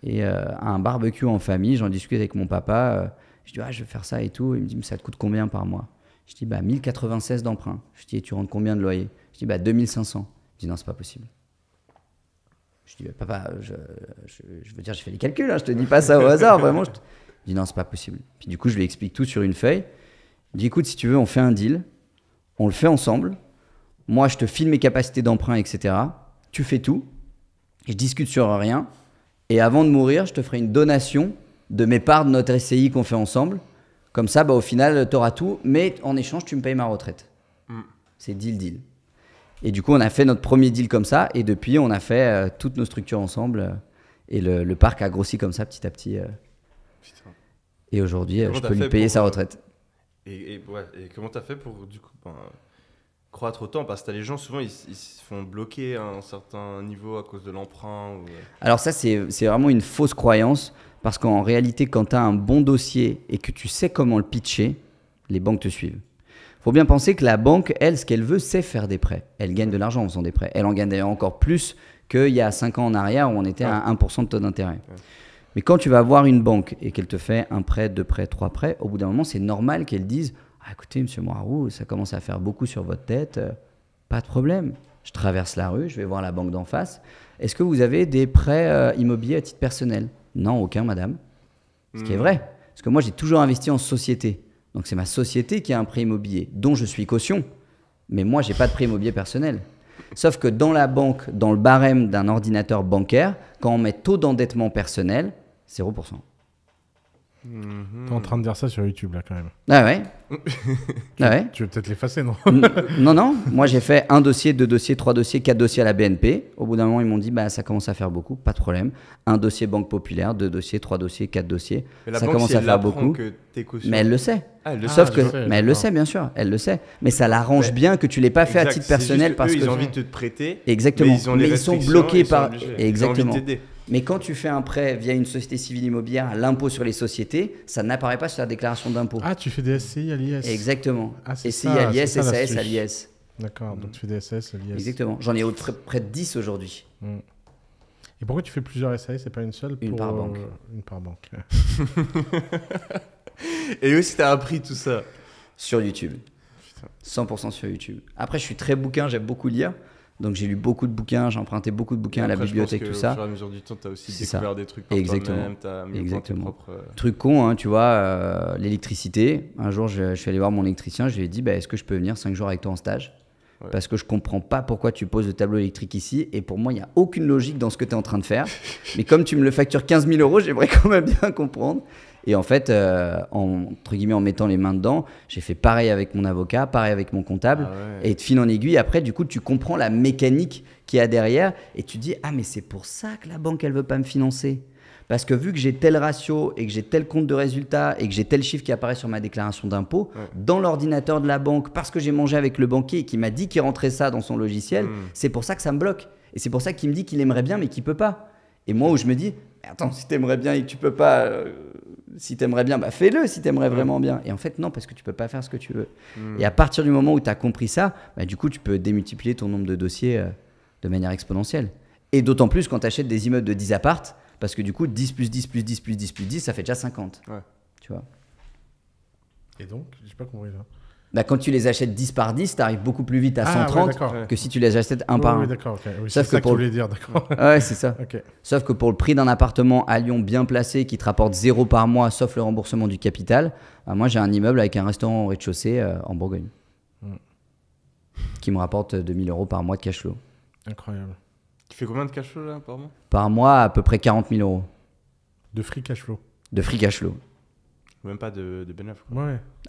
Et euh, un barbecue en famille. J'en discute avec mon papa. je dis, ah, je vais faire ça et tout. Il me dit, mais ça te coûte combien par mois Je dis, bah, 1096 d'emprunt. Je dis, tu rentres combien de loyer Je dis, bah, 2500. Je dis non, c'est pas possible. Je dis bah, papa, je, veux dire, j'ai fait les calculs, hein, je te dis pas ça au hasard, vraiment. Je, dis non, c'est pas possible. Puis du coup, je lui explique tout sur une feuille. Je dis écoute, si tu veux, on fait un deal, on le fait ensemble. Moi, je te file mes capacités d'emprunt, etc. Tu fais tout. Je discute sur rien. Et avant de mourir, je te ferai une donation de mes parts de notre SCI qu'on fait ensemble. Comme ça, bah, au final, tu auras tout, mais en échange, tu me payes ma retraite. Mm. C'est deal, deal. Et du coup, on a fait notre premier deal comme ça. Et depuis, on a fait euh, toutes nos structures ensemble. Euh, et le, parc a grossi comme ça petit à petit. Euh. Et aujourd'hui, je peux lui payer sa retraite. Et, et, ouais, et comment t'as fait pour du coup ben, croître autant Parce que les gens souvent ils, se font bloquer à un certain niveau à cause de l'emprunt. Alors ça, c'est c'est vraiment une fausse croyance. Parce qu'en réalité, quand tu as un bon dossier et que tu sais comment le pitcher, les banques te suivent faut bien penser que la banque, elle, ce qu'elle veut, c'est faire des prêts. Elle gagne de l'argent en faisant des prêts. Elle en gagne d'ailleurs encore plus qu'il y a 5 ans en arrière où on était à 1% de taux d'intérêt. Mais quand tu vas voir une banque et qu'elle te fait un prêt, deux prêts, trois prêts, au bout d'un moment, c'est normal qu'elle dise ah, écoutez, monsieur Moirou, ça commence à faire beaucoup sur votre tête, euh, pas de problème. Je traverse la rue, je vais voir la banque d'en face. Est-ce que vous avez des prêts euh, immobiliers à titre personnel Non, aucun, madame. Ce qui est hmm. vrai. Parce que moi, j'ai toujours investi en société. Donc c'est ma société qui a un prêt immobilier, dont je suis caution, mais moi, je n'ai pas de prêt immobilier personnel. Sauf que dans la banque, dans le barème d'un ordinateur bancaire, quand on met taux d'endettement personnel, 0%. Mhm. T'es en train de dire ça sur YouTube, là, quand même. Ah ouais tu, ah ouais Tu veux peut-être l'effacer, non Non, non. Moi, j'ai fait un dossier, deux dossiers, trois dossiers, quatre dossiers à la BNP. Au bout d'un moment, ils m'ont dit, bah, ça commence à faire beaucoup, pas de problème. Un dossier Banque Populaire, deux dossiers, trois dossiers, quatre dossiers. ça commence à faire beaucoup. mais elle le sait. Ah, ah, sauf que, mais elle le sait, bien sûr. Elle le sait. Mais ça l'arrange bien que tu l'aies pas fait à titre personnel parce que. ils ont envie de te prêter. Exactement. Mais ils, sont bloqués par. Exactement. Mais quand tu fais un prêt via une société civile immobilière, l'impôt sur les sociétés, ça n'apparaît pas sur la déclaration d'impôt. Ah, tu fais des SCI à l'IS Exactement. Ah, SCI à l'IS, SAS à l'IS. D'accord, donc tu fais des SAS à l'IS. Exactement. J'en ai près de 10 aujourd'hui. Hmm. Et pourquoi tu fais plusieurs SAS et pas une seule Une par euh, banque. une par banque. et où est-ce que tu as appris tout ça Sur YouTube. Putain. 100% sur YouTube. Après, je suis très bouquin, j'aime beaucoup lire. Donc j'ai lu beaucoup de bouquins, j'ai emprunté beaucoup de bouquins à la bibliothèque, tout ça. Au fur à mesure du temps, tu as aussi découvert des trucs pour Exactement. toi-même, Exactement. Euh, Truc con, hein, tu vois, euh, l'électricité. Un jour, je, suis allé voir mon électricien, je lui ai dit, bah, est-ce que je peux venir 5 jours avec toi en stage Parce que je comprends pas pourquoi tu poses le tableau électrique ici. Et pour moi, il n'y a aucune logique dans ce que tu es en train de faire. Mais comme tu me le factures 15 000 euros, j'aimerais quand même bien comprendre. Et en fait, euh, entre guillemets, en mettant les mains dedans, j'ai fait pareil avec mon avocat, pareil avec mon comptable. Ah et de fil en aiguille, après, du coup, tu comprends la mécanique qu'il y a derrière et tu dis Ah, mais c'est pour ça que la banque, elle veut pas me financer. Parce que vu que j'ai tel ratio et que j'ai tel compte de résultat et que j'ai tel chiffre qui apparaît sur ma déclaration d'impôt, dans l'ordinateur de la banque, parce que j'ai mangé avec le banquier qui m'a dit qu'il rentrait ça dans son logiciel, hmm. c'est pour ça que ça me bloque. Et c'est pour ça qu'il me dit qu'il aimerait bien mais qu'il peut pas. Et moi où je me dis, attends, si aimerais bien et que tu peux pas, euh, si t'aimerais bien, bah fais-le si t'aimerais mm. vraiment bien. Et en fait, non, parce que tu peux pas faire ce que tu veux. Mm. Et à partir du moment où tu as compris ça, bah, du coup, tu peux démultiplier ton nombre de dossiers euh, de manière exponentielle. Et d'autant plus quand tu achètes des immeubles de 10 appartes, parce que du coup, 10 plus 10 plus 10 plus 10 plus 10, ça fait déjà 50. Ouais. Tu vois. Et donc, j'ai pas compris là. Bah, quand tu les achètes 10 par 10, tu arrives beaucoup plus vite à 130 ah, que si tu les achètes un par oui, d'accord. Okay. que, pour... dire, d'accord. c'est ça. Sauf que pour le prix d'un appartement à Lyon bien placé qui te rapporte 0 par mois, sauf le remboursement du capital, bah, moi j'ai un immeuble avec un restaurant au rez-de-chaussée euh, en Bourgogne hmm. qui me rapporte 2000 euh, euros par mois de cash flow. Incroyable. Tu fais combien de cash flow là, par mois Par mois, à peu près 40 000 euros. De free cash flow. De free cash flow même pas de, de bénéfice.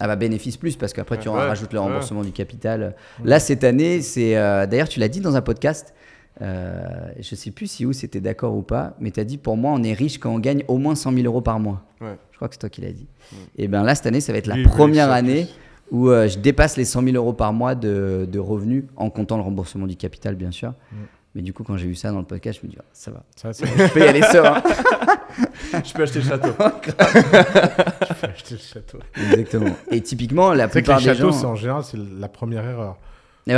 Ah bah bénéfice plus parce qu'après après tu en rajoutes le remboursement du capital. Là cette année, c'est euh, d'ailleurs tu l'as dit dans un podcast, euh, je sais plus si où c'était d'accord ou pas, mais tu as dit pour moi on est riche quand on gagne au moins 100 000 euros par mois. Je crois que c'est toi qui l'as dit. Et bien là cette année ça va être la première année où euh, je dépasse les 100 000 euros par mois de, de, revenus en comptant le remboursement du capital bien sûr. Mais du coup, quand j'ai vu ça dans le podcast, je me dis, ah, ça va. je peux y aller ça. je peux acheter le château. je peux acheter le château. Exactement. Et typiquement, la plupart des château, gens. c'est en général, c'est la première erreur. Et eh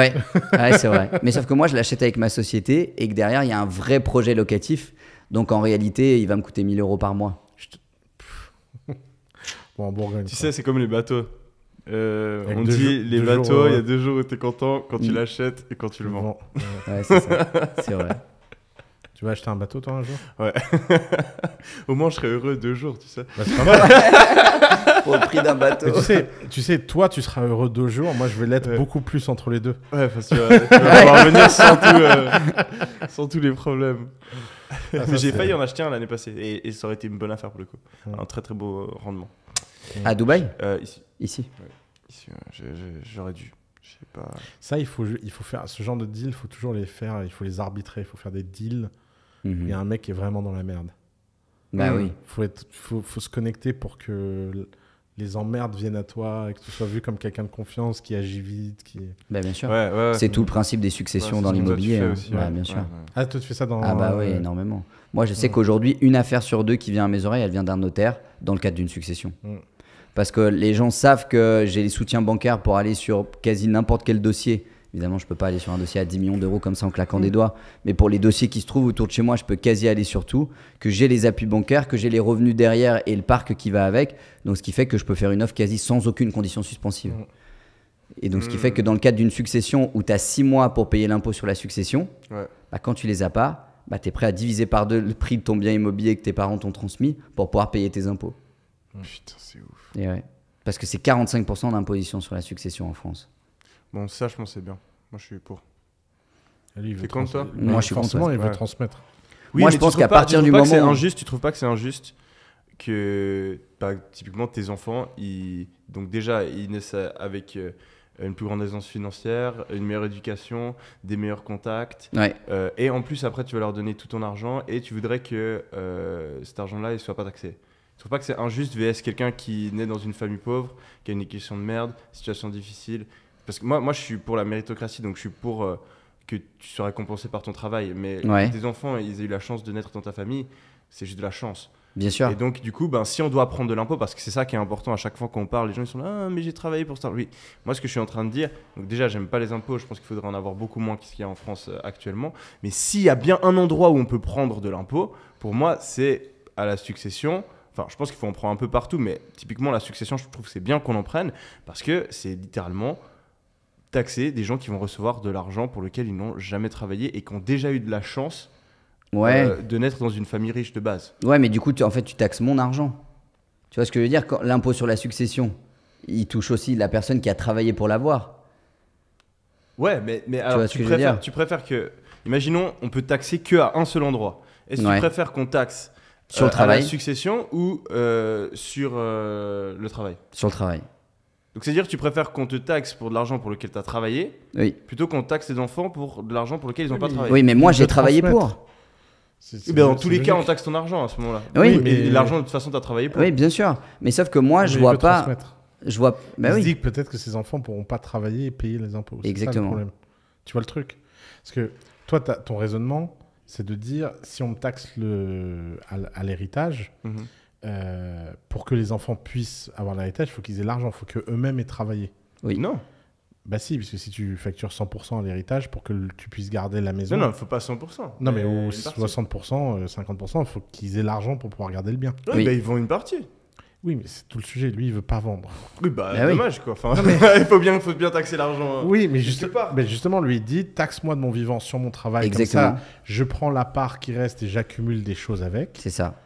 ah ouais, c'est vrai. Mais sauf que moi, je l'achète avec ma société et que derrière, il y a un vrai projet locatif. Donc en réalité, il va me coûter 1000 euros par mois. Bon, Tu sais, c'est comme les bateaux. Euh, on dit les bateaux, il y a deux jours où t'es content quand tu mm. l'achètes et quand tu le vends. Ouais, c'est ça. c'est vrai. Tu vas acheter un bateau, toi, un jour Ouais. Au moins, je serai heureux deux jours, tu sais. Bah, pas mal. prix d'un bateau. tu sais, toi, tu seras heureux deux jours. Moi, je vais l'être beaucoup plus entre les deux. Ouais, parce que tu vas pouvoir venir sans, euh, tous les problèmes. Ah, J'ai failli en acheter un l'année passée. Et, ça aurait été une bonne affaire pour le coup. Un très, très beau rendement. À Dubaï euh, Ici. Ici. J'aurais dû. Pas... Ça, il faut, il faut faire ce genre de deal, il faut toujours les faire, il faut les arbitrer, il faut faire des deals. Mhm. Il y a un mec qui est vraiment dans la merde. Bah hmm. oui. Faut, faut, se connecter pour que les emmerdes viennent à toi et que tu sois vu comme quelqu'un de confiance qui agit vite. Qui... Bah bien sûr. c'est tout le principe des successions dans l'immobilier. Hein. bien sûr. Ah, toi, tu fais ça dans. Ah, bah oui, énormément. Moi, je sais qu'aujourd'hui, une affaire sur deux qui vient à mes oreilles, elle vient d'un notaire dans le cadre d'une succession. Hmm parce que les gens savent que j'ai les soutiens bancaires pour aller sur quasi n'importe quel dossier. Évidemment, je ne peux pas aller sur un dossier à 10 millions d'euros comme ça en claquant des mm. doigts. Mais pour les dossiers qui se trouvent autour de chez moi, je peux quasi aller sur tout, que j'ai les appuis bancaires, que j'ai les revenus derrière et le parc qui va avec. Donc, ce qui fait que je peux faire une offre quasi sans aucune condition suspensive. Mm. Et donc, ce qui mm. fait que dans le cadre d'une succession où tu as 6 mois pour payer l'impôt sur la succession, bah, quand tu les as pas, bah, tu es prêt à diviser par deux le prix de ton bien immobilier que tes parents t'ont transmis pour pouvoir payer tes impôts. Putain, c'est ouf. Parce que c'est 45% d'imposition sur la succession en France. Bon, ça, je pense c'est bien. Moi, je suis pour. T'es contre toi Moi, je suis il veut transmettre. Oui, Moi, je pense qu'à partir du moment. c'est injuste, tu trouves pas que c'est injuste que bah, typiquement tes enfants, ils, donc déjà, ils naissent avec euh, une plus grande aisance financière, une meilleure éducation, des meilleurs contacts. Euh, et en plus, après, tu vas leur donner tout ton argent et tu voudrais que euh, cet argent-là ne soit pas taxé. Je trouve pas que c'est injuste vs quelqu'un qui naît dans une famille pauvre, qui a une éducation de merde, situation difficile. Parce que moi, moi, je suis pour la méritocratie, donc je suis pour euh, que tu sois récompensé par ton travail. Mais des tes enfants, ils aient eu la chance de naître dans ta famille, c'est juste de la chance. Bien sûr. Et donc, du coup, ben, si on doit prendre de l'impôt, parce que c'est ça qui est important à chaque fois qu'on parle, les gens ils sont là, «Ah, mais j'ai travaillé pour ça. Oui, moi, ce que je suis en train de dire, donc déjà, j'aime pas les impôts, je pense qu'il faudrait en avoir beaucoup moins qu'il y a en France euh, actuellement. Mais s'il y a bien un endroit où on peut prendre de l'impôt, pour moi, c'est à la succession, Enfin, je pense qu'il faut en prendre un peu partout, mais typiquement, la succession, je trouve que c'est bien qu'on en prenne parce que c'est littéralement taxer des gens qui vont recevoir de l'argent pour lequel ils n'ont jamais travaillé et qui ont déjà eu de la chance euh, de naître dans une famille riche de base. Ouais, mais du coup, en fait, tu taxes mon argent. Tu vois ce que je veux dire L'impôt sur la succession, il touche aussi la personne qui a travaillé pour l'avoir. Ouais, mais, tu alors, tu, préfères, que. Imaginons, on peut taxer que à un seul endroit. Est-ce que tu préfères qu'on taxe sur le travail. Euh, à la succession ou euh, sur euh, le travail Sur le travail. Donc c'est-à-dire que tu préfères qu'on te taxe pour de l'argent pour lequel tu as travaillé oui. plutôt qu'on taxe tes enfants pour de l'argent pour lequel ils n'ont pas travaillé. Oui, mais moi j'ai travaillé pour. ben, dans tous les cas, on taxe ton argent à ce moment-là. Oui, mais, l'argent de toute façon, tu as travaillé pour. Oui, bien sûr. Mais sauf que moi, je vois pas. Je vois. mais il se dit que peut-être que ces enfants pourront pas travailler et payer les impôts. Exactement. Tu vois le truc Parce que toi, as ton raisonnement, c'est de dire si on taxe le, à, l'héritage, mhm. euh, pour que les enfants puissent avoir l'héritage, il faut qu'ils aient l'argent, il faut qu'eux-mêmes aient travaillé. Oui. Non. Bah si, parce que si tu factures 100% à l'héritage pour que tu puisses garder la maison. Non, non, faut pas 100%. Non, mais, au 60%, 50%, il faut qu'ils aient l'argent pour pouvoir garder le bien. Oui. Bah, ils vont une partie. Oui, mais c'est tout le sujet. Lui, il veut pas vendre. Oui, bah, bah dommage quoi. il faut bien, taxer l'argent. Hein. Oui, mais, juste... mais, justement, lui, il dit taxe-moi de mon vivant sur mon travail. Exactement. Comme ça, je prends la part qui reste et j'accumule des choses avec. C'est ça.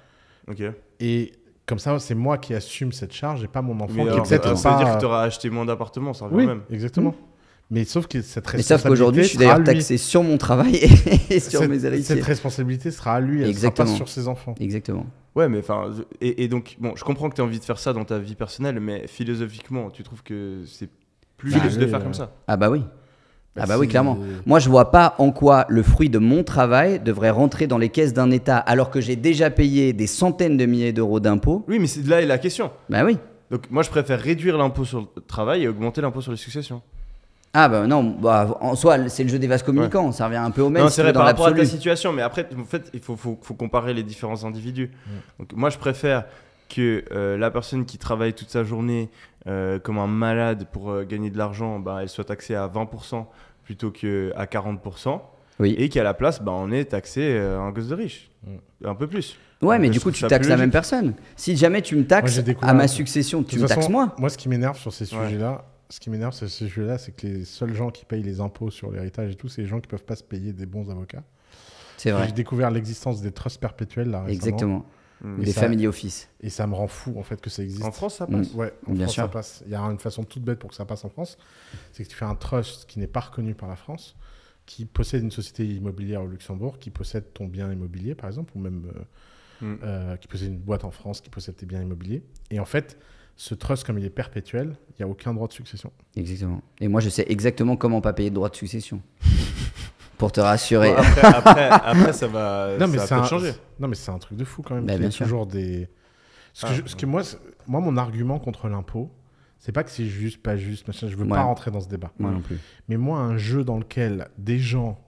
Ok. Et comme ça, c'est moi qui assume cette charge et pas mon enfant. qui euh, ça veut dire que euh, tu auras acheté moins d'appartements, ça oui, Exactement. Hmm. Mais sauf que cette responsabilité. qu'aujourd'hui, je suis d'ailleurs taxé sur mon travail et sur cette, mes Cette responsabilité sera à lui, elle Exactement. pas sur ses enfants. Exactement. Ouais, mais enfin, et, donc, bon, je comprends que tu as envie de faire ça dans ta vie personnelle, mais philosophiquement, tu trouves que c'est plus bah juste de faire euh, comme ça Ah bah oui. Bah ah bah oui, clairement. Euh, moi, je vois pas en quoi le fruit de mon travail devrait rentrer dans les caisses d'un État alors que j'ai déjà payé des centaines de milliers d'euros d'impôts. Oui, mais c'est là est la question. Bah oui. Donc moi, je préfère réduire l'impôt sur le travail et augmenter l'impôt sur les successions. Ah ben non, bah, en soi c'est le jeu des vases communicants, ça revient un peu au même. c'est vrai dans la rapport situation, mais après en fait il faut, comparer les différents individus. Mm. Donc moi je préfère que euh, la personne qui travaille toute sa journée euh, comme un malade pour euh, gagner de l'argent, bah, elle soit taxée à 20% plutôt qu'à 40%. Oui. Et qu'à la place, bah, on est taxé en gosse de riche. Mm. Un peu plus. Ouais, mais du coup, tu taxes la même personne. Si jamais tu me taxes à ma succession, tu me taxes moi. Moi, ce qui m'énerve sur ces sujets-là, ce qui m'énerve, c'est ce là c'est que les seuls gens qui payent les impôts sur l'héritage et tout, c'est les gens qui peuvent pas se payer des bons avocats. C'est vrai. J'ai découvert l'existence des trusts perpétuels là Exactement. Les mm. Des family office. Et ça me rend fou en fait que ça existe. En France, ça passe. Mm. Bien sûr. ça passe. Il y a une façon toute bête pour que ça passe en France, c'est que tu fais un trust qui n'est pas reconnu par la France, qui possède une société immobilière au Luxembourg, qui possède ton bien immobilier par exemple, ou même euh, mm. euh, qui possède une boîte en France, qui possède tes biens immobiliers. Et en fait, ce trust, comme il est perpétuel, il n'y a aucun droit de succession. Exactement. Et moi, je sais exactement comment pas payer de droit de succession. pour te rassurer. après, ça va, non, mais ça changer. Non, mais c'est un truc de fou quand même. Bah, bien toujours des. Ce, que, ah. moi, moi, mon argument contre l'impôt, c'est pas que c'est juste, pas juste, machin, je veux pas rentrer dans ce débat. non plus. Mais moi, un jeu dans lequel des gens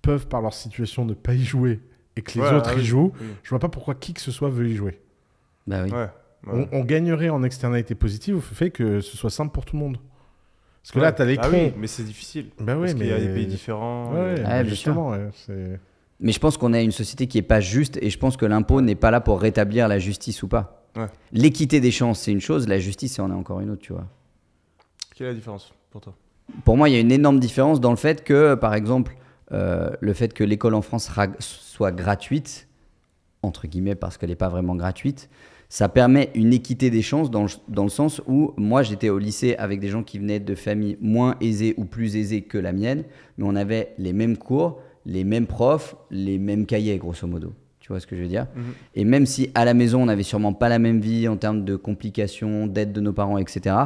peuvent, par leur situation, ne pas y jouer et que les autres y ah jouent, Je je vois pas pourquoi qui que ce soit veut y jouer. Bah oui. On, gagnerait en externalité positive au fait que ce soit simple pour tout le monde. Parce que là, tu as l'écran. mais c'est difficile. Bah mais... Il y a des pays différents. Mais je pense qu'on a une société qui est pas juste et je pense que l'impôt n'est pas là pour rétablir la justice ou pas. L'équité des chances, c'est une chose, la justice, en est encore une autre, tu vois. Quelle est la différence pour toi Pour moi, il y a une énorme différence dans le fait que, par exemple, euh, le fait que l'école en France soit gratuite, entre guillemets parce qu'elle n'est pas vraiment gratuite, ça permet une équité des chances dans le, sens où moi j'étais au lycée avec des gens qui venaient de familles moins aisées ou plus aisées que la mienne, mais on avait les mêmes cours, les mêmes profs, les mêmes cahiers grosso modo. Tu vois ce que je veux dire mhm. Et même si à la maison on n'avait sûrement pas la même vie en termes de complications, d'aide de nos parents, etc.,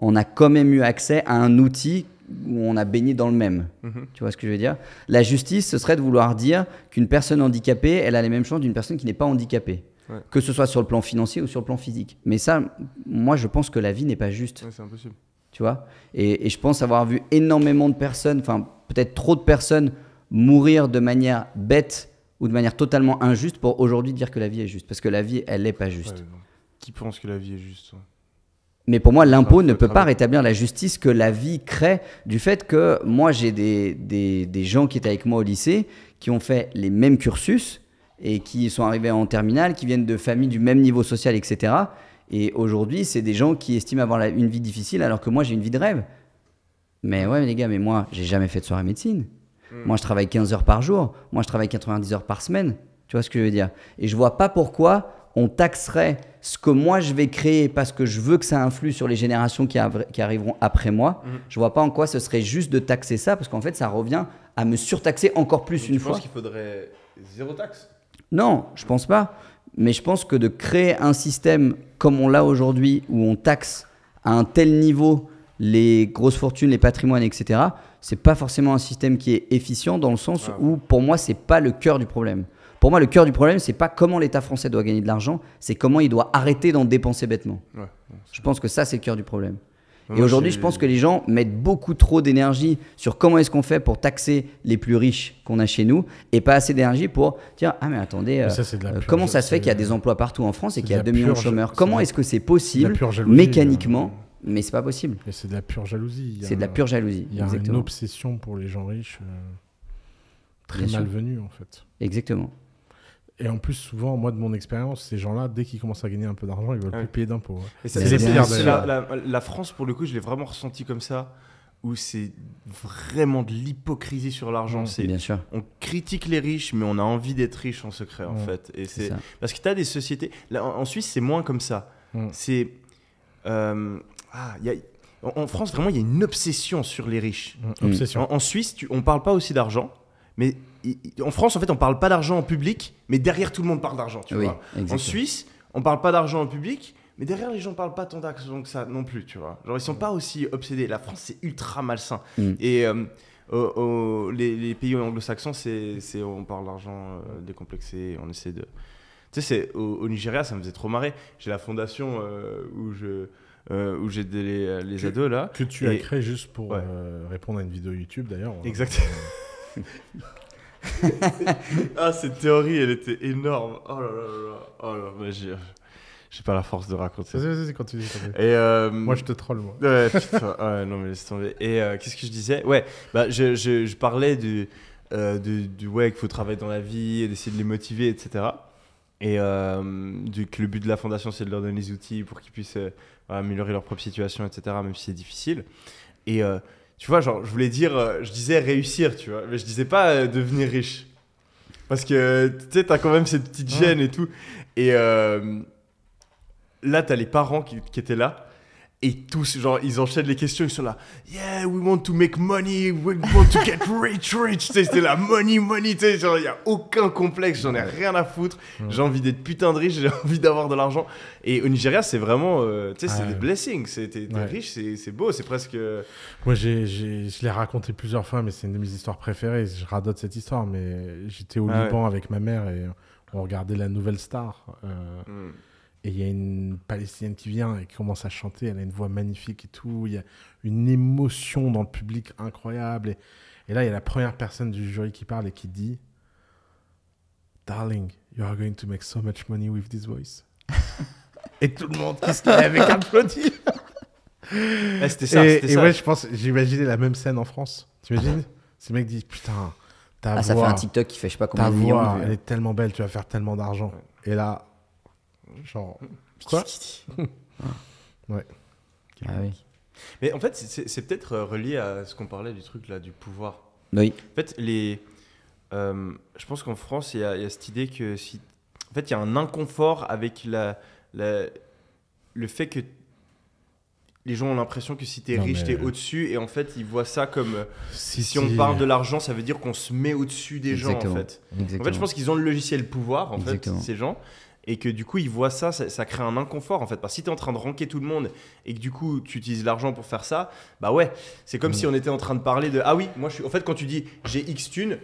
on a quand même eu accès à un outil où on a baigné dans le même. Mhm. Tu vois ce que je veux dire La justice, ce serait de vouloir dire qu'une personne handicapée, elle a les mêmes chances d'une personne qui n'est pas handicapée. Que ce soit sur le plan financier ou sur le plan physique. Mais ça, moi, je pense que la vie n'est pas juste. c'est impossible. Tu vois et, je pense avoir vu énormément de personnes, enfin, peut-être trop de personnes mourir de manière bête ou de manière totalement injuste pour aujourd'hui dire que la vie est juste. Parce que la vie, elle n'est pas juste. qui pense que la vie est juste mais pour moi, l'impôt ne peut pas rétablir la justice que la vie crée du fait que moi, j'ai des, des, des, gens qui étaient avec moi au lycée qui ont fait les mêmes cursus, et qui sont arrivés en terminale, qui viennent de familles du même niveau social, etc. Et aujourd'hui, c'est des gens qui estiment avoir une vie difficile alors que moi, j'ai une vie de rêve. Mais ouais, les gars, mais moi, j'ai jamais fait de soirée médecine. Hmm. Moi, je travaille 15 heures par jour. Moi, je travaille 90 heures par semaine. Tu vois ce que je veux dire Et je vois pas pourquoi on taxerait ce que moi je vais créer parce que je veux que ça influe sur les générations qui, qui arriveront après moi. Hmm. Je vois pas en quoi ce serait juste de taxer ça parce qu'en fait, ça revient à me surtaxer encore plus une fois. Je pense qu'il faudrait zéro taxe non, je pense pas. Mais je pense que de créer un système comme on l'a aujourd'hui, où on taxe à un tel niveau les grosses fortunes, les patrimoines, etc., c'est pas forcément un système qui est efficient dans le sens où, pour moi, c'est pas le cœur du problème. Pour moi, le cœur du problème, c'est pas comment l'État français doit gagner de l'argent, c'est comment il doit arrêter d'en dépenser bêtement. je pense que ça, c'est le cœur du problème. Et aujourd'hui, je pense que les gens mettent beaucoup trop d'énergie sur comment est-ce qu'on fait pour taxer les plus riches qu'on a chez nous et pas assez d'énergie pour dire Ah, mais attendez, euh, euh, comment ça se fait qu'il y a des emplois partout en France et qu'il y a 2 millions de chômeurs Comment est-ce que c'est possible mécaniquement Mais c'est pas possible. c'est de la pure jalousie. C'est de la pure jalousie. Il y a une obsession pour les gens riches euh, très malvenue, en fait. Exactement. Et en plus, souvent, moi, de mon expérience, ces gens-là, dès qu'ils commencent à gagner un peu d'argent, ils veulent ah plus payer d'impôts. Hein. C'est bah, la, la, France, pour le coup, je l'ai vraiment ressenti comme ça, où c'est vraiment de l'hypocrisie sur l'argent. Mmh, c'est bien sûr. On critique les riches, mais on a envie d'être riche en secret, en mmh, fait. Et c'est parce que tu as des sociétés. en, Suisse, c'est moins comme ça. Mmh. C'est euh, ah, en, France, vraiment, il y a une obsession sur les riches. Obsession. En, Suisse, on on parle pas aussi d'argent, mais en France, en fait, on parle pas d'argent en public, mais derrière tout le monde parle d'argent, tu vois. En Suisse, on parle pas d'argent en public, mais derrière, les gens parlent pas tant d'argent que ça non plus, tu vois. Genre, ils sont pas aussi obsédés. La France, c'est ultra malsain. Mm. Et euh, les, pays anglo-saxons, c'est on parle d'argent euh, décomplexé, on essaie de. Tu sais, au, Nigeria, ça me faisait trop marrer. J'ai la fondation euh, où je. où j'ai les, les ados là. Que tu as créé juste pour répondre à une vidéo YouTube d'ailleurs. Exact. ah, cette théorie, elle était énorme. Oh là là là Oh là, mais j'ai, j'ai pas la force de raconter. Vas-y, vas-y, continue. Et euh, Moi, je te troll, moi. Ouais, non, mais laisse tomber. Et euh, qu'est-ce que je disais Ouais, bah, je, je, parlais du, euh, du, du ouais, qu'il faut travailler dans la vie, et d'essayer de les motiver, etc. Et du, que le but de la fondation, c'est de leur donner les outils pour qu'ils puissent améliorer leur propre situation, etc., même si c'est difficile. Et tu vois, genre, je voulais dire, euh, je disais réussir, tu vois, mais je disais pas euh, devenir riche. Parce que, tu sais, t'as quand même cette petite gêne et tout. Et euh, là, t'as les parents qui étaient là. Et tous, genre, ils enchaînent les questions, ils sont là, yeah, we want to make money, we want to get rich, rich, c'était la money, money, tu sais, il n'y a aucun complexe, j'en ai rien à foutre, j'ai envie d'être putain de riche, j'ai envie d'avoir de l'argent. Et au Nigeria, c'est vraiment, euh, tu sais, c'est des blessings, t'es riche, c'est beau, c'est presque. Euh, Moi, j'ai je l'ai raconté plusieurs fois, mais c'est une de mes histoires préférées, je radote cette histoire, mais j'étais au ah Liban avec ma mère et on regardait la nouvelle star. Euh, hmm. Et il y a une Palestinienne qui vient et qui commence à chanter. Elle a une voix magnifique et tout. Il y a une émotion dans le public incroyable. Et, là, il y a la première personne du jury qui parle et qui dit Darling, you are going to make so much money with this voice. et tout le monde qui se lève et applaudit. c'était ça. Et, et ouais, je pense, j'imaginais la même scène en France. Tu imagines Ces mecs disent Putain, ta voix, ah, Ça fait un TikTok qui fait je sais pas combien de millions. elle est tellement belle, tu vas faire tellement d'argent. Et là, Genre. Mmh. Quoi mmh. ah. Ouais. Ah mais en fait, c'est peut-être euh, relié à ce qu'on parlait du truc là, du pouvoir. Oui. En fait, les, euh, je pense qu'en France, il y, a, cette idée que si. En fait, il y a un inconfort avec la, le fait que les gens ont l'impression que si t'es riche, t'es au-dessus. Et en fait, ils voient ça comme. Euh, si, on parle de l'argent, ça veut dire qu'on se met au-dessus des gens, en fait. En fait, je pense qu'ils ont le logiciel pouvoir, en fait, ces gens et que du coup ils voient ça, ça, crée un inconfort en fait. Parce que si tu es en train de ranker tout le monde et que du coup tu utilises l'argent pour faire ça, bah ouais, c'est comme mm. si on était en train de parler de ah oui, moi je suis. En fait, quand tu dis j'ai X tune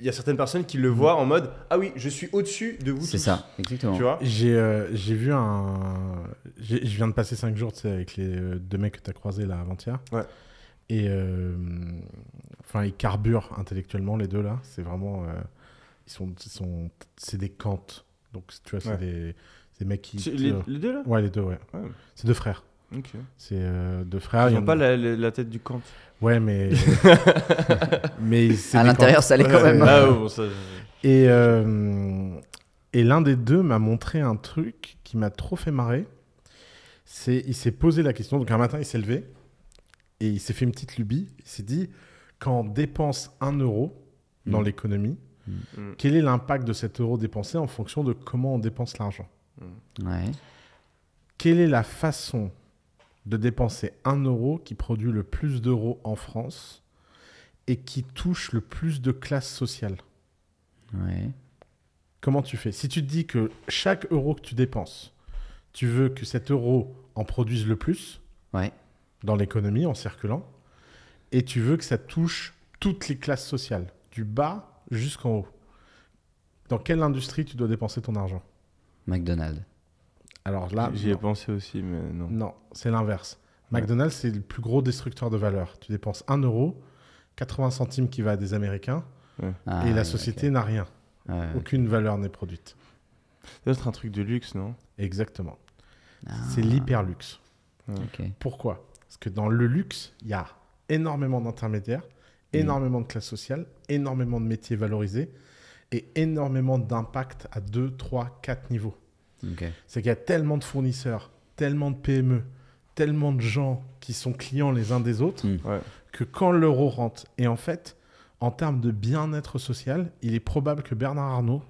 il y a certaines personnes qui le mm. voient en mode ah oui je suis au-dessus de vous c'est ça exactement tu vois j'ai euh, vu un je viens de passer 5 jours avec les euh, deux mecs que tu as croisés là avant-hier ouais. et euh, enfin ils carburent intellectuellement les deux là c'est vraiment ils sont, c'est des cantes donc, tu vois, c'est des, mecs qui. Les, deux, là Ouais, les deux, ouais. Ah. C'est deux frères. OK. C'est euh, deux frères. Ils n'ont pas la, la, tête du Kant. Ouais, mais. mais à l'intérieur, ça allait quand même. Ah, et, euh, et l'un des deux m'a montré un truc qui m'a trop fait marrer. C'est, il s'est posé la question. Donc un matin, il s'est levé et il s'est fait une petite lubie. Il s'est dit quand on dépense un euro dans hmm. l'économie, Mm. Quel est l'impact de cet euro dépensé en fonction de comment on dépense l'argent mm. Quelle est la façon de dépenser un euro qui produit le plus d'euros en France et qui touche le plus de classes sociales Comment tu fais Si tu te dis que chaque euro que tu dépenses, tu veux que cet euro en produise le plus dans l'économie en circulant, et tu veux que ça touche toutes les classes sociales, du bas jusqu'en haut. Dans quelle industrie tu dois dépenser ton argent McDonald's. Alors là, j'y ai pensé aussi, mais non. Non, c'est l'inverse. McDonald's, c'est le plus gros destructeur de valeur. Tu dépenses 1 euro, 80 centimes qui va à des Américains, ah, et la société n'a rien. Aucune valeur n'est produite. Ça doit un truc de luxe, non Exactement. Ah. C'est l'hyperluxe. luxe Pourquoi Parce que dans le luxe, il y a énormément d'intermédiaires Mm. énormément de classes sociales, énormément de métiers valorisés et énormément d'impact à 2, 3, 4 niveaux. C'est qu'il y a tellement de fournisseurs, tellement de PME, tellement de gens qui sont clients les uns des autres mm. que quand l'euro rentre, et en fait, en termes de bien-être social, il est probable que Bernard Arnault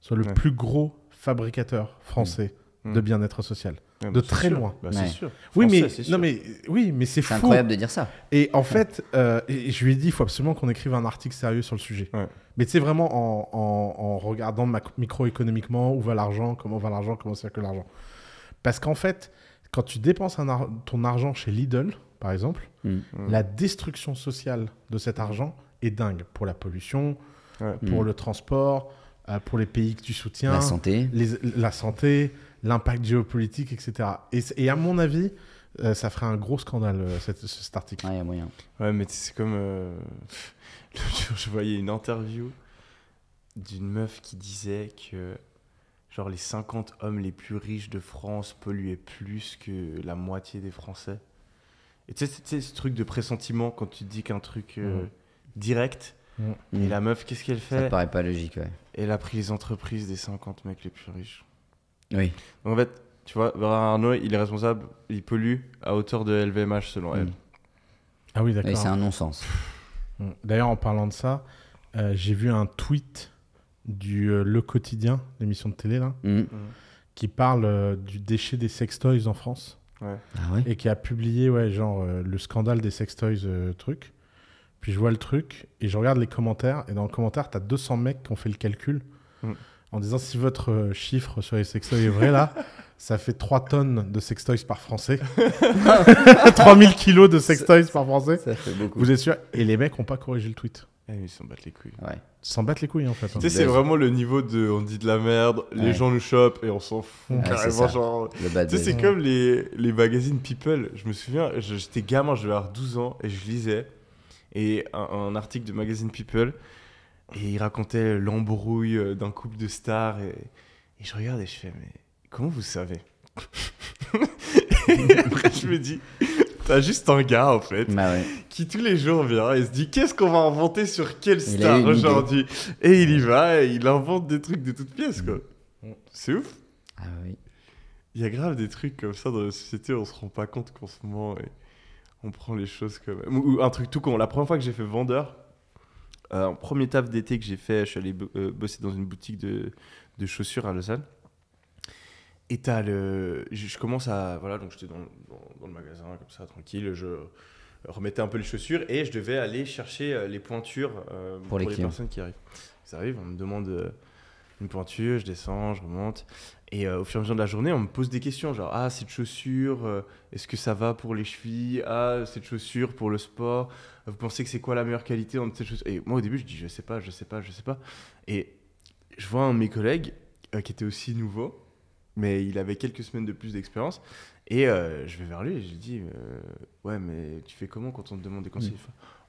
soit le plus gros fabricateur français mm. de bien-être social. Bah, de très loin. Bah, sûr. Oui, mais, Non, oui, mais c'est incroyable de dire ça. Et en fait, euh, je lui ai dit, il faut absolument qu'on écrive un article sérieux sur le sujet. Mais c'est vraiment en, regardant microéconomiquement où va l'argent, comment va l'argent, comment circule l'argent. Parce qu'en fait, quand tu dépenses ton argent chez Lidl, par exemple, mm. Mm. la destruction sociale de cet argent est dingue pour la pollution, pour mm. le transport, euh, pour les pays que tu soutiens. La santé. la santé l'impact géopolitique, etc. Et, à mon avis, euh, ça ferait un gros scandale, euh, cet article. Ouais, ah, y a moyen. Ouais, mais c'est comme. Euh, je voyais une interview d'une meuf qui disait que, genre, les 50 hommes les plus riches de France polluaient plus que la moitié des Français. Et tu sais, ce truc de pressentiment quand tu dis qu'un truc mm. direct. mais mm. Et la meuf, qu'est-ce qu'elle fait Ça paraît pas logique, ouais. Elle a pris les entreprises des 50 mecs les plus riches. Oui. en fait, tu vois, Bernard il est responsable, il pollue à hauteur de LVMH selon elle. Mm. Ah oui, d'accord. Et c'est un non-sens. Mm. D'ailleurs, en parlant de ça, euh, j'ai vu un tweet du euh, Le Quotidien, l'émission de télé, là, mm. qui parle euh, du déchet des sextoys en France. Ah et qui a publié, ouais, genre, le scandale des sextoys truc. Puis je vois le truc et je regarde les commentaires. Et dans le commentaire, as 200 mecs qui ont fait le calcul en disant si votre euh, chiffre sur les sextoys est vrai là, ça fait 3 tonnes de sextoys par français. 3000 kilos de sextoys par français. Ça fait beaucoup. Vous êtes sûr Et les mecs n'ont pas corrigé le tweet. Ah, ils s'en battent les couilles. Ils s'en battent les couilles en fait. Hein. Tu sais, c'est vraiment le niveau de on dit de la merde, les gens nous chopent et on s'en fout carrément. Genre... Tu sais, c'est comme les, les magazines People. Je me souviens, j'étais gamin, je devais avoir 12 ans et je lisais. Et un article de magazine People et il racontait l'embrouille euh, d'un couple de stars. Et, je regarde et je fais, mais comment vous savez Et après, je me dis, t'as juste un gars, en fait, bah qui tous les jours vient et se dit, qu'est-ce qu'on va inventer sur quelle star aujourd'hui Et il y va et il invente des trucs de toutes pièces, quoi. Mm. C'est ouf. Ah oui. Il y a grave des trucs comme ça dans la société, on se rend pas compte qu'en ce moment, on prend les choses comme. Ou un truc tout con. La première fois que j'ai fait vendeur, euh, en premier taf d'été que j'ai fait, je suis allé euh, bosser dans une boutique de, chaussures à Lausanne. Et le, je, commence à, voilà, donc j'étais dans, le magasin comme ça, tranquille, je remettais un peu les chaussures et je devais aller chercher euh, les pointures pour, les, personnes qui arrivent. Ça arrive, on me demande une pointure, je descends, je remonte. Et euh, au fur et à mesure de la journée, on me pose des questions, genre ah cette chaussure, euh, est-ce que ça va pour les chevilles Ah cette chaussure pour le sport. Vous pensez que c'est quoi la meilleure qualité dans cette Et moi au début, je dis je sais pas, je sais pas, je sais pas. Et je vois un de mes collègues euh, qui était aussi nouveau, mais il avait quelques semaines de plus d'expérience. Et je vais vers lui et je lui dis ouais mais tu fais comment quand on te demande des conseils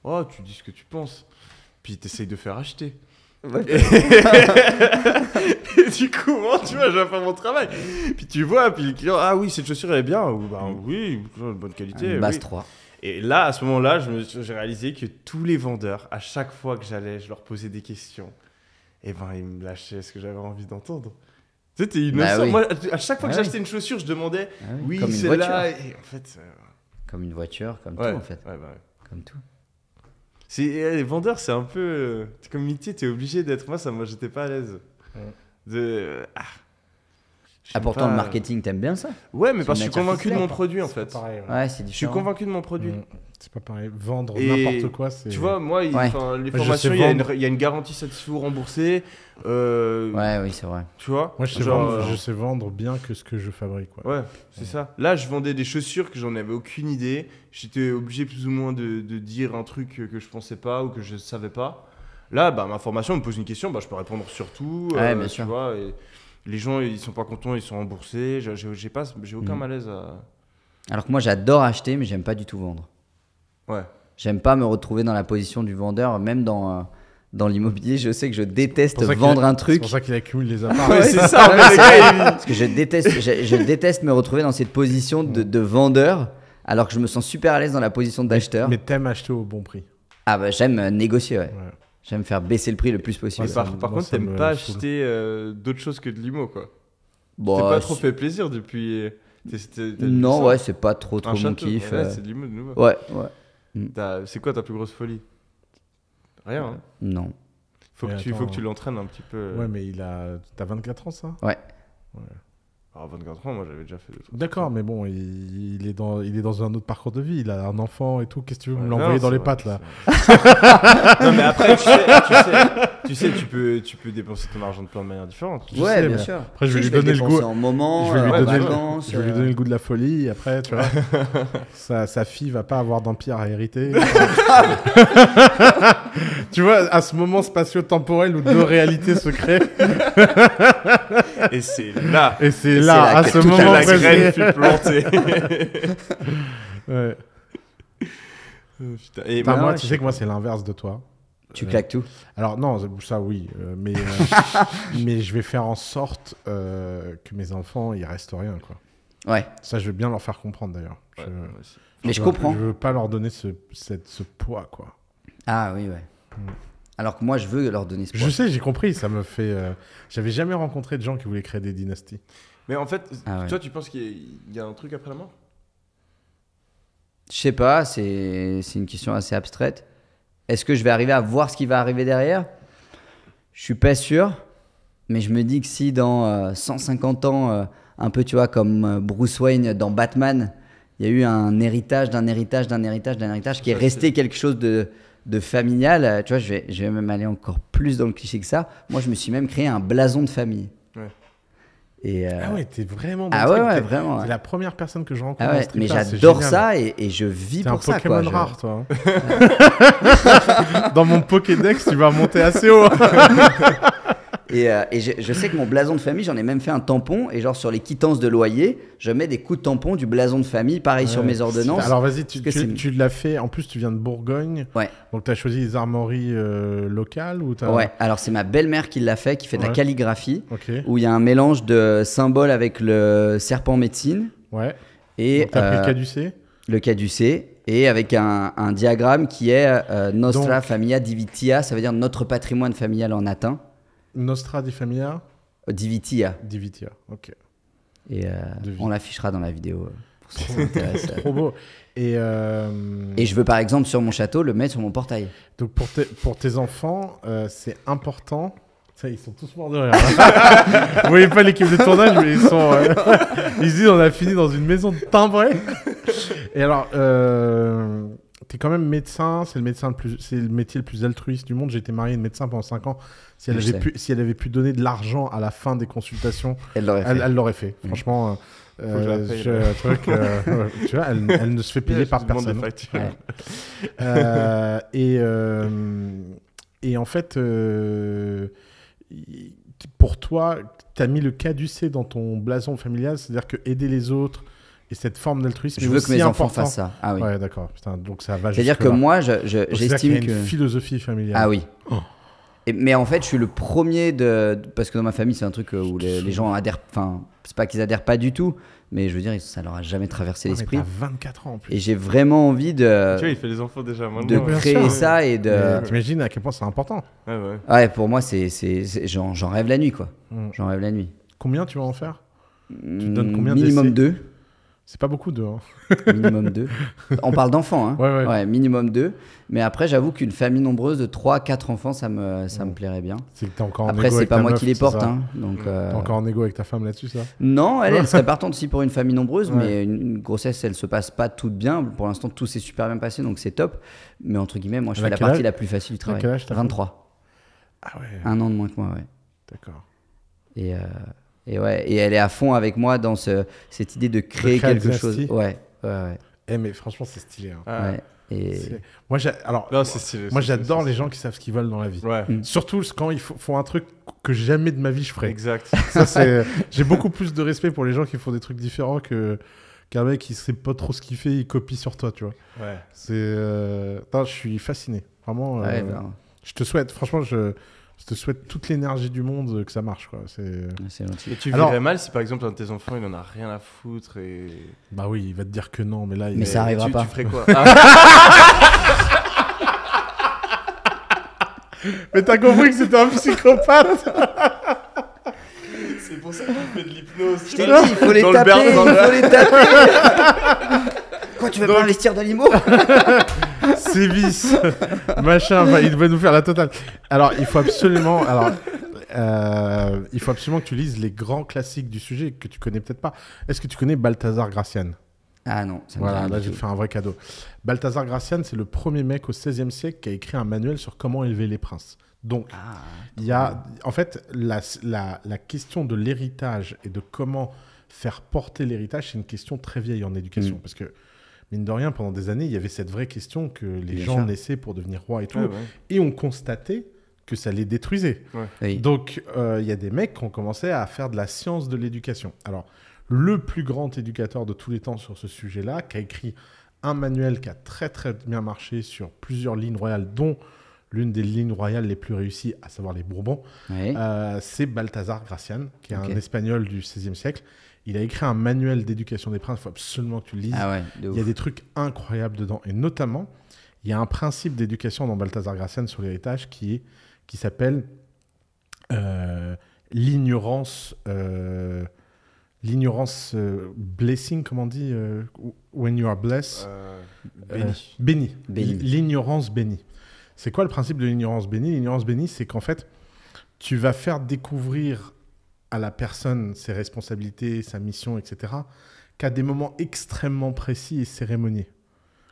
Oh tu dis ce que tu penses, puis t'essaye de faire acheter. Et... du coup, tu vois, je vais faire mon travail. Puis tu vois, puis le client, ah oui, cette chaussure, elle est bien. Ou, bah, oui, bonne qualité. Une base 3. Et là, à ce moment-là, j'ai réalisé que tous les vendeurs, à chaque fois que j'allais, je leur posais des questions. Et eh ben, ils me lâchaient ce que j'avais envie d'entendre. C'était bah innocent. Moi, à chaque fois que bah j'achetais une chaussure, je demandais, ah oui, c'est là en fait. Euh, comme une voiture, comme tout, en fait. Ouais, bah comme tout. Eh, les vendeurs, c'est un peu. Euh, comme métier, t'es obligé d'être. Moi, ça, moi, j'étais pas à l'aise. De. Ah. Apportant ah, pourtant, le euh, marketing, t'aimes bien ça Ouais, mais parce que je suis convaincu de mon produit en fait. Pareil, ouais, c'est Je suis convaincu de mon produit. Mm. C'est pas pareil. Vendre n'importe quoi, c'est. Tu vois, moi, il, les formations, il y, a une garantie ça ou remboursée. Euh... Ouais, oui, c'est vrai. Tu vois Moi, je sais, euh, vendre, bien que ce que je fabrique. Ouais, c'est ça. Là, je vendais des chaussures que j'en avais aucune idée. J'étais obligé plus ou moins de, dire un truc que je pensais pas ou que je savais pas. Là, bah, ma formation me pose une question, bah, je peux répondre sur tout. Ouais, euh, bien tu Vois, et les gens, ils sont pas contents, ils sont remboursés. J'ai pas, j'ai aucun mm. malaise. Alors que moi, j'adore acheter, mais j'aime pas du tout vendre. Ouais. J'aime pas me retrouver dans la position du vendeur, même dans. Euh, dans l'immobilier, je sais que je déteste vendre un truc. C'est pour ça qu'il accumule les appartements. c'est ça. Parce que je déteste, je, déteste me retrouver dans cette position de, vendeur, alors que je me sens super à l'aise dans la position d'acheteur. Mais t'aimes acheter au bon prix. Ah bah j'aime euh, négocier, ouais. J'aime faire baisser le prix le plus possible. par, par tu contre, t'aimes pas acheter euh, d'autres choses que de l'IMO, quoi. Bon, bah, pas trop fait plaisir depuis. Euh, non, ouais, c'est pas trop, trop mon kiff. Ouais, euh. c'est de l'IMO de nouveau. Ouais, mm. C'est quoi ta plus grosse folie Rien. Hein. non. Faut que, tu, faut que tu l'entraînes un petit peu. Ouais, mais il a. T'as 24 ans, ça Ouais. Ouais. Alors, 24 ans, moi, j'avais déjà fait le truc. D'accord, mais bon, il, est dans, il est dans un autre parcours de vie. Il a un enfant et tout. Qu'est-ce que tu veux me l'envoyer dans les pattes, là Non, mais après, tu sais, tu sais, tu, peux, tu peux dépenser ton argent de plein de manières différentes. ouais, bien sûr. Après, je vais lui donner le goût. je vais, lui, donner, euh. lui donner le goût de la folie. après, tu vois, sa, sa fille va pas avoir d'empire à hériter. tu vois, à ce moment spatio-temporel où deux réalités se créent. Et c'est là. Et c'est là, à ce moment euh, bah, moi, tu sais que moi, c'est l'inverse de toi. Tu euh, claques tout Alors non, ça oui, euh, mais, mais je vais faire en sorte que mes enfants, ils restent rien, quoi. Ouais. Ça, je veux bien leur faire comprendre, d'ailleurs. Mais je comprends. Je veux pas leur donner ce, cette, ce poids, quoi. Ah oui, ouais. Hmm. Alors que moi, je veux leur donner Je sais, j'ai compris. Ça me fait. Euh, j'avais jamais rencontré de gens qui voulaient créer des dynasties. Mais en fait, ah toi, tu penses qu'il y, a un truc après la mort Je sais pas. C'est une question assez abstraite. Est-ce que je vais arriver à voir ce qui va arriver derrière Je suis pas sûr. Mais je me dis que si dans 150 euh, ans, euh, un peu, tu vois, comme Bruce Wayne dans Batman, il y a eu un héritage d'un héritage d'un héritage d'un héritage qui est resté quelque chose de de familial, euh, tu vois, je vais, je vais même aller encore plus dans le cliché que ça. Moi, je me suis même créé un blason de famille. Ouais. Et euh, Ah ouais, t'es vraiment Ah ouais, vraiment. la première personne que je rencontre. Ah mais j'adore ça et, je vis pour ça. T'es un Pokémon rare, toi. Hein. Dans mon Pokédex, tu vas monter assez haut. Et, euh, je, sais que mon blason de famille, j'en ai même fait un tampon. Et genre, sur les quittances de loyer, je mets des coups de tampon du blason de famille, pareil sur mes ordonnances. Alors, vas-y, tu, l'as fait. En plus, tu viens de Bourgogne. Ouais. Donc, tu as choisi les armoiries euh, locales ou Ouais, alors c'est ma belle-mère qui l'a fait, qui fait de la calligraphie. Où il y a un mélange de symboles avec le serpent médecine. Ouais. Et. Donc, le euh, caducé Le caducé et avec un, diagramme qui est Nostra Familia Divitia, ça veut dire notre patrimoine familial en latin. Nostra di Famiglia euh, Divitia. Divitia, ok. Et euh, on l'affichera dans la vidéo. Euh, c'est Trop beau. Et, Et je veux par exemple sur mon château le mettre sur mon portail. donc pour, tes- pour tes enfants, c'est important. Ça, ils sont tous morts de rire. Vous voyez pas l'équipe de tournage, mais ils sont. ils disent on a fini dans une maison de timbrés. Et alors, es quand même médecin, c'est le médecin le plus, c'est le métier le plus altruiste du monde. J'ai été marié à une médecin pendant 5 ans. Si elle avait pu, si elle avait pu donner de l'argent à la fin des consultations, elle l'aurait fait. Mm. Franchement. Euh, truc, euh, tu vois, elle, ne se fait payer par personne. Euh, et, et en fait, pour toi, tu as mis le du C dans ton blason familial, c'est-à-dire que aider les autres, et cette forme d'altruisme. Je veux que mes enfants fassent ça. Ah oui. Ouais, d'accord. donc ça va. C'est-à-dire que moi, j'estime je, je, que. Une philosophie familiale. Ah oui. Oh. Et, mais en fait, je suis le premier de parce que dans ma famille, c'est un truc euh, où les, gens adhèrent. Enfin, c'est pas qu'ils adhèrent pas du tout, mais je veux dire, ça leur a jamais traversé ouais, ah, l'esprit. 24 ans en plus. Et j'ai vraiment envie de. Tu vois, il fait les enfants déjà De créer ça et de. T'imagines à quel point c'est important. Ah ouais, ouais. pour moi, c'est, j'en, rêve la nuit, quoi. Mm. J'en rêve la nuit. Combien tu vas en faire Tu donnes mm, combien Minimum deux. C'est pas beaucoup de... Hein. minimum 2. On parle d'enfants, hein. Ouais, minimum 2. Mais après, j'avoue qu'une famille nombreuse de 3-4 enfants, ça me, ça me plairait bien. C'est que t'es encore en Après, c'est pas moi qui les porte. Hein. Donc, T'es euh, encore en égo avec ta femme là-dessus, ça Non, elle, elle, serait partante aussi pour une famille nombreuse, mais une, grossesse, elle se passe pas toute bien. Pour l'instant, tout s'est super bien passé, donc c'est top. Mais entre guillemets, moi, je fais la partie la plus facile du travail. 23. Ah ouais. Un an de moins que moi, ouais. D'accord. Et. Euh, et, ouais, et elle est à fond avec moi dans ce, cette idée de créer quelque chose. Ouais, ouais, ouais. Eh, mais franchement, c'est stylé. Hein. Ah. Ouais. Et... Moi, alors, moi j'adore les gens qui savent ce qu'ils veulent dans la vie. Mm. Surtout quand ils font un truc que jamais de ma vie je ferais. Exact. J'ai beaucoup plus de respect pour les gens qui font des trucs différents que qu'un mec qui sait pas trop ce qu'il fait, il copie sur toi, tu vois. Ouais. C'est, euh, je suis fasciné, vraiment. Euh, ben. Je te souhaite, franchement, je je te souhaite toute l'énergie du monde que ça marche. Quoi. C'est... Euh. Et tu vivrais mal si par exemple un de tes enfants il en a rien à foutre et. Bah oui, il va te dire que non, mais là. Il... Mais ça arrivera tu, pas. Tu ferais quoi Mais t'as compris que c'était un psychopathe C'est pour ça qu'on fait de l'hypnose. Je t'ai dit, il faut les taper, il faut les taper. Quoi, tu veux pas investir dans l'IMO Sévis, machin, il va nous faire la totale. Alors, il faut absolument. Alors, euh, il faut absolument que tu lises les grands classiques du sujet que tu connais peut-être pas. Est-ce que tu connais Balthazar Gracian Ah non, ça me Voilà, là, te fait un vrai cadeau. Balthazar Gracian, c'est le premier mec au XVIe siècle qui a écrit un manuel sur comment élever les princes. Donc, ah, il y a, en fait, la, la, la question de l'héritage et de comment faire porter l'héritage, c'est une question très vieille en éducation. Mm. Parce que mine de rien, pendant des années, il y avait cette vraie question que les gens naissaient pour devenir roi et tout. Et on constatait que ça les détruisait. Donc, euh, il y a des mecs qui ont commencé à faire de la science de l'éducation. Alors, le plus grand éducateur de tous les temps sur ce sujet-là, qui a écrit un manuel qui a très très bien marché sur plusieurs lignes royales, dont l'une des lignes royales les plus réussies, à savoir les Bourbons, euh, c'est Balthazar Gracian, qui est un espagnol du XVIe siècle, il a écrit un manuel d'éducation des princes, il faut absolument que tu le lises. Ah il y a des trucs incroyables dedans. Et notamment, il y a un principe d'éducation dans Balthazar Gracian sur l'héritage qui, qui s'appelle euh, l'ignorance. Euh, l'ignorance euh, blessing, comment on dit When you are blessed Béni. béni. béni. L'ignorance bénie. C'est quoi le principe de l'ignorance bénie L'ignorance bénie, c'est qu'en fait, tu vas faire découvrir à la personne ses responsabilités, sa mission, etc., qu'à des moments extrêmement précis et cérémoniés.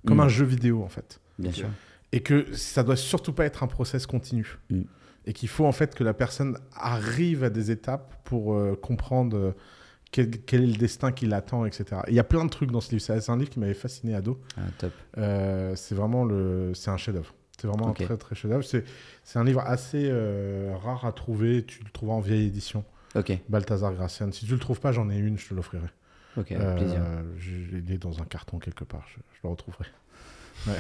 Comme mm. un jeu vidéo, en fait. Bien sûr. Et que ça doit surtout pas être un process continu. Mm. Et qu'il faut, en fait, que la personne arrive à des étapes pour euh, comprendre euh, quel, quel, est le destin qui l'attend, etc. Il y a plein de trucs dans ce livre. C'est un livre qui m'avait fasciné à dos ah, euh, c'est vraiment le... C'est un chef-d'œuvre. C'est vraiment un très, très chef-d'œuvre. C'est un livre assez rare à trouver. Tu le trouves en vieille édition. Ok. Balthazar Gracian. Si tu le trouves pas, j'en ai une, je te l'offrirai. Ok, avec euh, plaisir. Je l'ai dans un carton quelque part, je, le retrouverai.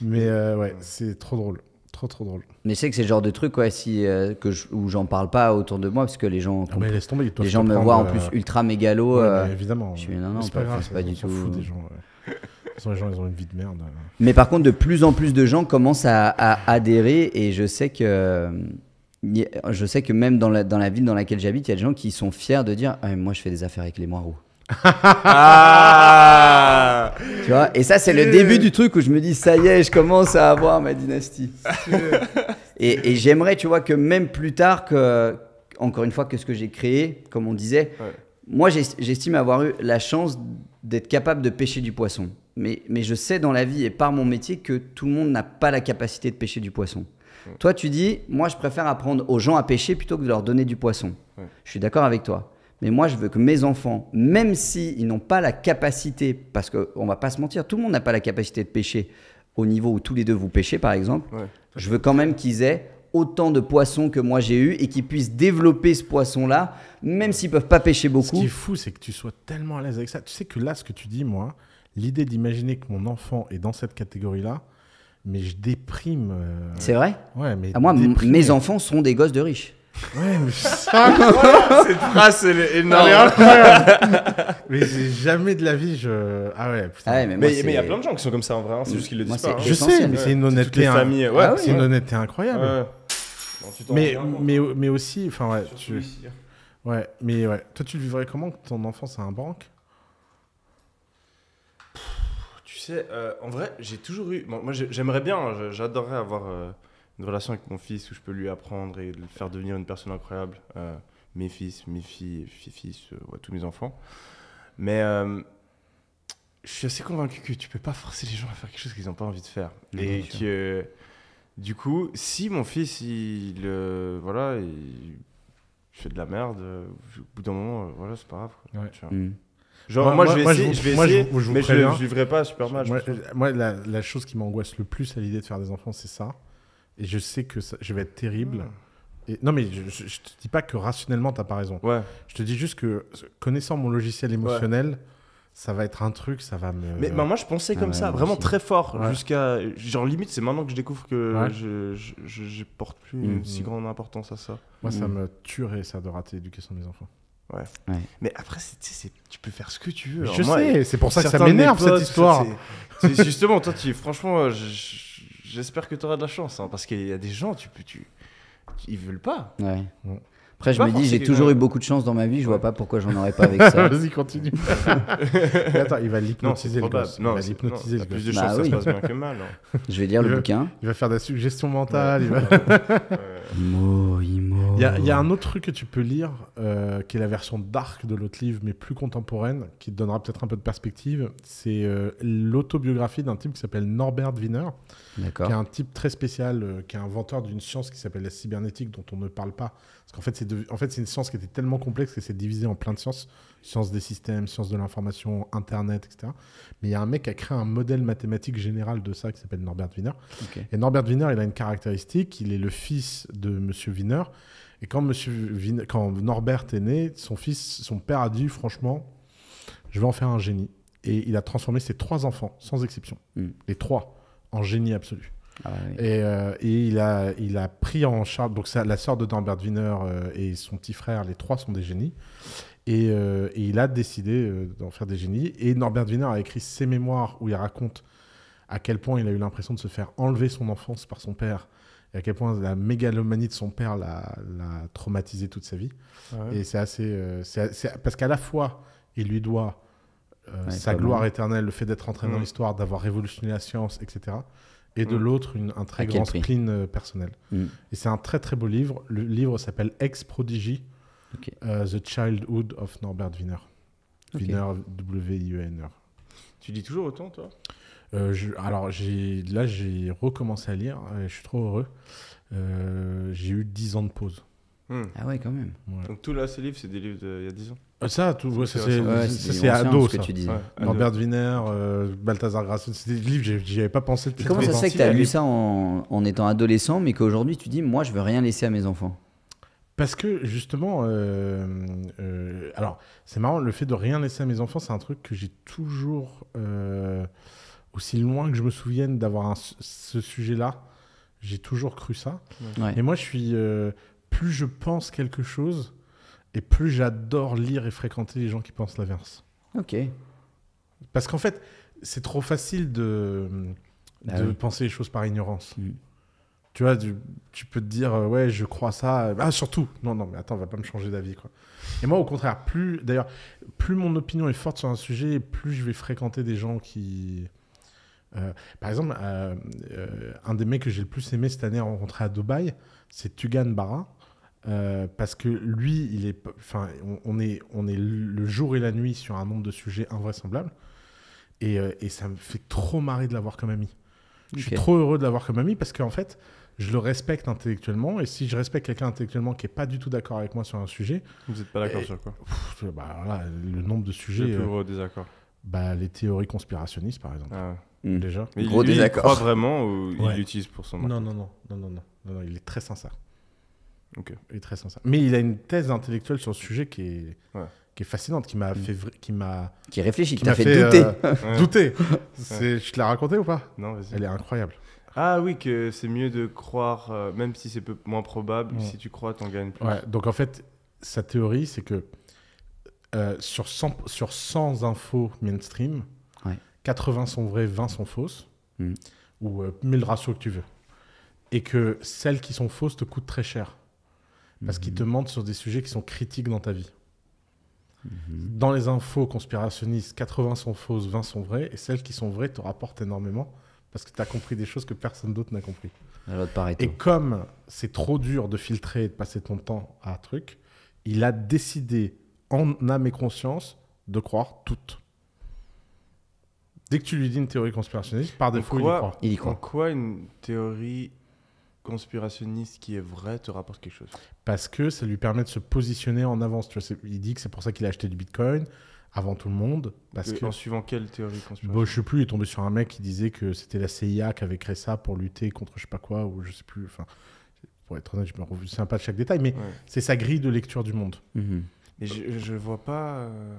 Mais euh, ouais, c'est trop drôle trop trop drôle. Mais c'est que c'est le genre de truc ouais, si, euh, que je, où j'en parle pas autour de moi parce que les gens ah, les gens me voient en plus ultra mégalo. évidemment. Je non non, pas, pas, grave, pas du tout. des gens, ils ont une vie de merde. Mais par contre de plus en plus de gens commencent à, à adhérer et je sais que je sais que même dans la, ville dans laquelle j'habite, il y a des gens qui sont fiers de dire ah, Moi, je fais des affaires avec les moins ah. tu vois Et ça, c'est le début du truc où je me dis Ça y est, je commence à avoir ma dynastie. et, j'aimerais, tu vois, que même plus tard, que, encore une fois, que ce que j'ai créé, comme on disait, moi, j'estime avoir eu la chance d'être capable de pêcher du poisson. mais je sais dans la vie et par mon métier que tout le monde n'a pas la capacité de pêcher du poisson. Toi, tu dis, moi, je préfère apprendre aux gens à pêcher plutôt que de leur donner du poisson. Je suis d'accord avec toi. Mais moi, je veux que mes enfants, même s'ils n'ont pas la capacité, parce qu'on ne va pas se mentir, tout le monde n'a pas la capacité de pêcher au niveau où tous les deux vous pêchez, par exemple. Je veux quand même qu'ils aient autant de poissons que moi j'ai eu et qu'ils puissent développer ce poisson-là, même s'ils peuvent pas pêcher beaucoup. Ce qui est fou, c'est que tu sois tellement à l'aise avec ça. Tu sais que là, ce que tu dis, moi, l'idée d'imaginer que mon enfant est dans cette catégorie-là, mais je déprime. Euh, c'est vrai Ouais, mais. À ah, moi, mes enfants sont des gosses de riches. Ouais, mais ça, cette phrase, elle est énorme. mais jamais de la vie, je. Ah ouais, putain. Ah mais il y a plein de gens qui sont comme ça en vrai, hein, c'est juste qu'ils le disent pas. Hein. Je sais, mais c'est une honnêteté. Ouais, ah une honnêteté incroyable. mais, mais, hein. mais, aussi, enfin ouais, tu... ouais, mais ouais. Toi, tu le vivrais comment ton enfant c'est un banque sais, euh, en vrai, j'ai toujours eu. moi, j'aimerais bien, j'adorerais avoir euh, une relation avec mon fils où je peux lui apprendre et le faire devenir une personne incroyable. Euh, mes fils, mes filles, fils, tous mes enfants. Mais je suis assez convaincu que tu peux pas forcer les gens à faire quelque chose qu'ils n'ont pas envie de faire. et que, du coup, si mon fils, il. voilà, fait de la merde, au bout d'un moment, voilà, c'est pas grave. Mm moi, je vais essayer, mais je ne vivrai pas super mal. Moi, euh, la, chose qui m'angoisse le plus à l'idée de faire des enfants, c'est ça. Et je sais que ça, je vais être terrible. Hmm. Et, non, mais je, ne te dis pas que rationnellement, tu n'as pas raison. Ouais. Je te dis juste que euh, connaissant mon logiciel émotionnel, ça va être un truc, ça va me. Mais moi, je pensais comme ça, vraiment très fort. Jusqu'à. Genre, limite, c'est maintenant que je découvre que je, je, porte plus mm, une mm. si grande importance à ça. Moi, ça mm. me tuerait, ça, de rater l'éducation de mes enfants. Ouais. Mais après, tu peux faire ce que tu veux. je sais, c'est pour ça que ça m'énerve cette histoire. justement, toi, franchement, euh, j'espère que tu auras de la chance. Hein, parce qu'il y a des gens, tu peux, tu, ils veulent pas. Ouais. Après, je me dis, j'ai toujours eu beaucoup de chance dans ma vie, je vois pas pourquoi j'en aurais pas avec ça. Vas-y, continue. attends, il va l'hypnotiser le Non, il va l'hypnotiser plus de chance, bah se passe bien que mal. Hein. Je vais lire le bouquin. Il va faire de la suggestion mentale. Il y, a un autre truc que tu peux lire, euh, qui est la version dark de l'autre livre, mais plus contemporaine, qui te donnera peut-être un peu de perspective. C'est euh, l'autobiographie d'un type qui s'appelle Norbert Wiener, qui est un type très spécial, euh, qui est inventeur d'une science qui s'appelle la cybernétique, dont on ne parle pas. Parce qu'en fait, c'est en fait, une science qui était tellement complexe que c'est divisé en plein de sciences sciences des systèmes, sciences de l'information, Internet, etc. Mais il y a un mec qui a créé un modèle mathématique général de ça qui s'appelle Norbert Wiener. Et Norbert Wiener, il a une caractéristique, il est le fils de M. Wiener. Et quand, Monsieur quand Norbert est né, son fils, son père a dit franchement, je vais en faire un génie. Et il a transformé ses trois enfants, sans exception, hmm. les trois, en génie absolu. Ah euh, et, il, a, il a pris en charge, donc la sœur de Norbert Wiener euh, et son petit frère, les trois sont des génies. Euh, et, il a décidé euh, d'en faire des génies. Et Norbert Wiener a écrit ses mémoires où il raconte à quel point il a eu l'impression de se faire enlever son enfance par son père et à quel point la mégalomanie de son père l'a traumatisé toute sa vie. Ah et c'est assez. Euh, parce qu'à la fois, il lui doit sa gloire éternelle, le fait d'être entré dans mm. l'histoire, d'avoir révolutionné la science, etc. Et de mm. l'autre, un très grand spleen personnel. Mm. Et c'est un très très beau livre. Le livre s'appelle Ex-Prodigy euh, The Childhood of Norbert Wiener. Wiener, W-I-E-N-R. E tu dis toujours autant, toi euh, Alors, là, j'ai recommencé à lire. je suis trop heureux. Euh, j'ai eu 10 ans de pause. Hmm. Ah ouais, quand même. Donc, tout là, ces livres, c'est des livres d'il y a 10 ans ça, tout, c'est ouais, ado, que tu Norbert Wiener, Balthazar Grasson c'est des livres, j'y avais pas pensé. Comment ça se fait que tu as lu ça en, en étant adolescent, mais qu'aujourd'hui tu dis, moi je veux rien laisser à mes enfants parce que justement, euh, euh, alors c'est marrant, le fait de rien laisser à mes enfants, c'est un truc que j'ai toujours, euh, aussi loin que je me souvienne d'avoir ce sujet-là, j'ai toujours cru ça. Et moi, je suis, plus je pense quelque chose, et plus j'adore lire et fréquenter les gens qui pensent l'inverse. Ok. Parce qu'en fait, c'est trop facile de, bah penser les choses par ignorance. Mm. Tu vois, tu, peux te dire, euh, ouais, je crois ça. Ah, surtout, non, non, mais attends, va pas me changer d'avis, quoi. Et moi, au contraire, plus, d'ailleurs, plus mon opinion est forte sur un sujet, plus je vais fréquenter des gens qui. Euh, par exemple, euh, un des mecs que j'ai le plus aimé cette année rencontré à Dubaï, c'est Tugan Barra. parce que lui, il est, enfin, on, est, on est le jour et la nuit sur un nombre de sujets invraisemblables, et, et ça me fait trop marrer de l'avoir comme ami. Je suis trop heureux de l'avoir comme ami parce qu'en fait, je le respecte intellectuellement. Et si je respecte quelqu'un intellectuellement qui n'est pas du tout d'accord avec moi sur un sujet. Vous n'êtes pas d'accord eh, sur quoi bah, Le nombre de sujets. Le plus euh, gros désaccord. Bah, les théories conspirationnistes, par exemple. Ah. Hmm. Déjà. gros désaccord. Il croit vraiment ou il l'utilise pour son marketing. non non non, non, non, non, il est très sincère. Ok. Il est très sincère. Mais il a une thèse intellectuelle sur le sujet qui est. qui est fascinante, qui m'a hmm. fait, qui m'a, qui réfléchit, qui, m'a fait, douter. Euh, douter. Je te l'ai raconté ou pas Non, vas-y. Elle est incroyable. Ah oui, que c'est mieux de croire, euh, même si c'est moins probable, si tu crois, t'en gagnes plus. donc en fait, sa théorie, c'est que euh, sur, 100, sur 100 infos mainstream, 80 sont vraies, 20 sont fausses, mm. ou euh, mille 1000 ratios que tu veux. Et que celles qui sont fausses te coûtent très cher. Parce qu'ils te mm. mentent sur des sujets qui sont critiques dans ta vie. Mm-hmm. Dans les infos conspirationnistes, 80 sont fausses, 20 sont vraies, et celles qui sont vraies te rapportent énormément parce que tu as compris des choses que personne d'autre n'a compris. Et comme c'est trop dur de filtrer et de passer ton temps à un truc, il a décidé, en âme et conscience, de croire toutes. Dès que tu lui dis une théorie conspirationniste, par défaut, il y croit. Il quoi une théorie conspirationniste qui est vraie te rapporte quelque chose Parce que ça lui permet de se positionner en avance. Tu il dit que c'est pour ça qu'il a acheté du Bitcoin, avant tout le monde. Parce que, en suivant quelle théorie conspirationniste Je sais plus, il est tombé sur un mec qui disait que c'était la CIA qui avait créé ça pour lutter contre je sais pas quoi, ou je sais plus. Enfin, pour être honnête, je me revu pas de chaque détail, mais c'est sa grille de lecture du monde. Mhm. je, je vois pas. Euh,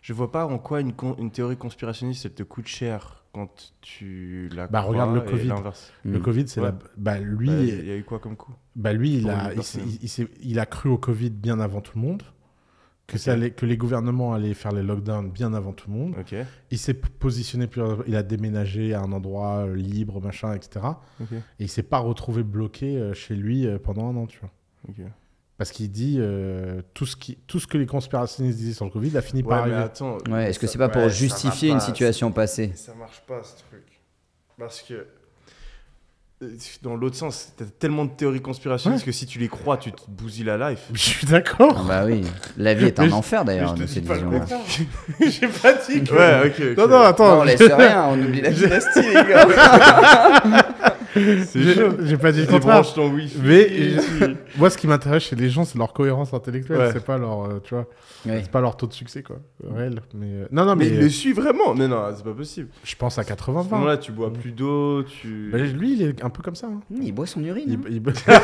je vois pas en quoi une, une théorie conspirationniste elle te coûte cher quand tu la bah, regarde le Covid. Mhm. Le Covid, c'est bah, lui. Bah, il y a eu quoi comme coup Bah lui, il, il, a cru au Covid bien avant tout le monde que, que les gouvernements allaient faire les lockdowns bien avant tout le monde. Il s'est positionné, il a déménagé à un endroit euh, libre, machin, etc. Et il s'est pas retrouvé bloqué euh, chez lui euh, pendant un an, tu vois. Parce qu'il dit tout, ce qui, tout ce que les conspirationnistes disaient sur le Covid a fini par arriver. est-ce que c'est pas pour justifier une situation passée Ça marche pas ce truc. Parce que dans l'autre sens, t'as tellement de théories conspirationnistes que si tu les crois, tu te bousilles la life. Je suis d'accord. Bah oui, la vie est un enfer d'ailleurs. J'ai pas, dit que. Ouais, ok. Non, non, attends. on laisse rien, on oublie la dynastie, les gars. J'ai pas dit le contraire. Ton Mais moi, ce qui m'intéresse chez les gens, c'est leur cohérence intellectuelle. C'est pas leur, euh, tu vois, c'est pas leur taux de succès quoi, Mais euh, non, non, mais, il euh, le suit vraiment. Mais non, c'est pas possible. Je pense à 80 20 Là, tu bois plus d'eau, tu. Bah, lui, il est un peu comme ça. Hein. Hmm, il boit son urine. Il, hein.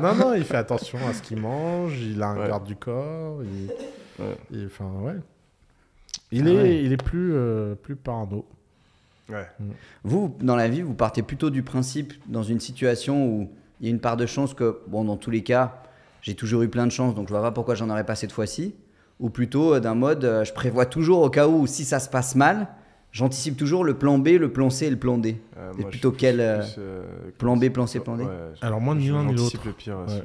non, non, il fait attention à ce qu'il mange. Il a un garde du corps. Il... Enfin, ouais. Il, ah est, il est plus, par plus parano. Mm. Vous, dans la vie, vous partez plutôt du principe, dans une situation où il y a une part de chance que, bon, dans tous les cas, j'ai toujours eu plein de chance, donc je vois pas pourquoi j'en aurais pas cette fois-ci. Ou plutôt euh, d'un mode, euh, je prévois toujours au cas où, si ça se passe mal, j'anticipe toujours le plan B, le plan C et le plan D. et euh, plutôt quel plan B, plan C, plan D Alors moi, ni l'un ni l'autre.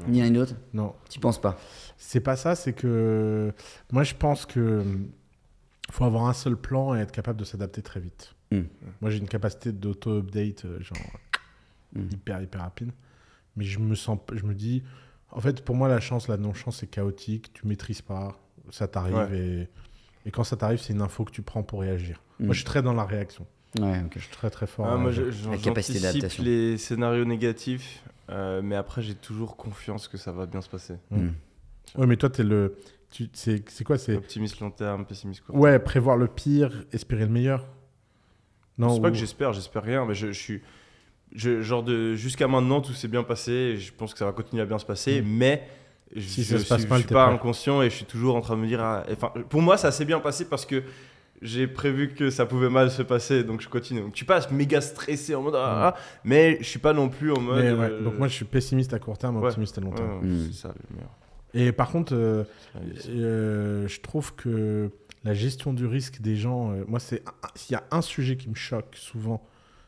Ni l'un ni l'autre Non. Tu penses pas C'est pas ça, c'est que moi je pense que faut avoir un seul plan et être capable de s'adapter très vite. Mm. Moi, j'ai une capacité d'auto-update euh, genre mm. hyper hyper rapide, mais je me sens, je me dis, en fait, pour moi, la chance, la non-chance, c'est chaotique. Tu maîtrises pas, ça t'arrive et, et quand ça t'arrive, c'est une info que tu prends pour réagir. Mm. Moi, je suis très dans la réaction. Ouais, Je suis très très fort. Ah, je, je, les scénarios négatifs, euh, mais après, j'ai toujours confiance que ça va bien se passer. Ouais mais toi, tu es le. C'est quoi C'est optimiste long terme, pessimiste court. Ouais, prévoir le pire, espérer le meilleur. Non. C'est pas que j'espère, j'espère rien, mais je, suis. genre de jusqu'à maintenant tout s'est bien passé je pense que ça va continuer à bien se passer mm. mais je, si je, suis pas inconscient et je suis toujours en train de me dire ah, enfin pour moi ça s'est bien passé parce que j'ai prévu que ça pouvait mal se passer donc je continue donc tu passes méga stressé en mode ah, mm. ah, mais je suis pas non plus en mode euh, donc moi je suis pessimiste à court terme optimiste à long terme mm. et par contre euh, euh, je trouve que la gestion du risque des gens. Euh, moi, c'est s'il y a un sujet qui me choque souvent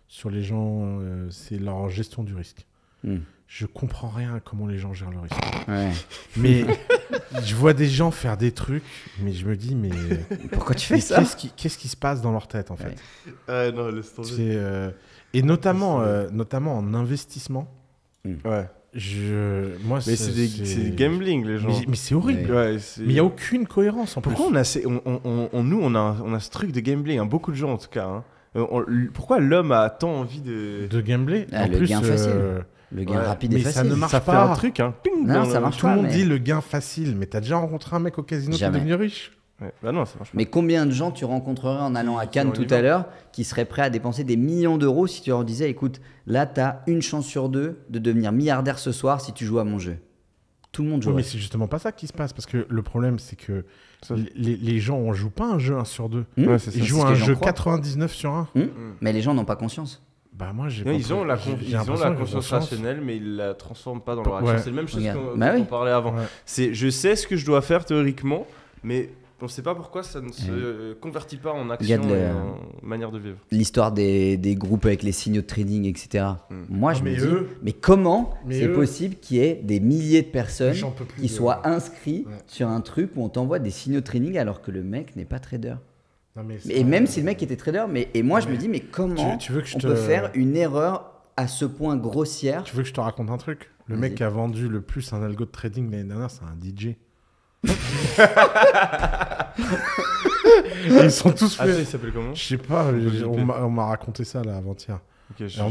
sur les gens, euh, c'est leur gestion du risque. Hmm. Je comprends rien à comment les gens gèrent le risque. Mais je vois des gens faire des trucs, mais je me dis, mais pourquoi tu fais ça Qu'est-ce qui, se passe dans leur tête en fait ah, euh, Et notamment, notamment en investissement. Hmm. Ouais. Je... Moi, mais c'est des... gambling, les gens. Mais, c'est horrible. mais il n'y a aucune cohérence en Pourquoi on a on, on, nous, on a, on a ce truc de gambling, hein. beaucoup de gens en tout cas. Hein. Euh, pourquoi l'homme a tant envie de. De gambler ah, en Le plus, gain facile. Euh, le gain rapide et facile. ça ne marche ça pas. Fait un truc, hein. Ping, ça marche Tout le monde dit le gain facile, mais t'as déjà rencontré un mec au casino qui est devenu riche bah mais combien de gens tu rencontrerais en allant à Cannes tout à l'heure qui seraient prêts à dépenser des millions d'euros si tu leur disais écoute, là, tu as une chance sur deux de devenir milliardaire ce soir si tu joues à mon jeu Tout le monde joue. mais c'est justement pas ça qui se passe parce que le problème, c'est que les, les, gens, on joue pas un jeu 1 sur 2. Hmm. ils jouent un jeu 99 sur 1. Hmm. Hmm. Mais les gens n'ont pas conscience. Bah moi j'ai. Ils ont la, ils ont la conscience rationnelle, mais ils la transforment pas dans leur action C'est la même chose qu'on bah parlait avant. C'est je sais ce que je dois faire théoriquement, mais on ne sait pas pourquoi ça ne se mm. convertit pas en action en manière de vivre. L'histoire des, groupes avec les signaux de trading, etc. Mm. Moi, ah, je me dis, mais comment c'est possible qu'il y ait des milliers de personnes qui soient inscrits sur un truc où on t'envoie des signaux de trading alors que le mec n'est pas trader Et même si le mec était trader, mais, et moi, je me dis, mais comment tu, on peut faire une erreur à ce point grossière Tu veux que je te raconte un truc Le mec qui a vendu le plus un algo de trading l'année dernière, c'est un DJ. ils sont tous Attends, ah, comment Je sais pas, on m'a raconté ça là avant-hier.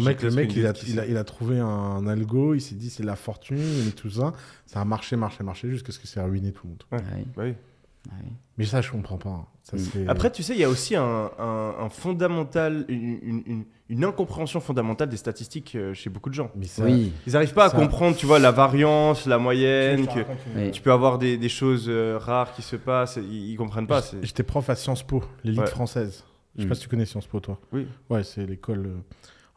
mec, le mec, il a, il, a, trouvé un algo, il s'est dit c'est la fortune et tout ça. Ça a marché, marché, marché jusqu'à ce que ça ruiné tout le monde. Ah bah ah Mais ça, je comprends pas. Hein. Mm. Euh, Après, tu sais, il y a aussi un, fondamental, une, incompréhension fondamentale des statistiques euh, chez beaucoup de gens. Mais Ils n'arrivent pas à comprendre, tu vois, la variance, la moyenne, que tu peux avoir des, choses euh, rares qui se passent. Ils, comprennent pas. J'étais prof à Sciences Po, l'élite française. Je sais mm. pas si tu connais Sciences Po, toi. Oui. Ouais, c'est l'école.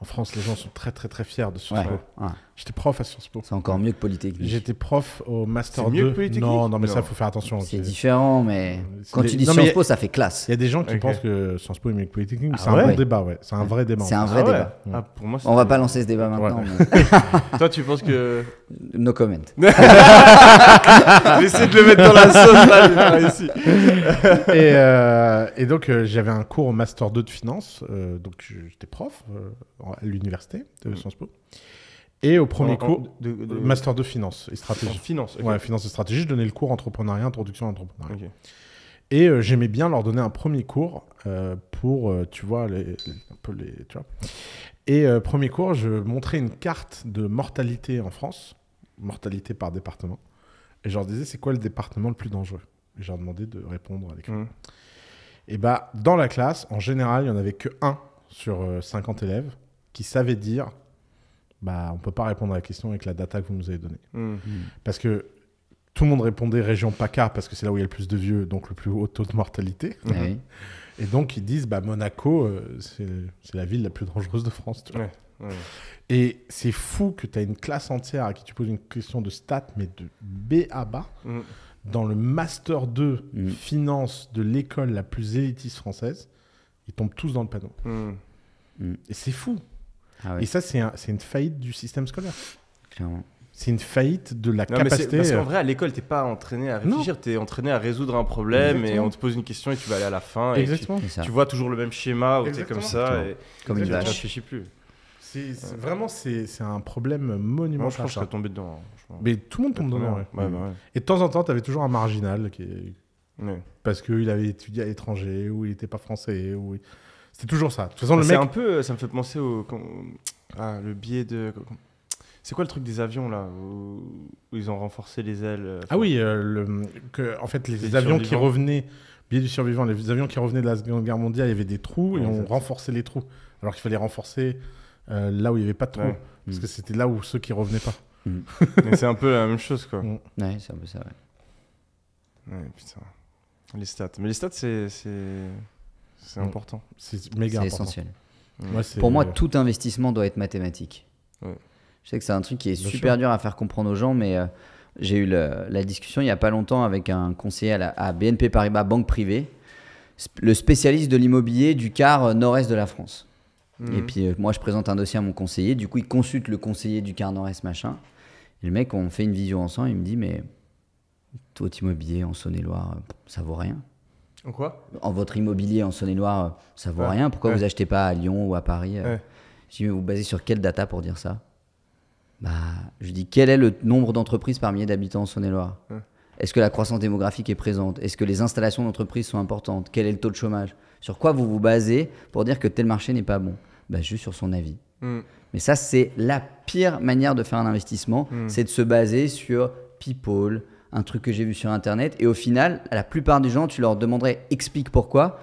En France, les gens sont très, très, très fiers de Sciences Po. J'étais prof à Sciences Po. C'est encore mieux que Polytechnique. J'étais prof au Master 2. mieux Que Polytechnique non, non, mais ça, il faut faire attention. C'est différent, mais quand tu dis Sciences Po, ça fait classe. Il y a des gens qui pensent que Sciences Po est mieux que Polytechnique. Ah c'est un bon débat, ouais. C'est un vrai débat. C'est un vrai ah débat. On Ah, pour moi, On va pas lancer ce débat maintenant. Toi, tu penses que. No comment. J'essaie de le mettre dans la sauce, là, ici. et, euh, et, donc, euh, j'avais un cours au Master 2 de finance. Euh, donc, j'étais prof euh, à l'université de Sciences Po. Et au premier cours, de, Master de Finance et Stratégie. finance, ouais, finance et Stratégie, je donnais le cours Entrepreneuriat, Introduction à l'entrepreneuriat. Et euh, j'aimais bien leur donner un premier cours euh, pour, euh, tu vois, un peu les. Tu vois. Et premier cours, je montrais une carte de mortalité en France, mortalité par département. Et je leur disais, c'est quoi le département le plus dangereux Et je leur demandais de répondre à l'écran. Mmh. Et bah, dans la classe, en général, il n'y en avait que un sur 50 élèves qui savait dire bah, on ne peut pas répondre à la question avec la data que vous nous avez donnée. Hmm. Hmm. Parce que tout le monde répondait région PACA parce que c'est là où il y a le plus de vieux, donc le plus haut taux de mortalité. Ah Et donc ils disent bah, Monaco, euh, c'est la ville la plus dangereuse de France. Et c'est fou que tu as une classe entière à qui tu poses une question de stats, mais de B à bas. Hmm. Dans le Master 2 finance de l'école la plus élitiste française, ils tombent tous dans le panneau. Et c'est fou. Ah et ça, c'est une faillite du système scolaire. Clairement. C'est une faillite de la non, capacité. Parce qu'en euh, vrai, à l'école, t'es pas entraîné à réfléchir, t'es entraîné à résoudre un problème et on te pose une question et tu vas aller à la fin. Exactement. Et tu, vois toujours le même schéma où t'es comme ça et tu ne réfléchis plus. vraiment, c'est un problème monumental. Moi, je pense que tombé dedans. Hein, mais tout le monde tombe dedans. Bah et de temps en temps, tu avais toujours un marginal qui parce qu'il avait étudié à l'étranger, ou il n'était pas français, ou c'est toujours ça. De toute façon, le mec. un peu. Euh, ça me fait penser au. Ah, le biais de. C'est quoi le truc des avions là où, ils ont renforcé les ailes euh, Ah oui, euh, le, en fait, les, avions qui revenaient, biais du survivant, les avions qui revenaient de la Seconde Guerre mondiale, il y avait des trous et on renforçait les trous. Alors qu'il fallait renforcer là où il n'y avait pas de trous. Parce mm. que c'était là où ceux qui revenaient pas. Mm. c'est un peu la même chose quoi. Mm. Ouais, c'est un peu ça, ouais. ouais putain. Les stats. Mais les stats, c'est. C'est important. C'est méga important. essentiel. Pour moi, tout investissement doit être mathématique. Je sais que c'est un truc qui est super dur à faire comprendre aux gens, mais euh, j'ai eu la discussion il n'y a pas longtemps avec un conseiller à, BNP Paribas Banque Privée, le spécialiste de l'immobilier du quart euh, nord-est de la France. Mmh. Et puis euh, moi, je présente un dossier à mon conseiller, du coup, il consulte le conseiller du quart nord-est, machin. Et le mec, on fait une vision ensemble, il me dit, mais tout immobilier en Saône-et-Loire, ça vaut rien. En quoi En votre immobilier en Saône-et-Loire, euh, ça vaut rien. Pourquoi vous achetez pas à Lyon ou à Paris euh, ouais. vous basez sur quelle data pour dire ça Bah, je dis quel est le nombre d'entreprises par millier d'habitants en Saône-et-Loire Est-ce que la croissance démographique est présente Est-ce que les installations d'entreprises sont importantes Quel est le taux de chômage Sur quoi vous vous basez pour dire que tel marché n'est pas bon bah, juste sur son avis. Hmm. Mais ça, c'est la pire manière de faire un investissement, hmm. c'est de se baser sur people, un truc que j'ai vu sur internet. Et au final, à la plupart des gens, tu leur demanderais explique pourquoi.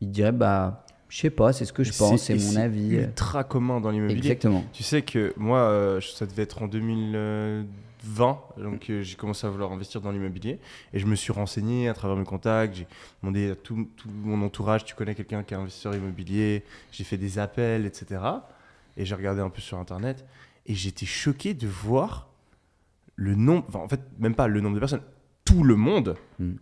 Ils diraient bah je sais pas, c'est ce que je pense, c'est mon avis. C'est ultra commun dans l'immobilier. Exactement. Tu sais que moi, euh, ça devait être en 2020, donc euh, j'ai commencé à vouloir investir dans l'immobilier et je me suis renseigné à travers mes contacts. J'ai demandé à tout, tout, mon entourage tu connais quelqu'un qui est investisseur immobilier J'ai fait des appels, etc. Et j'ai regardé un peu sur internet et j'étais choqué de voir le nombre, enfin, en fait, même pas le nombre de personnes, tout le monde hmm.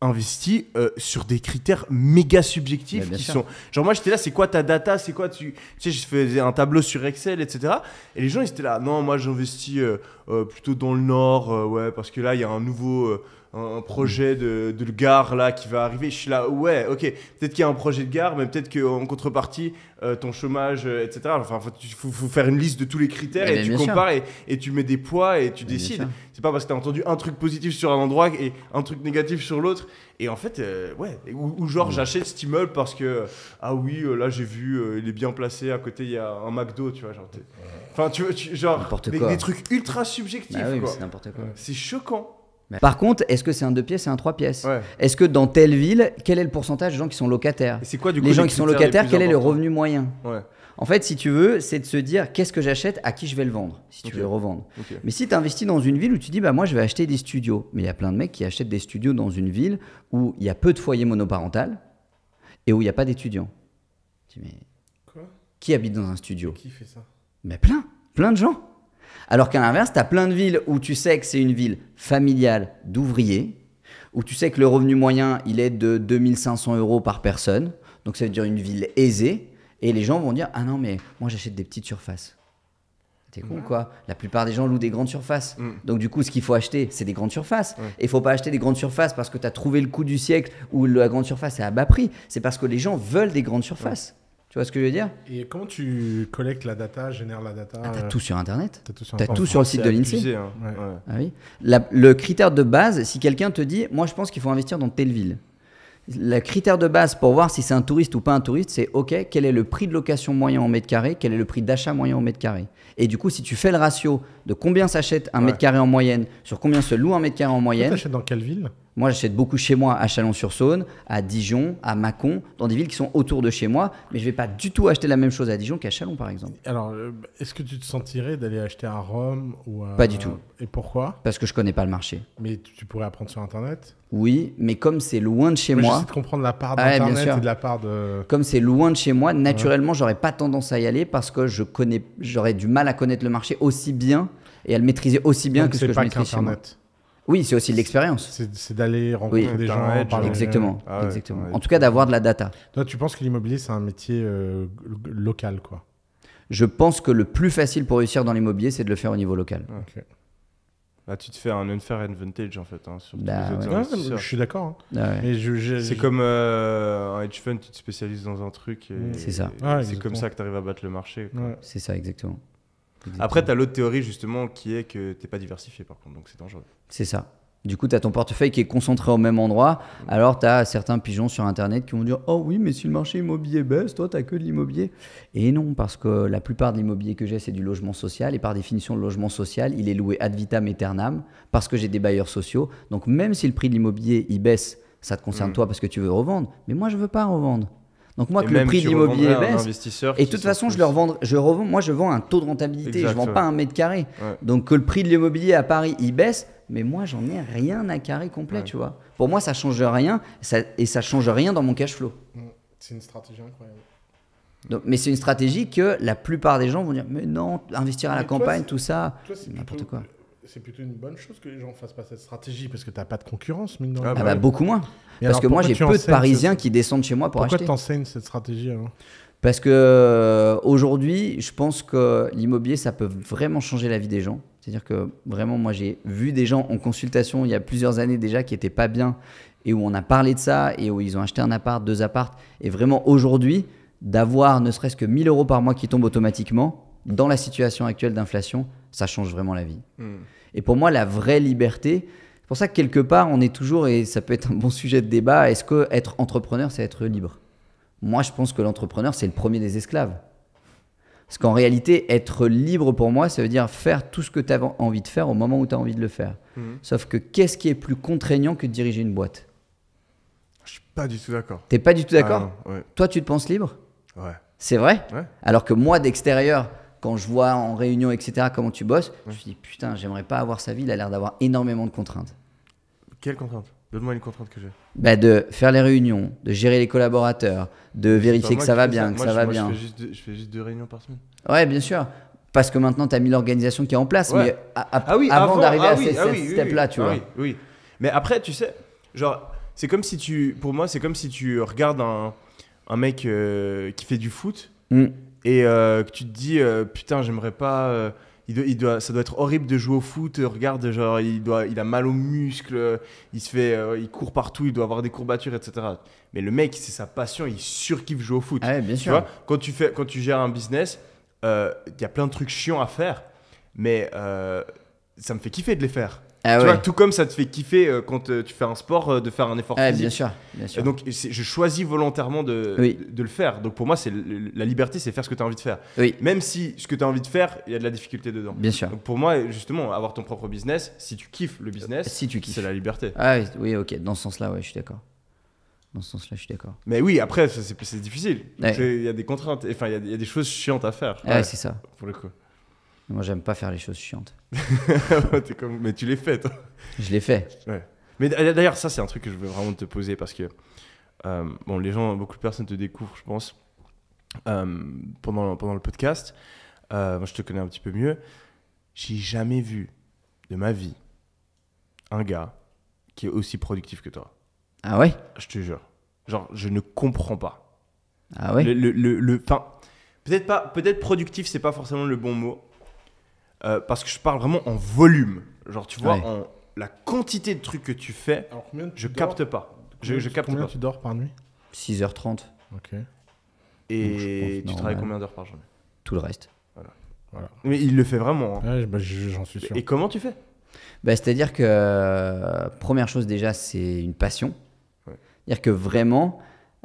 investit euh, sur des critères méga subjectifs qui sont. Genre, moi, j'étais là, c'est quoi ta data C'est quoi tu. Tu sais, je faisais un tableau sur Excel, etc. Et les gens, ils étaient là, non, moi, j'investis euh, euh, plutôt dans le Nord, ouais, parce que là, il y a un nouveau un, projet de, de, gare là qui va arriver. Je suis là, ouais, ok, peut-être qu'il y a un projet de gare, mais peut-être qu'en contrepartie, euh, ton chômage, euh, etc. Enfin, il faut, faut, faire une liste de tous les critères et tu compares et, tu mets des poids et tu décides. C'est pas parce que tu as entendu un truc positif sur un endroit et un truc négatif sur l'autre. Et en fait, euh, ouais, ou, genre j'achète cet parce que, ah oui, là j'ai vu, il est bien placé, à côté il y a un McDo, tu vois. Genre, Enfin, tu, vois genre, des, des, trucs ultra subjectifs. Bah oui, c'est n'importe quoi. C'est choquant. Par contre, est-ce que c'est un deux pièces et un trois pièces Est-ce que dans telle ville, quel est le pourcentage de gens qui sont locataires C'est quoi du coup Les gens qui sont locataires, quel est le revenu moyen En fait, si tu veux, c'est de se dire qu'est-ce que j'achète, à qui je vais le vendre, si tu veux revendre. Mais si tu investis dans une ville où tu dis, bah, moi, je vais acheter des studios, mais il y a plein de mecs qui achètent des studios dans une ville où il y a peu de foyers monoparentales et où il n'y a pas d'étudiants. Tu dis, mais. Quoi Qui habite dans un studio Qui fait ça Mais plein, plein de gens. Alors qu'à l'inverse, tu as plein de villes où tu sais que c'est une ville familiale d'ouvriers, où tu sais que le revenu moyen, il est de 2500 euros par personne. Donc ça veut dire une ville aisée. Et les gens vont dire Ah non, mais moi j'achète des petites surfaces. T'es con quoi La plupart des gens louent des grandes surfaces. Mm. Donc du coup, ce qu'il faut acheter, c'est des grandes surfaces. Et il faut pas acheter des grandes surfaces parce que tu as trouvé le coup du siècle où la grande surface est à bas prix. C'est parce que les gens veulent des grandes surfaces. Tu vois ce que je veux dire Et comment tu collectes la data, génères la data ah, T'as euh, tout sur Internet. T'as tout sur, as tout sur le site de l'INSEE. Hein. Ah le critère de base, si quelqu'un te dit, moi je pense qu'il faut investir dans telle ville. Le critère de base pour voir si c'est un touriste ou pas un touriste, c'est OK, quel est le prix de location moyen en mètre carré, quel est le prix d'achat moyen en mètre carré. Et du coup, si tu fais le ratio de combien s'achète un mètre carré en moyenne sur combien se loue un mètre carré en moyenne. achètes dans quelle ville moi, j'achète beaucoup chez moi à Chalon-sur-Saône, à Dijon, à Mâcon, dans des villes qui sont autour de chez moi, mais je ne vais pas du tout acheter la même chose à Dijon qu'à Chalon, par exemple. Alors, euh, est-ce que tu te sentirais d'aller acheter à Rome ou à... Pas du tout. Et pourquoi Parce que je connais pas le marché. Mais tu pourrais apprendre sur Internet Oui, mais comme c'est loin de chez moi. J'essaie de comprendre la part ah d'Internet et de la part de. Comme c'est loin de chez moi, naturellement, je j'aurais pas tendance à y aller parce que je connais, j'aurais du mal à connaître le marché aussi bien et à le maîtriser aussi bien que ce que je maîtrise chez moi. Oui, c'est aussi de l'expérience. C'est d'aller rencontrer des gens. exactement. Ah exactement. en tout cas, d'avoir de la data. Toi, tu penses que l'immobilier, c'est un métier euh, local, quoi Je pense que le plus facile pour réussir dans l'immobilier, c'est de le faire au niveau local. Bah, tu te fais un unfair advantage, en fait. Hein, sur bah les autres je suis d'accord. Hein. Bah c'est comme euh, un hedge fund, tu te spécialises dans un truc. C'est ça. C'est comme ça que tu arrives à battre le marché. C'est ça, exactement. Après, tu as l'autre théorie justement qui est que tu t'es pas diversifié par contre, donc c'est dangereux. C'est ça. Du coup, tu as ton portefeuille qui est concentré au même endroit. Alors, tu as certains pigeons sur Internet qui vont dire Oh oui, mais si le marché immobilier baisse, toi, tu n'as que de l'immobilier. Et non, parce que la plupart de l'immobilier que j'ai, c'est du logement social. Et par définition, le logement social, il est loué ad vitam aeternam parce que j'ai des bailleurs sociaux. Donc, même si le prix de l'immobilier, il baisse, ça te concerne mm. toi parce que tu veux revendre. Mais moi, je ne veux pas revendre. Donc moi, que le prix de l'immobilier baisse, et de toute façon, je leur vendre, je revends, moi je vends un taux de rentabilité, je vends pas un mètre carré. Donc que le prix de l'immobilier à Paris, il baisse, mais moi j'en ai rien à carré complet, tu vois. Pour moi, ça change rien, et ça change rien dans mon cash flow. C'est une stratégie incroyable. mais c'est une stratégie que la plupart des gens vont dire, mais non, investir à la campagne, tout ça, n'importe quoi c'est plutôt une bonne chose que les gens fassent pas cette stratégie parce que tu n'as pas de concurrence, mine de ah ah bah bah, beaucoup moins. parce que moi, j'ai peu de Parisiens qui descendent chez moi pour acheter. Pourquoi t'enseignes cette stratégie hein Parce que euh, aujourd'hui, je pense que l'immobilier, ça peut vraiment changer la vie des gens. C'est-à-dire que vraiment, moi, j'ai vu des gens en consultation il y a plusieurs années déjà qui n'étaient pas bien et où on a parlé de ça et où ils ont acheté un appart, deux apparts. Et vraiment, aujourd'hui, d'avoir ne serait-ce que 1000 euros par mois qui tombent automatiquement dans la situation actuelle d'inflation, ça change vraiment la vie. Hmm. Et pour moi, la vraie liberté, c'est pour ça que quelque part, on est toujours, et ça peut être un bon sujet de débat, est-ce que être entrepreneur, c'est être libre Moi, je pense que l'entrepreneur, c'est le premier des esclaves. Parce qu'en réalité, être libre pour moi, ça veut dire faire tout ce que tu as envie de faire au moment où tu as envie de le faire. Hmm. Sauf que qu'est-ce qui est plus contraignant que de diriger une boîte Je suis pas du tout d'accord. T'es pas du tout d'accord ah Toi, tu te penses libre C'est vrai Alors que moi, d'extérieur, quand je vois en réunion, etc., comment tu bosses, je me dis putain, j'aimerais pas avoir sa vie, il a l'air d'avoir énormément de contraintes. Quelles contraintes Donne-moi une contrainte que j'ai. Bah, de faire les réunions, de gérer les collaborateurs, de vérifier que ça va bien, que ça va bien. Je fais juste deux réunions par semaine. Ouais, bien sûr parce que maintenant tu as mis l'organisation qui est en place. Mais ah oui, avant, d'arriver à ah oui, ah step-là, tu vois. Oui, Mais après, tu sais, genre, c'est comme si tu. Pour moi, c'est comme si tu regardes un, un mec euh, qui fait du foot. Hmm et euh, que tu te dis euh, putain j'aimerais pas euh, ça doit être horrible de jouer au foot regarde genre il doit il a mal aux muscles il se fait il court partout il doit avoir des courbatures etc mais le mec c'est sa passion il surkiffe jouer au foot bien quand tu fais quand tu gères un business il y a plein de trucs chiants à faire mais ça me fait kiffer de les faire ah tout comme ça te fait kiffer euh, quand euh, tu fais un sport euh, de faire un effort ah, Bien sûr, bien sûr. donc je choisis volontairement de, de, le faire. Donc pour moi, c'est la liberté, c'est faire ce que tu as envie de faire. Oui. Même si ce que tu as envie de faire, il y a de la difficulté dedans. Bien sûr. Donc pour moi, justement, avoir ton propre business, si tu kiffes le business, si tu c'est la liberté. Ah oui, ok, dans ce sens-là, ouais, je suis d'accord. Dans ce sens-là, je suis d'accord. Mais oui, après, c'est difficile. Il y a des contraintes, enfin, il y, a des choses chiantes à faire. Ah c'est ça. Pour le coup. Moi, j'aime pas faire les choses chiantes. comme... Mais tu l'es fait, toi. Je l'ai fait. Mais d'ailleurs, ça, c'est un truc que je veux vraiment te poser parce que, euh, bon, les gens, beaucoup de personnes te découvrent, je pense, euh, pendant, pendant le podcast. Euh, moi, je te connais un petit peu mieux. J'ai jamais vu de ma vie un gars qui est aussi productif que toi. Ah ouais Je te jure. Genre, je ne comprends pas. Ah ouais Le. le, le, Peut-être pas. Peut-être productif, c'est pas forcément le bon mot. Euh, parce que je parle vraiment en volume. Genre, tu vois, la quantité de trucs que tu fais, je capte pas. Je, capte combien tu dors par nuit 6h30. Ok. Et tu travailles combien d'heures par journée Tout le reste. Voilà. Mais il le fait vraiment. Hein. Bah, j'en suis sûr. Et comment tu fais bah, C'est-à-dire que, euh, première chose déjà, c'est une passion. C'est-à-dire que vraiment,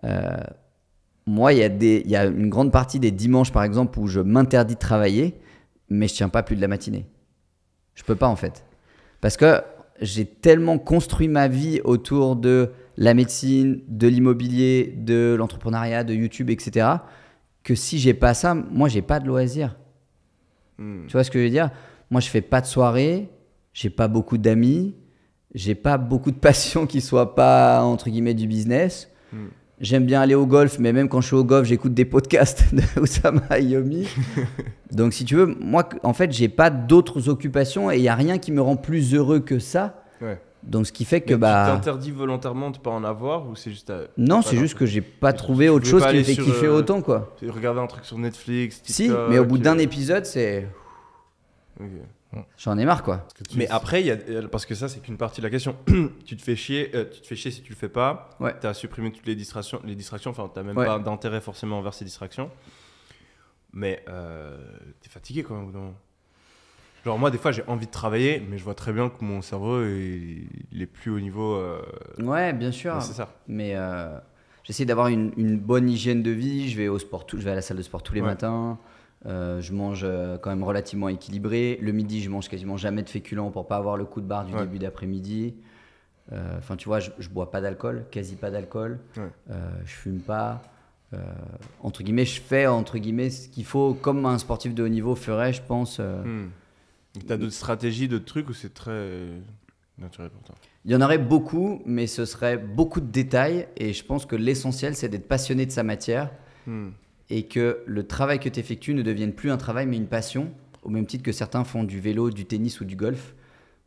euh, moi, il y, a une grande partie des dimanches, par exemple, où je m'interdis de travailler mais je tiens pas plus de la matinée. Je peux pas en fait. Parce que j'ai tellement construit ma vie autour de la médecine, de l'immobilier, de l'entrepreneuriat, de YouTube, etc. que si j'ai pas ça, moi j'ai pas de loisirs. Hmm. Tu vois ce que je veux dire Moi je fais pas de soirée, j'ai pas beaucoup d'amis, j'ai pas beaucoup de passions qui soient pas entre guillemets du business. Hmm. J'aime bien aller au golf, mais même quand je suis au golf, j'écoute des podcasts de Osama Donc, si tu veux, moi, en fait, j'ai pas d'autres occupations et il y a rien qui me rend plus heureux que ça. Ouais. Donc, ce qui fait que. bah... Tu t'interdis volontairement de pas en avoir ou c'est juste. Euh, non, c'est juste que j'ai pas trouvé autre chose qui me fait kiffer euh, autant, quoi. Regarder un truc sur Netflix. si, mais au bout d'un euh, épisode, c'est. J'en ai marre quoi. Mais après, y a, euh, parce que ça, c'est qu'une partie de la question. tu te fais chier, euh, tu te fais chier si tu le fais pas. Ouais. Tu as supprimé toutes les distractions, les distractions. Enfin, t'as même pas d'intérêt forcément envers ces distractions. Mais euh, tu es fatigué quand même. Genre moi, des fois, j'ai envie de travailler, mais je vois très bien que mon cerveau est, il est plus au niveau. Euh, ouais, bien sûr. c'est ça. Mais j'essaie d'avoir une, bonne hygiène de vie. Je vais au sport, je vais à la salle de sport tous les matins. Euh, je mange euh, quand même relativement équilibré. Le midi, je mange quasiment jamais de féculents pour pas avoir le coup de barre du début d'après-midi. Euh, enfin, tu vois, je, bois pas d'alcool, quasi pas d'alcool. je fume pas. entre guillemets, je fais entre guillemets ce qu'il faut, comme un sportif de haut niveau ferait, je pense. Hmm. t'as Tu as d'autres stratégies, d'autres trucs, ou c'est très naturel pour toi Il y en aurait beaucoup, mais ce serait beaucoup de détails. Et je pense que l'essentiel, c'est d'être passionné de sa matière. Hmm et que le travail que tu effectues ne devienne plus un travail mais une passion, au même titre que certains font du vélo, du tennis ou du golf.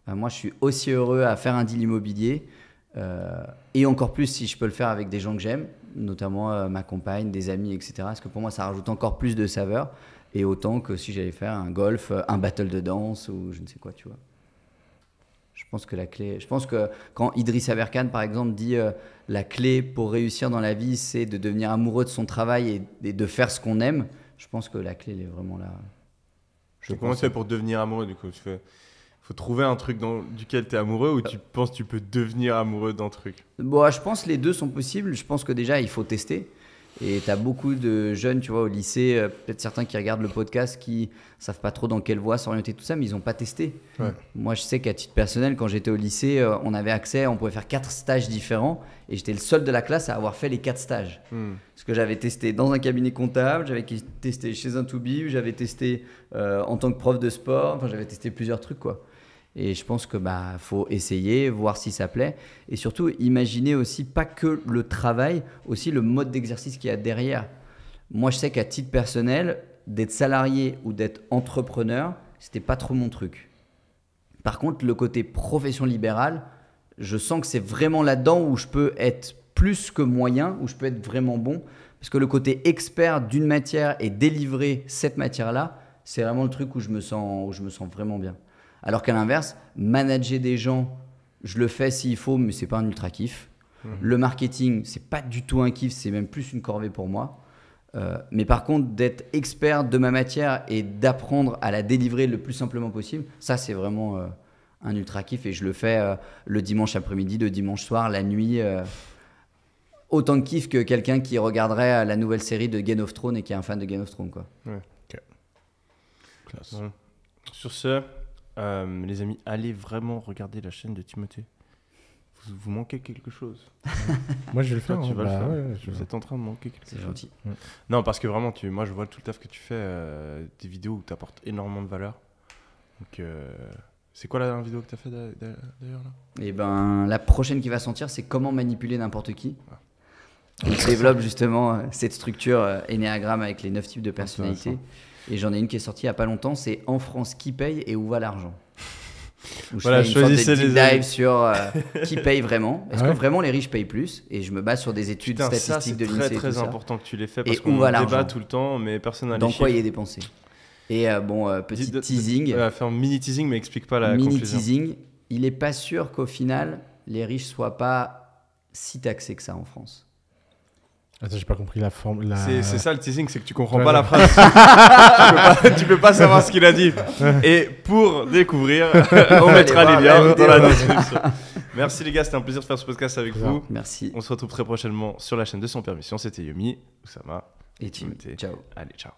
Euh, moi, je suis aussi heureux à faire un deal immobilier, euh, et encore plus si je peux le faire avec des gens que j'aime, notamment euh, ma compagne, des amis, etc. Parce que pour moi, ça rajoute encore plus de saveur, et autant que si j'allais faire un golf, un battle de danse ou je ne sais quoi, tu vois pense que la clé, je pense que quand Idriss Aberkan, par exemple, dit euh, la clé pour réussir dans la vie, c'est de devenir amoureux de son travail et, de faire ce qu'on aime, je pense que la clé, elle est vraiment là. Je comment tu pour devenir amoureux du coup Il faut trouver un truc dans... duquel tu es amoureux ou tu penses que tu peux devenir amoureux d'un truc bon, bah, Je pense que les deux sont possibles. Je pense que déjà, il faut tester. Et tu as beaucoup de jeunes, tu vois, au lycée, euh, peut-être certains qui regardent le podcast, qui savent pas trop dans quelle voie s'orienter, tout ça, mais ils n'ont pas testé. Moi, je sais qu'à titre personnel, quand j'étais au lycée, euh, on avait accès, on pouvait faire quatre stages différents, et j'étais le seul de la classe à avoir fait les quatre stages. Hmm. Parce que j'avais testé dans un cabinet comptable, j'avais testé chez un to j'avais testé euh, en tant que prof de sport, enfin, j'avais testé plusieurs trucs, quoi. Et je pense que bah faut essayer, voir si ça plaît, et surtout imaginez aussi pas que le travail, aussi le mode d'exercice qu'il y a derrière. Moi, je sais qu'à titre personnel, d'être salarié ou d'être entrepreneur, c'était pas trop mon truc. Par contre, le côté profession libérale, je sens que c'est vraiment là-dedans où je peux être plus que moyen, où je peux être vraiment bon, parce que le côté expert d'une matière et délivrer cette matière-là, c'est vraiment le truc où je me sens, où je me sens vraiment bien. Alors qu'à l'inverse, manager des gens, je le fais s'il faut, mais c'est pas un ultra kiff. Mhm. Le marketing, c'est pas du tout un kiff, c'est même plus une corvée pour moi. Euh, mais par contre, d'être expert de ma matière et d'apprendre à la délivrer le plus simplement possible, ça c'est vraiment euh, un ultra kiff et je le fais euh, le dimanche après-midi, le dimanche soir, la nuit. autant de kiff que quelqu'un qui regarderait la nouvelle série de Game of Thrones et qui est un fan de Game of Thrones. Quoi. Ouais. Sur ce, euh, les amis, allez vraiment regarder la chaîne de Timothée. Vous, manquez quelque chose. moi, je vais le faire. tu hein. vas le bah faire. je vous êtes en train de manquer quelque chose. gentil. Non, parce que vraiment, moi, je vois tout le taf que tu fais, euh, des vidéos où tu apportes énormément de valeur. Donc. Euh, c'est quoi la dernière vidéo que tu as fait d'ailleurs là eh ben la prochaine qui va sortir, c'est comment manipuler n'importe qui. On ah. développe justement cette structure ennéagramme avec les neuf types de personnalités. Et j'en ai une qui est sortie il n'y a pas longtemps, c'est En France, qui paye et où va l'argent je voilà, fais une sorte de sur euh, qui paye vraiment. Est-ce que vraiment les riches payent plus Et je me base sur des études statistiques de l'INSEE. C'est très, très important que tu les fais parce qu'on débat tout le temps, mais personne Dans quoi il est dépensé Et euh, bon, euh, petit teasing. On va faire mini teasing, mais explique pas la mini teasing. Il n'est pas sûr qu'au final, les riches soient pas si taxés que ça en France. Attends, j'ai pas compris la forme. C'est, ça le teasing, c'est que tu comprends pas la phrase. tu, peux pas, savoir ce qu'il a dit. Et pour découvrir, on bah, mettra les liens dans la description. Merci les gars, c'était un plaisir de faire ce podcast avec vous. Merci. On se retrouve très prochainement sur la chaîne de Sans Permission. C'était Yomi, Oussama et Timothée. Ciao. Allez, ciao.